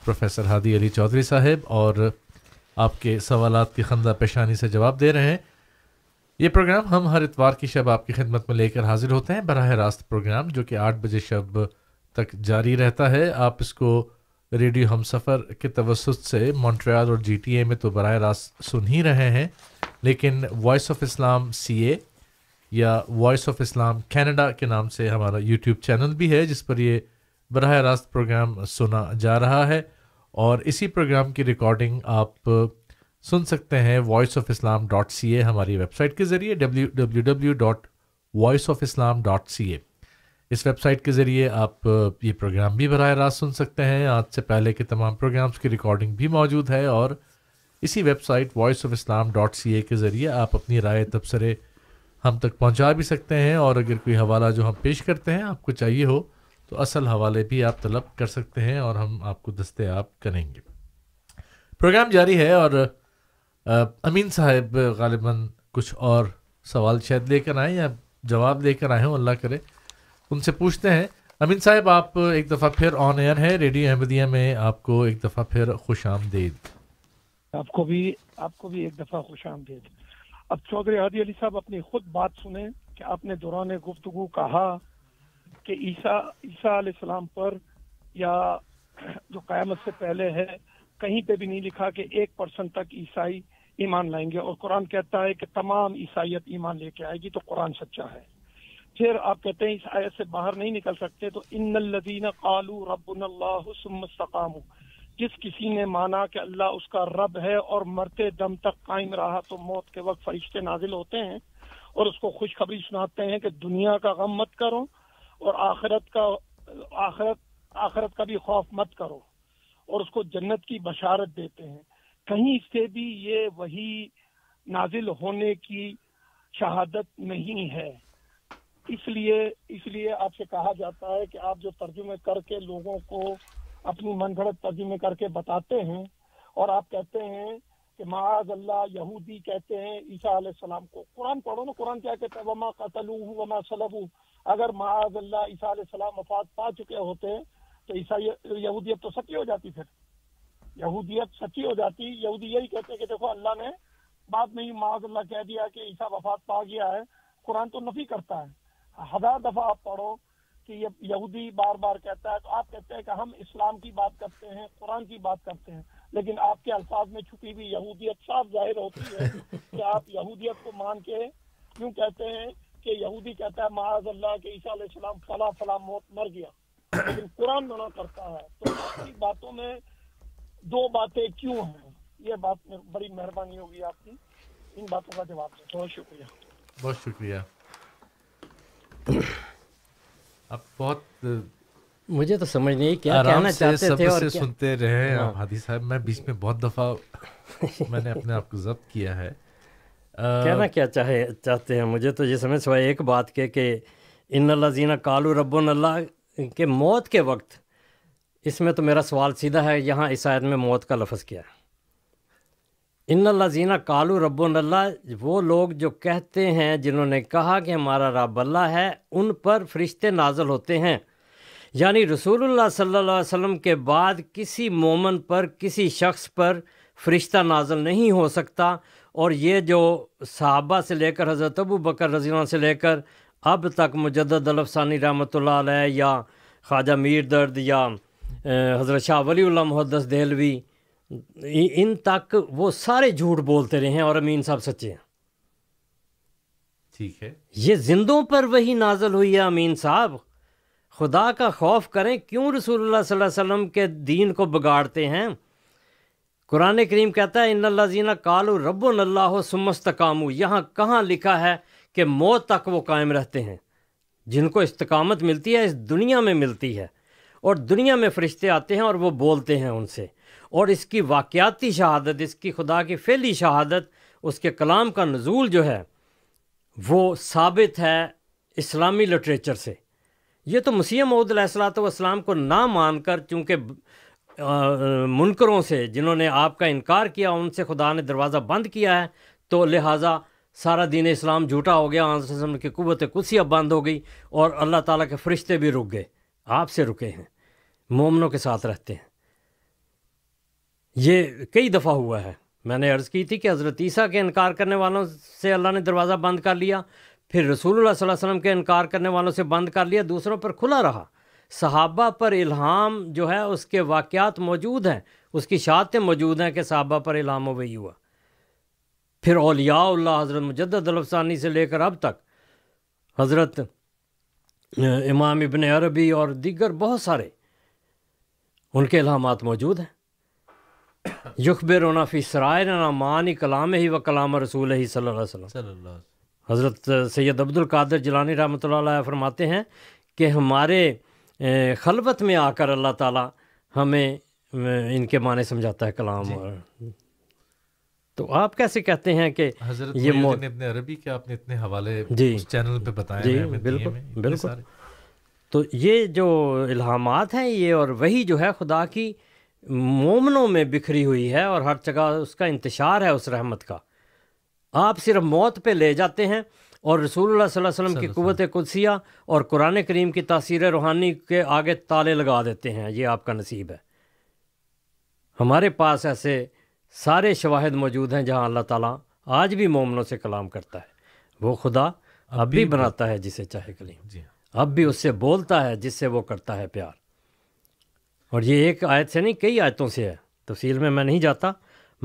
E: प्रोफेसर हादी अली चौधरी साहब और आपके सवालत की खंदा पेशानी से जवाब दे रहे हैं ये प्रोग्राम हम हर इतवार की शब आपकी खिदमत में लेकर हाजिर होते हैं बरह रास्त प्रोग्राम जो कि आठ बजे शब तक जारी रहता है आप इसको रेडियो हम सफ़र के तवसत से मॉन्ट्रियाल और जी टी ए में तो बर रास्त सुन ही रहे हैं लेकिन voice of Islam C A या वॉइस ऑफ इस्लाम कैनेडा के नाम से हमारा यूट्यूब चैनल भी है जिस पर ये बरह रास्त प्रोग्राम सुना जा रहा है और इसी प्रोग्राम की रिकॉर्डिंग आप सुन सकते हैं voice of Islam dot C A हमारी वेबसाइट के ज़रिए W W W dot voice of Islam dot C A इस वेबसाइट के ज़रिए आप ये प्रोग्राम भी बर रास्त सुन सकते हैं आज से पहले के तमाम प्रोग्राम्स की रिकॉर्डिंग भी मौजूद है और इसी website voice of Islam dot C A के ज़रिए आप अपनी राय तबसरे हम तक पहुंचा भी सकते हैं और अगर कोई हवाला जो हम पेश करते हैं आपको चाहिए हो तो असल हवाले भी आप तलब कर सकते हैं और हम आपको दस्तयाब करेंगे प्रोग्राम जारी है और अमीन uh, साहब गालिबा कुछ और सवाल शायद लेकर आए या जवाब लेकर आए हों अल्लाह करे उनसे पूछते हैं अमीन साहब आप एक दफ़ा फिर ऑन एयर है रेडियो अहमदिया में आपको एक दफ़ा फिर खुश आमदेद
G: आपको भी आपको भी एक दफ़ा खुश आमदेद अब चौधरी हादी अली साहब अपनी खुद बात सुने कि आपने दौरान गुफ्तु कहा कि ईसा ईसा सलाम पर या जो क़्यामत से पहले है कहीं पे भी नहीं लिखा कि एक परसेंट तक ईसाई ईमान लाएंगे और कुरान कहता है कि तमाम ईसाइत ईमान लेके आएगी तो कुरान सच्चा है फिर आप कहते हैं इस आयत से बाहर नहीं निकल सकते तो इन लदीन कालू रबाम जिस किसी ने माना कि अल्लाह उसका रब है और मरते दम तक कायम रहा तो मौत के वक्त फरिश्ते नाजिल होते हैं और उसको खुशखबरी सुनाते हैं कि दुनिया का गम मत करो और आखिरत का आखिरत आखिरत का भी खौफ मत करो और उसको जन्नत की बशारत देते हैं कहीं से भी ये वही नाजिल होने की शहादत नहीं है इसलिए इसलिए आपसे कहा जाता है कि आप जो तर्जुमे करके लोगों को अपनी मन घड़त तर्जुमे करके बताते हैं और आप कहते हैं कि माज अल्लाह यहूदी कहते हैं ईसा सलाम को कुरान पढ़ो ना कुरान क्या कहते हैं वमा कतलू वमा सलबू अगर माज अल्लाह ईसा सलाम वफात पा चुके होते तो ईसा यहूदी अब तो सच्ची हो जाती फिर यहूदियत सच्ची हो जाती यहूदी यही कहते कि देखो अल्लाह ने बाद में ही माज अल्लाह कह दिया कि ईसा वफात पा गया है कुरान तो नफी करता है हजार दफा आप पढ़ो कि ये यहूदी बार बार कहता है तो आप कहते हैं कि हम इस्लाम की बात करते हैं कुरान की बात करते हैं लेकिन आपके अल्फाज में छुपी हुई यहूदियत साफ जाहिर होती है कि आप यहूदियत को मान के क्यों कहते हैं कि यहूदी कहता है महाज अल्लाह के ईसा सलाम फला फला मौत मर गया लेकिन कुरान मना करता है तो आपकी बातों में दो बातें क्यों हैं ये बात में बड़ी मेहरबानी होगी आपकी इन बातों का जवाब दें बहुत शुक्रिया
E: बहुत शुक्रिया अब बहुत
F: मुझे तो समझ नहीं क्या आराम कहना चाहते थे और क्या? सुनते रहे आप हाँ।
E: हादी साहब मैं बीच में बहुत दफ़ा मैंने अपने आप को जब्त किया है आ,
F: कहना क्या चाहे चाहते हैं मुझे तो ये समझ सुबह एक बात के कि इन लजीना कालू रब्बन के मौत के वक्त इसमें तो मेरा सवाल सीधा है यहाँ इस आयत में मौत का लफ्ज़ क्या है इन लजीना कालू रब्बुल्ला वो लोग जो कहते हैं जिन्होंने कहा कि हमारा रब अल्लाह है उन पर फरिश्ते नाजल होते हैं यानी रसूलुल्लाह सल्लल्लाहु अलैहि वसल्लम के बाद किसी मोमन पर किसी शख्स पर फरिश्ता नाजल नहीं हो सकता और ये जो सहाबा से लेकर हज़रत अबू बकर रजीना से लेकर अब तक मुजद रहमत ला या ख्वाजा मीर दर्द या हज़रत शाह वली मुहदस देहलवी इन तक वो सारे झूठ बोलते रहे हैं और अमीन साहब सच्चे हैं ठीक है ये जिंदों पर वही नाजल हुई है अमीन साहब खुदा का खौफ करें क्यों रसूलुल्लाह सल्लल्लाहु अलैहि वसल्लम के दीन को बिगाड़ते हैं कुरान करीम कहता है इन जीना कालू रब कामू यहाँ कहाँ लिखा है कि मौत तक वो कायम रहते हैं जिनको इस्तकामत मिलती है इस दुनिया में मिलती है और दुनिया में फ़रिश्ते आते हैं और वो बोलते हैं उनसे और इसकी वाक़ाती शहादत इसकी खुदा की फैली शहादत उसके कलाम का नज़ूल जो है वो साबित है इस्लामी लिटरेचर से ये तो मसीह मऊदलाम को ना मान कर चूँकि मुनकरों से जिन्होंने आपका इनकार किया उनसे खुदा ने दरवाज़ा बंद किया है तो लिहाजा सारा दीन इस्लाम झूठा हो गया की कुत कुसिया बंद हो गई और अल्लाह ताला के फरिश्ते भी रुक गए आपसे रुके हैं मोमनों के साथ रहते हैं ये कई दफ़ा हुआ है मैंने अर्ज़ की थी कि हज़रत ईसा के इनकार करने वालों से अल्लाह ने दरवाज़ा बंद कर लिया फिर रसूल सल्लल्लाहु के इनकार करने वालों से बंद कर लिया दूसरों पर खुला रहा सहाबा पर इल्हाम जो है उसके वाक़ात मौजूद हैं उसकी शातें मौजूद हैं कि सहाबा पर इल्हाम वही हुआ फिर अलियाल्ला हज़रत मुजद्दलफ़सानी से लेकर अब तक हज़रत इमाम इबन अरबी और दीगर बहुत सारे उनके इलामत मौजूद हैं युखबिर फ़ी सराय ना मान कलाम ही व कलाम रसूल ही सल्ला हज़रत सैद अब्दुल्कर कादर जिलानी रहमत फरमाते हैं कि हमारे खलबत में आकर अल्लाह ताला हमें इनके माने समझाता है कलाम तो आप कैसे कहते हैं कि ये ने अपने अरबी के आपने इतने हवाले जी उस चैनल पे बताए जी बिल्कुल बिल्कुल तो ये जो इल्हामात हैं ये और वही जो है खुदा की मोमनों में बिखरी हुई है और हर जगह उसका इंतशार है उस रहमत का आप सिर्फ मौत पे ले जाते हैं और रसूल वसम की कुत कुदसिया और कुरान करीम की तसीर रूहानी के आगे ताले लगा देते हैं ये आपका नसीब है हमारे पास ऐसे सारे शवाहद मौजूद हैं जहाँ अल्लाह ताला आज भी मोमनों से कलाम करता है वो खुदा अब भी बनाता है जिसे चाहे कलीम हाँ। अब भी उससे बोलता है जिससे वो करता है प्यार और ये एक आयत से नहीं कई आयतों से है तफसील में मैं नहीं जाता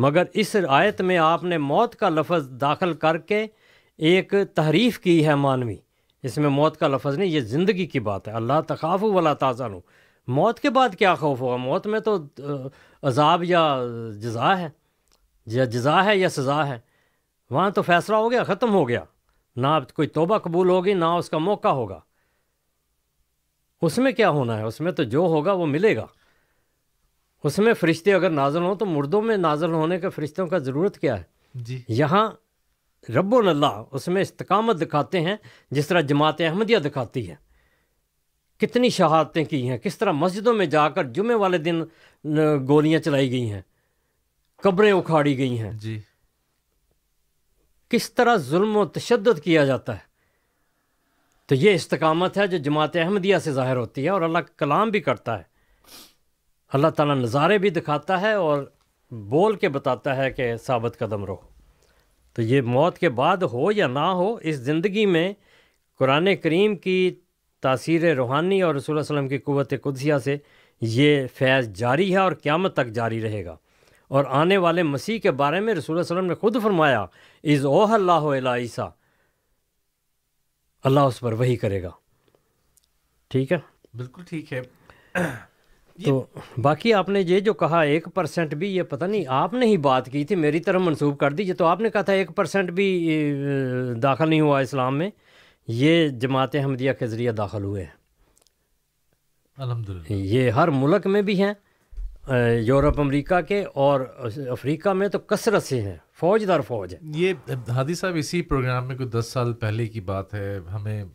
F: मगर इस आयत में आपने मौत का लफ्ज़ दाखिल करके एक तहरीफ़ की है मानवी इसमें मौत का लफ्ज़ नहीं ये ज़िंदगी की बात है अल्लाह तखाफ़ वाला ताज़ा नू मौत के बाद क्या खौफ होगा मौत में तो अजाब या जजा है या जजा है या सज़ा है वहाँ तो फैसला हो गया ख़त्म हो गया ना कोई तोबा कबूल होगी ना उसका मौका होगा उसमें क्या होना है उसमें तो जो होगा वो मिलेगा उसमें फरिश्ते अगर नाजल हों तो मुर्दों में नाजल होने के फरिश्तों का ज़रूरत क्या है यहाँ रब्बुल्ला उसमें इस्तकामत दिखाते हैं जिस तरह जमात अहमदिया दिखाती है कितनी शहादतें की हैं किस तरह मस्जिदों में जाकर जुमे वाले दिन गोलियां चलाई गई हैं कब्रें उखाड़ी गई हैं जी किस तरह जुल्म व तशद किया जाता है तो ये इस्तकामत है जो जमात अहमदिया से ज़ाहिर होती है और अल्लाह कलाम भी करता है अल्लाह ताला नज़ारे भी दिखाता है और बोल के बताता है कि साबित कदम रहो तो ये मौत के बाद हो या ना हो इस ज़िंदगी में कुरान करीम की तासीर रूहानी और रसूल वसम की क़वत कुदसिया से ये फैज़ जारी है और क़्यामत तक जारी रहेगा और आने वाले मसीह के बारे में रसूल वसम ने खुद फरमाया इज़ ओह अल्लाह अल्लाह उस पर वही करेगा ठीक है
E: बिल्कुल ठीक है
F: तो बाकी आपने ये जो कहा एक परसेंट भी ये पता नहीं आपने ही बात की थी मेरी तरफ मनसूब कर दी ये तो आपने कहा था एक परसेंट भी दाखिल नहीं हुआ इस्लाम में ये जमात हमदिया के ज़रिए दाखिल हुए हैं ये हर मुल्क में भी हैं यूरोप अमेरिका के और अफ्रीका में तो कसरत से हैं फौज दर फौज है ये हादी साहब इसी
E: प्रोग्राम में कोई दस साल पहले की बात है हमें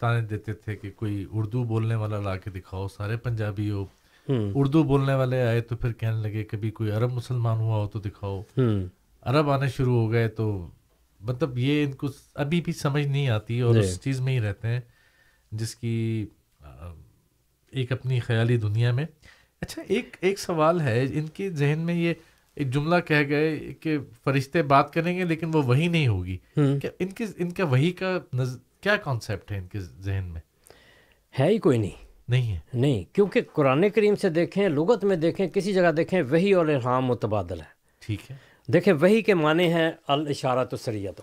E: ताने देते थे कि कोई उर्दू बोलने वाला ला के दिखाओ सारे पंजाबी हो हम्म। उर्दू बोलने वाले आए तो फिर कहने लगे कभी कोई अरब मुसलमान हुआ हो तो दिखाओ हम्म। अरब आने शुरू हो गए तो मतलब ये इनको अभी भी समझ नहीं आती और उस चीज़ में ही रहते हैं जिसकी एक अपनी ख्याली दुनिया में अच्छा एक एक सवाल है इनके जहन में ये एक जुमला कह गए कि फरिश्ते बात करेंगे लेकिन वो वही नहीं होगी हम्म।
F: क्या इनके इनका वही का नज, क्या कॉन्सेप्ट है इनके जहन में है ही कोई नहीं नहीं है नहीं क्योंकि कुरान करीम से देखें लुगत में देखें किसी जगह देखें वही और इल्हाम मुतबादल है ठीक है देखें वही के माने हैं अल इशारा तो सरियत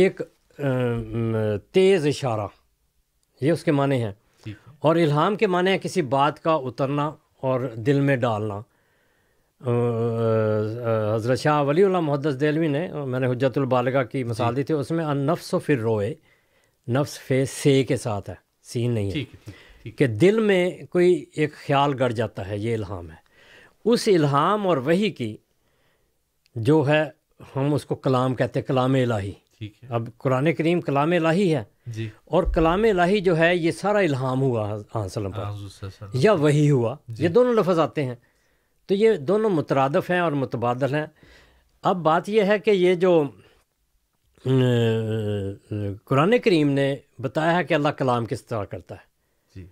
F: एक तेज़ इशारा ये उसके माने हैं और इल्हाम के माने हैं किसी बात का उतरना और दिल में डालना हज़रत शाह वली मुहदस देलवी ने मैंने हजतुलबालगा की मिसाल दी थी उसमें अन नफ्स फिर रोए नफ्स फे से के साथ है सीन नहीं है कि दिल में कोई एक ख्याल गढ़ जाता है ये इल्हाम है उस इल्हाम और वही की जो है हम उसको कलाम कहते हैं कलाम लाही है अब कुरान करीम कलाम लाही है जी और कलाम लाही जो है ये सारा इल्हाम हुआ हासलम पर या वही हुआ ये दोनों लफज आते हैं तो ये दोनों मुतरदफ़ हैं और मुतबादल हैं अब बात यह है कि ये जो कुरान करीम ने बताया है कि अल्लाह कलाम किस तरह करता है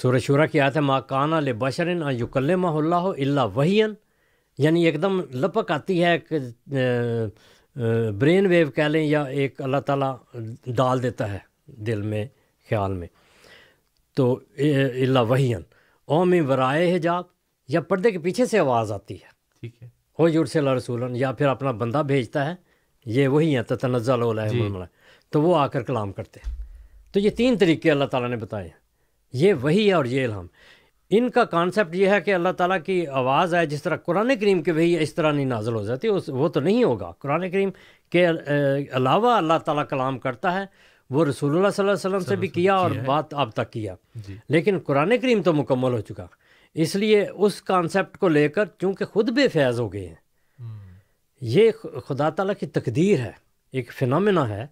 F: सूर शुरा की आयत है माँ काना ले बशरन युकल्ला वहीन यानी एकदम लपक आती है कि ब्रेन वेव कह लें या एक अल्लाह ताला डाल देता है दिल में ख्याल में तो अल्ला वहीन ओम वराए हिजाब या पर्दे के पीछे से आवाज़ आती है ठीक है हो जुड़ से रसूलन या फिर अपना बंदा भेजता है ये वही है तनज़ल तो वो आकर कलाम करते हैं तो ये तीन तरीके अल्लाह ताला ने बताए हैं ये वही है और ये इल्हम इनका कॉन्सेप्ट यह है कि अल्लाह ताला की आवाज़ है जिस तरह कुरान करीम के भी इस तरह नहीं नाजल हो जाती उस वो तो नहीं होगा कुरान करीम के अलावा अल्लाह ताला कलाम करता है वो रसूलुल्लाह सल्लल्लाहु अलैहि वसल्लम से भी किया और बात अब तक किया लेकिन कुरान करीम तो मुकम्मल हो चुका इसलिए उस कॉन्सेप्ट को लेकर चूँकि खुद बेफैज़ हो गए हैं हम्म। ये खुदा तला की तकदीर है एक फिनमिना है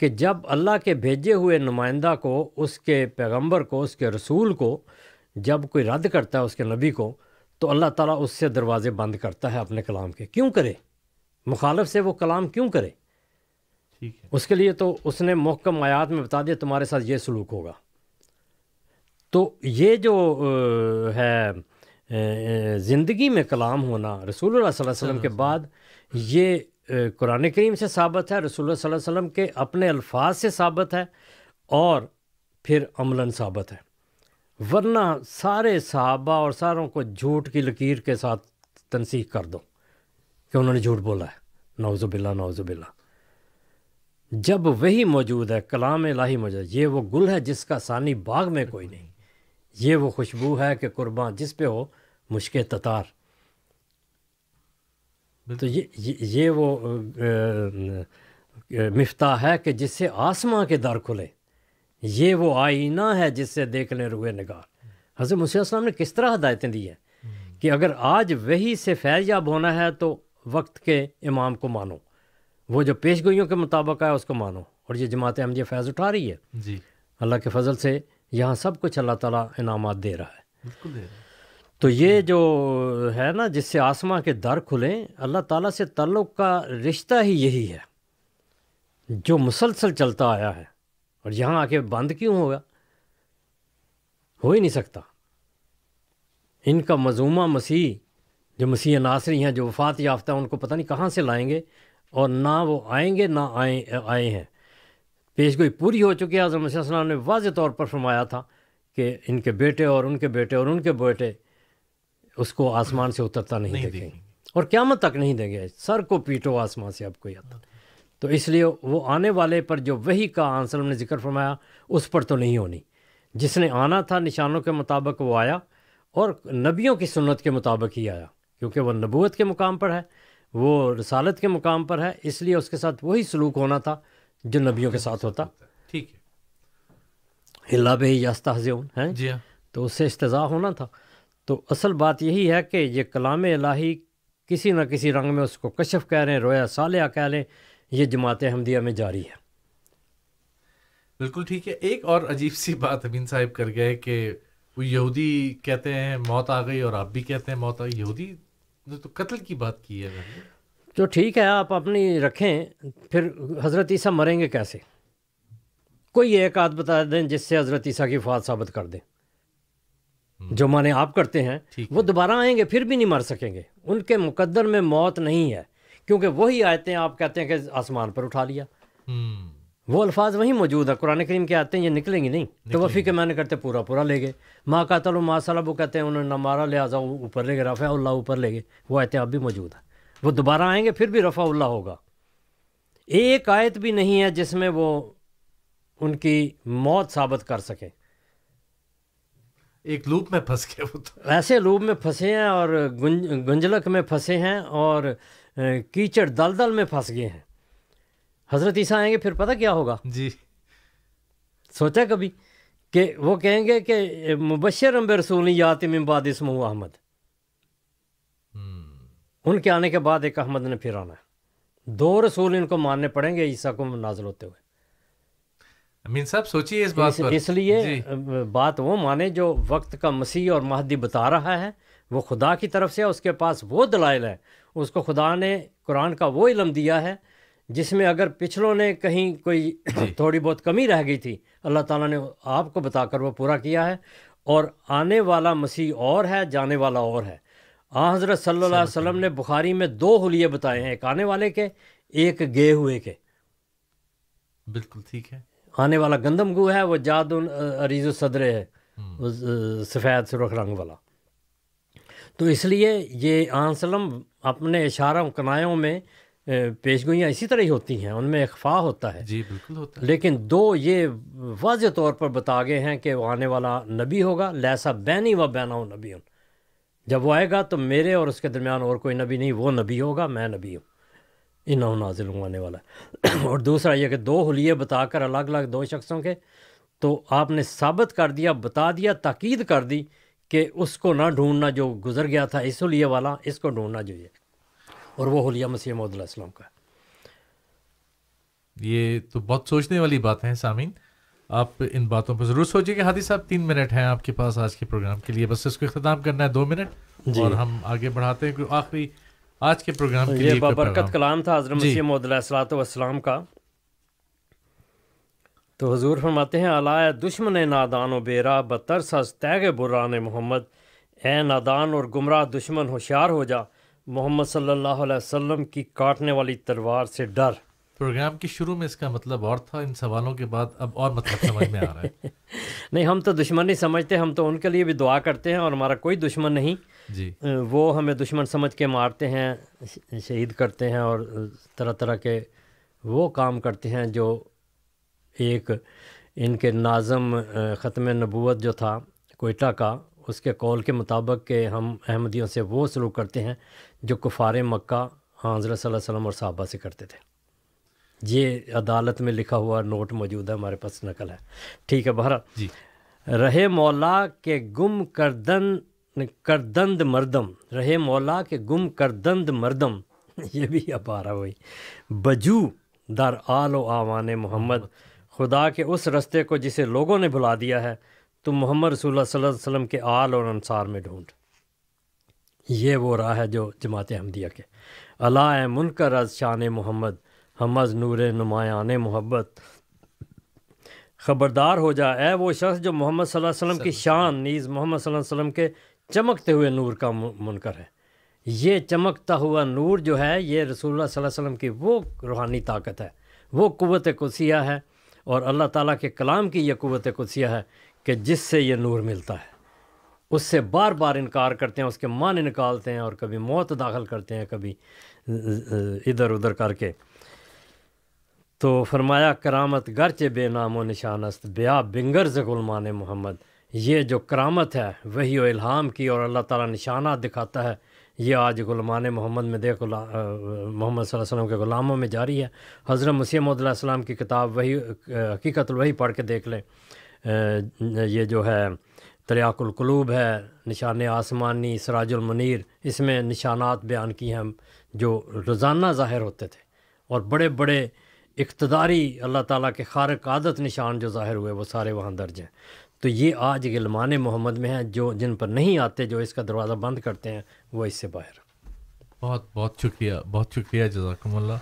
F: कि जब अल्लाह के भेजे हुए नुमाइंदा को उसके पैगम्बर को उसके रसूल को जब कोई रद्द करता है उसके नबी को तो अल्लाह ताला उससे दरवाज़े बंद करता है अपने कलाम के क्यों करे मुखालफ से वो कलाम क्यों करे ठीक है उसके लिए तो उसने मोहकम आयात में बता दिया तुम्हारे साथ ये सलूक होगा तो ये जो है ज़िंदगी में कलाम होना रसूल वसम के बाद ये कुरान करीम से साबित है रसूल वसम के अपने अल्फाज से साबित है और फिर अमला साबित है वरना सारे सहाबा और सारों को झूठ की लकीर के साथ तनसीह कर दो कि उन्होंने झूठ बोला है नौजुबिल्ला नौजुबिल्ला जब वही मौजूद है कलाम लाही मौजूद ये वो गुल है जिसका सानी बाग में कोई नहीं ये वो खुशबू है कि कुर्बान जिस पे हो मुश्क ततार तो ये ये, ये वो मफ्ता है कि जिससे आसमां के दर खुले ये वो आईना है जिससे देख ले रुए नगार हजर मुसीम ने किस तरह हदायतें दी हैं कि अगर आज वही से फैज याब होना है तो वक्त के इमाम को मानो वो जो पेश गोइयों के मुताबिक आया उसको मानो और ये जमात हमजे फैज़ उठा रही है जी अल्लाह के फजल से यहाँ सब कुछ अल्लाह ताला इनामत दे रहा
E: है
F: तो ये जो है ना जिससे आसमां के दर खुलें अल्लाह ताला से तल्लुक़ का रिश्ता ही यही है जो मुसलसल चलता आया है और यहाँ आके बंद क्यों होगा हो ही नहीं सकता इनका मजूमा मसीह जो मसीह नासरी हैं जो वफात याफ्ता उनको पता नहीं कहाँ से लाएंगे और ना वो आएंगे ना आए आए हैं पेश गोई पूरी हो चुकी है आजम वसम ने वाज तौर पर फरमाया था कि इनके बेटे और उनके बेटे और उनके बेटे उसको आसमान से उतरता नहीं, नहीं देखेंगे और क्या मत तक नहीं देंगे सर को पीटो आसमान से अब कोई आता तो इसलिए वो आने वाले पर जो वही का आंसलम ने जिक्र फरमाया उस पर तो नहीं होनी जिसने आना था निशानों के मुताबिक वो आया और नबियों की सुन्नत के मुताबिक ही आया क्योंकि वह नबूत के मुकाम पर है वो रसालत के मुकाम पर है इसलिए उसके साथ वही सलूक होना था जो नबियों के साथ होता ठीक है हिला पे यास्ता हजन है जी हाँ तो उससे इस्तः होना था तो असल बात यही है कि ये कलाम इलाही किसी न किसी रंग में उसको कशफ कह रहे हैं रोया साल कह लें ये जमात हमदिया में जारी है
E: बिल्कुल ठीक है एक और अजीब सी बात अमीन साहब कर गए कि वो यहूदी कहते हैं मौत आ गई और आप भी कहते हैं मौत आ गई यहूदी ने तो कत्ल की बात की है
F: तो ठीक है आप अपनी रखें फिर हज़रत ईसा मरेंगे कैसे कोई एक आध बता दें जिससे हज़रत ईसा की फात साबित कर दें हम्म। जो माने आप करते हैं वो दोबारा आएंगे फिर भी नहीं मर सकेंगे उनके मुकद्दर में मौत नहीं है क्योंकि वही आयतें आप कहते हैं कि आसमान पर उठा लिया
D: हम्म।
F: वो अल्फाज वहीं मौजूद है कुरान करीम के आते हैं ये निकलेंगे नहीं तो निकलेंगी। तो वफ़ी के मैंने करते पूरा पूरा ले गए माँ का तलो माँ सालब वो कहते हैं उन्होंने मारा लिहाजा ऊपर ले गए रफ़ा अल्लाह ऊपर ले गए वो आयतें अब भी मौजूद है वो दोबारा आएंगे फिर भी रफ़ा उल्ला होगा एक आयत भी नहीं है जिसमें वो उनकी मौत साबित कर सके एक लूप में फंस गए वो तो। ऐसे लूप में फंसे हैं और गुंज गुंजलक में फंसे हैं और कीचड़ दलदल में फंस गए हैं हजरत ईसा आएंगे फिर पता क्या होगा जी सोचा कभी कि वो कहेंगे कि मुबशर अम्बे रसूल यात बाद इसमू अहमद हम्म। उनके आने के बाद एक अहमद ने फिर आना दो रसूल इनको मानने पड़ेंगे ईसा को नाजल होते हुए अमीन साहब सोचिए इस बात इस, पर इसलिए बात वो माने जो वक्त का मसीह और महदी बता रहा है वो खुदा की तरफ से उसके पास वो दलाइल है उसको खुदा ने कुरान का वो इलम दिया है जिसमें अगर पिछलों ने कहीं कोई थोड़ी बहुत कमी रह गई थी अल्लाह ताला ने आपको बताकर वो पूरा किया है और आने वाला मसीह और है जाने वाला और है आ हज़रत सल्लल्लाहु अलैहि ने बुखारी में दो हुलिये बताए हैं एक आने वाले के एक गए हुए के
E: बिल्कुल ठीक है
F: आने वाला गंदम गु है वह जादुल अरीज सदरे है हम्म। सफ़ेद सुरख रंग वाला तो इसलिए ये आंसलम अपने इशारों कनायों में पेश गोइयाँ इसी तरह ही होती हैं उनमें अखफा होता है जी बिल्कुल होता है लेकिन दो ये वाज तौर पर बता गए हैं कि वो आने वाला नबी होगा लैसा बैनी व बैना नबी उन जब वो आएगा तो मेरे और उसके दरमियान और कोई नबी नहीं वो नबी होगा मैं नबी हूँ इन नाजिल हूँ आने वाला और दूसरा यह कि दो हलिए बताकर अलग अलग दो शख्सों के तो आपने साबित कर दिया बता दिया ताकीद कर दी कि उसको ना ढूंढना जो गुज़र गया था इस हलिया वाला इसको ढूंढना जो ये और वो हलिया मसीह महदलाम का
E: ये तो बहुत सोचने वाली बात है सामीन आप इन बातों पर ज़रूर कि हादी साहब तीन मिनट हैं आपके पास आज के प्रोग्राम के लिए बस इसको अख्ताम करना है दो मिनट और हम आगे
F: बढ़ाते हैं आखिरी आज के प्रोग्राम तो के लिए बरकत कलाम था हजरत मसीह का तो हजूर फरमाते हैं अलाय दुश्मन नादान बेरा बतर सज तैग बुरान मोहम्मद ए नादान और गुमराह दुश्मन होशियार हो जा मोहम्मद सल्लल्लाहु अलैहि वसल्लम की काटने वाली तलवार से डर प्रोग्राम के शुरू में इसका मतलब और था इन सवालों के बाद अब और मतलब समझ में आ रहा है नहीं हम तो दुश्मन नहीं समझते हम तो उनके लिए भी दुआ करते हैं और हमारा कोई दुश्मन नहीं जी वो हमें दुश्मन समझ के मारते हैं शहीद करते हैं और तरह तरह के वो काम करते हैं जो एक इनके नाज़म ख़त्म नबूत जो था कोयटा का उसके कौल के मुताबिक के हम अहमदियों से वो सलूक करते हैं जो कुफार मक्का हाजर वसम और साहबा से करते थे ये अदालत में लिखा हुआ नोट मौजूद है हमारे पास नकल है ठीक है बहरा रहे मौला के गुम करदन करदंद मरदम रहे मौला के गुम करदंद मरदम ये भी अपारा वही बजू दर आलो आवान मोहम्मद खुदा के उस रस्ते को जिसे लोगों ने भुला दिया है तुम मोहम्मद रसूल वसम के आल और अनसार में ढूंढ ये वो राह है जो जमात हमदिया के अला मुनकर अज शान मोहम्मद हमज नूर नुमायान मोहब्बत ख़बरदार हो जा ए वो शख्स जो मोहम्मद सल्लल्लाहु अलैहि वसल्लम की शान नीज़ मोहम्मद सल्लल्लाहु अलैहि वसल्लम के चमकते हुए नूर का मुनकर है ये चमकता हुआ नूर जो है ये रसूल सल्लल्लाहु अलैहि वसल्लम की वो रूहानी ताकत है वो क़वत कुसिया है और अल्लाह ताला के कलाम की यह क़वत कुदसिया है कि जिससे ये नूर मिलता है उससे बार बार इनकार करते हैं उसके मान निकालते हैं और कभी मौत दाखिल करते हैं कभी इधर उधर करके तो फरमाया करामत बे नाम व निशानस्त ब्या बिंगर गुलमान मोहम्मद ये जो करामत है वही इल्हाम की और अल्लाह ताला निशाना दिखाता है ये आज गुलमान मोहम्मद में देख मोहम्मद वसल्लम के ग़ुलामों में जारी है हज़रत मसीम की किताब वही हकीकत वही पढ़ के देख लें ये जो है तरियाकुलकलूब है निशान आसमानी सराजुलमनिर इसमें निशानात बयान किए हैं जो रोज़ाना ज़ाहिर होते थे और बड़े बड़े इकतदारी अल्लाह ताली के खारक आदत निशान जो ज़ाहिर हुए वो सारे वहाँ दर्ज हैं तो ये आज गिलमान मोहम्मद में हैं जो जिन पर नहीं आते जो इसका दरवाज़ा बंद करते हैं वो इससे बाहर
E: बहुत बहुत शुक्रिया बहुत शुक्रिया जजाकमल्ला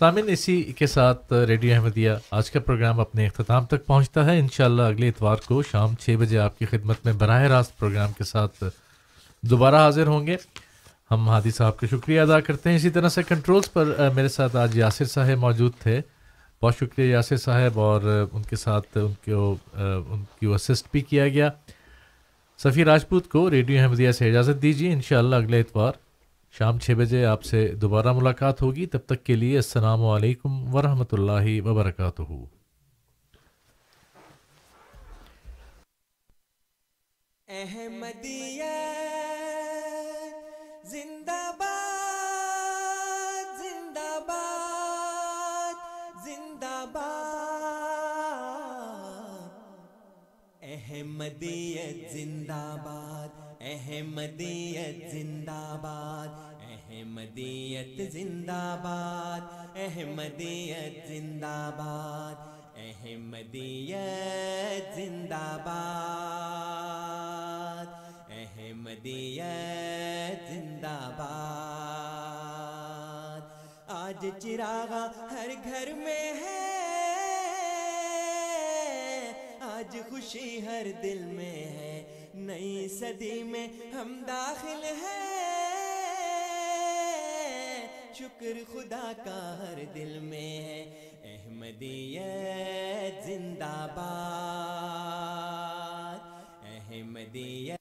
E: सामिन इसी के साथ रेडियो अहमदिया आज का प्रोग्राम अपने अख्ताम तक पहुँचता है इन अगले इतवार को शाम छः बजे आपकी खिदमत में बरह रास्त प्रोग्राम के साथ दोबारा हाजिर होंगे हम हादी साहब का शुक्रिया अदा करते हैं इसी तरह से कंट्रोल्स पर मेरे साथ आज यासिर साहब मौजूद थे बहुत शुक्रिया यासिर साहब और उनके साथ उनके उनकी असिस्ट भी किया गया सफ़ी राजपूत को रेडियो अहमदिया से इजाज़त दीजिए इन अगले इतवार शाम छः बजे आपसे दोबारा मुलाकात होगी तब तक के लिए असलकम वरहमल वबरकू
A: अहमदिया जिंदाबाद अहमदियत जिंदाबाद अहमदियत जिंदाबाद अहमदियत जिंदाबाद अहमदियत जिंदाबाद अहमदियत जिंदाबाद अहमदियत जिंदाबाद आज चिरागा हर घर में है आज खुशी हर दिल में है नई सदी में हम दाखिल हैं शुक्र खुदा का हर दिल में है अहमदी जिंदाबाद अहमदिया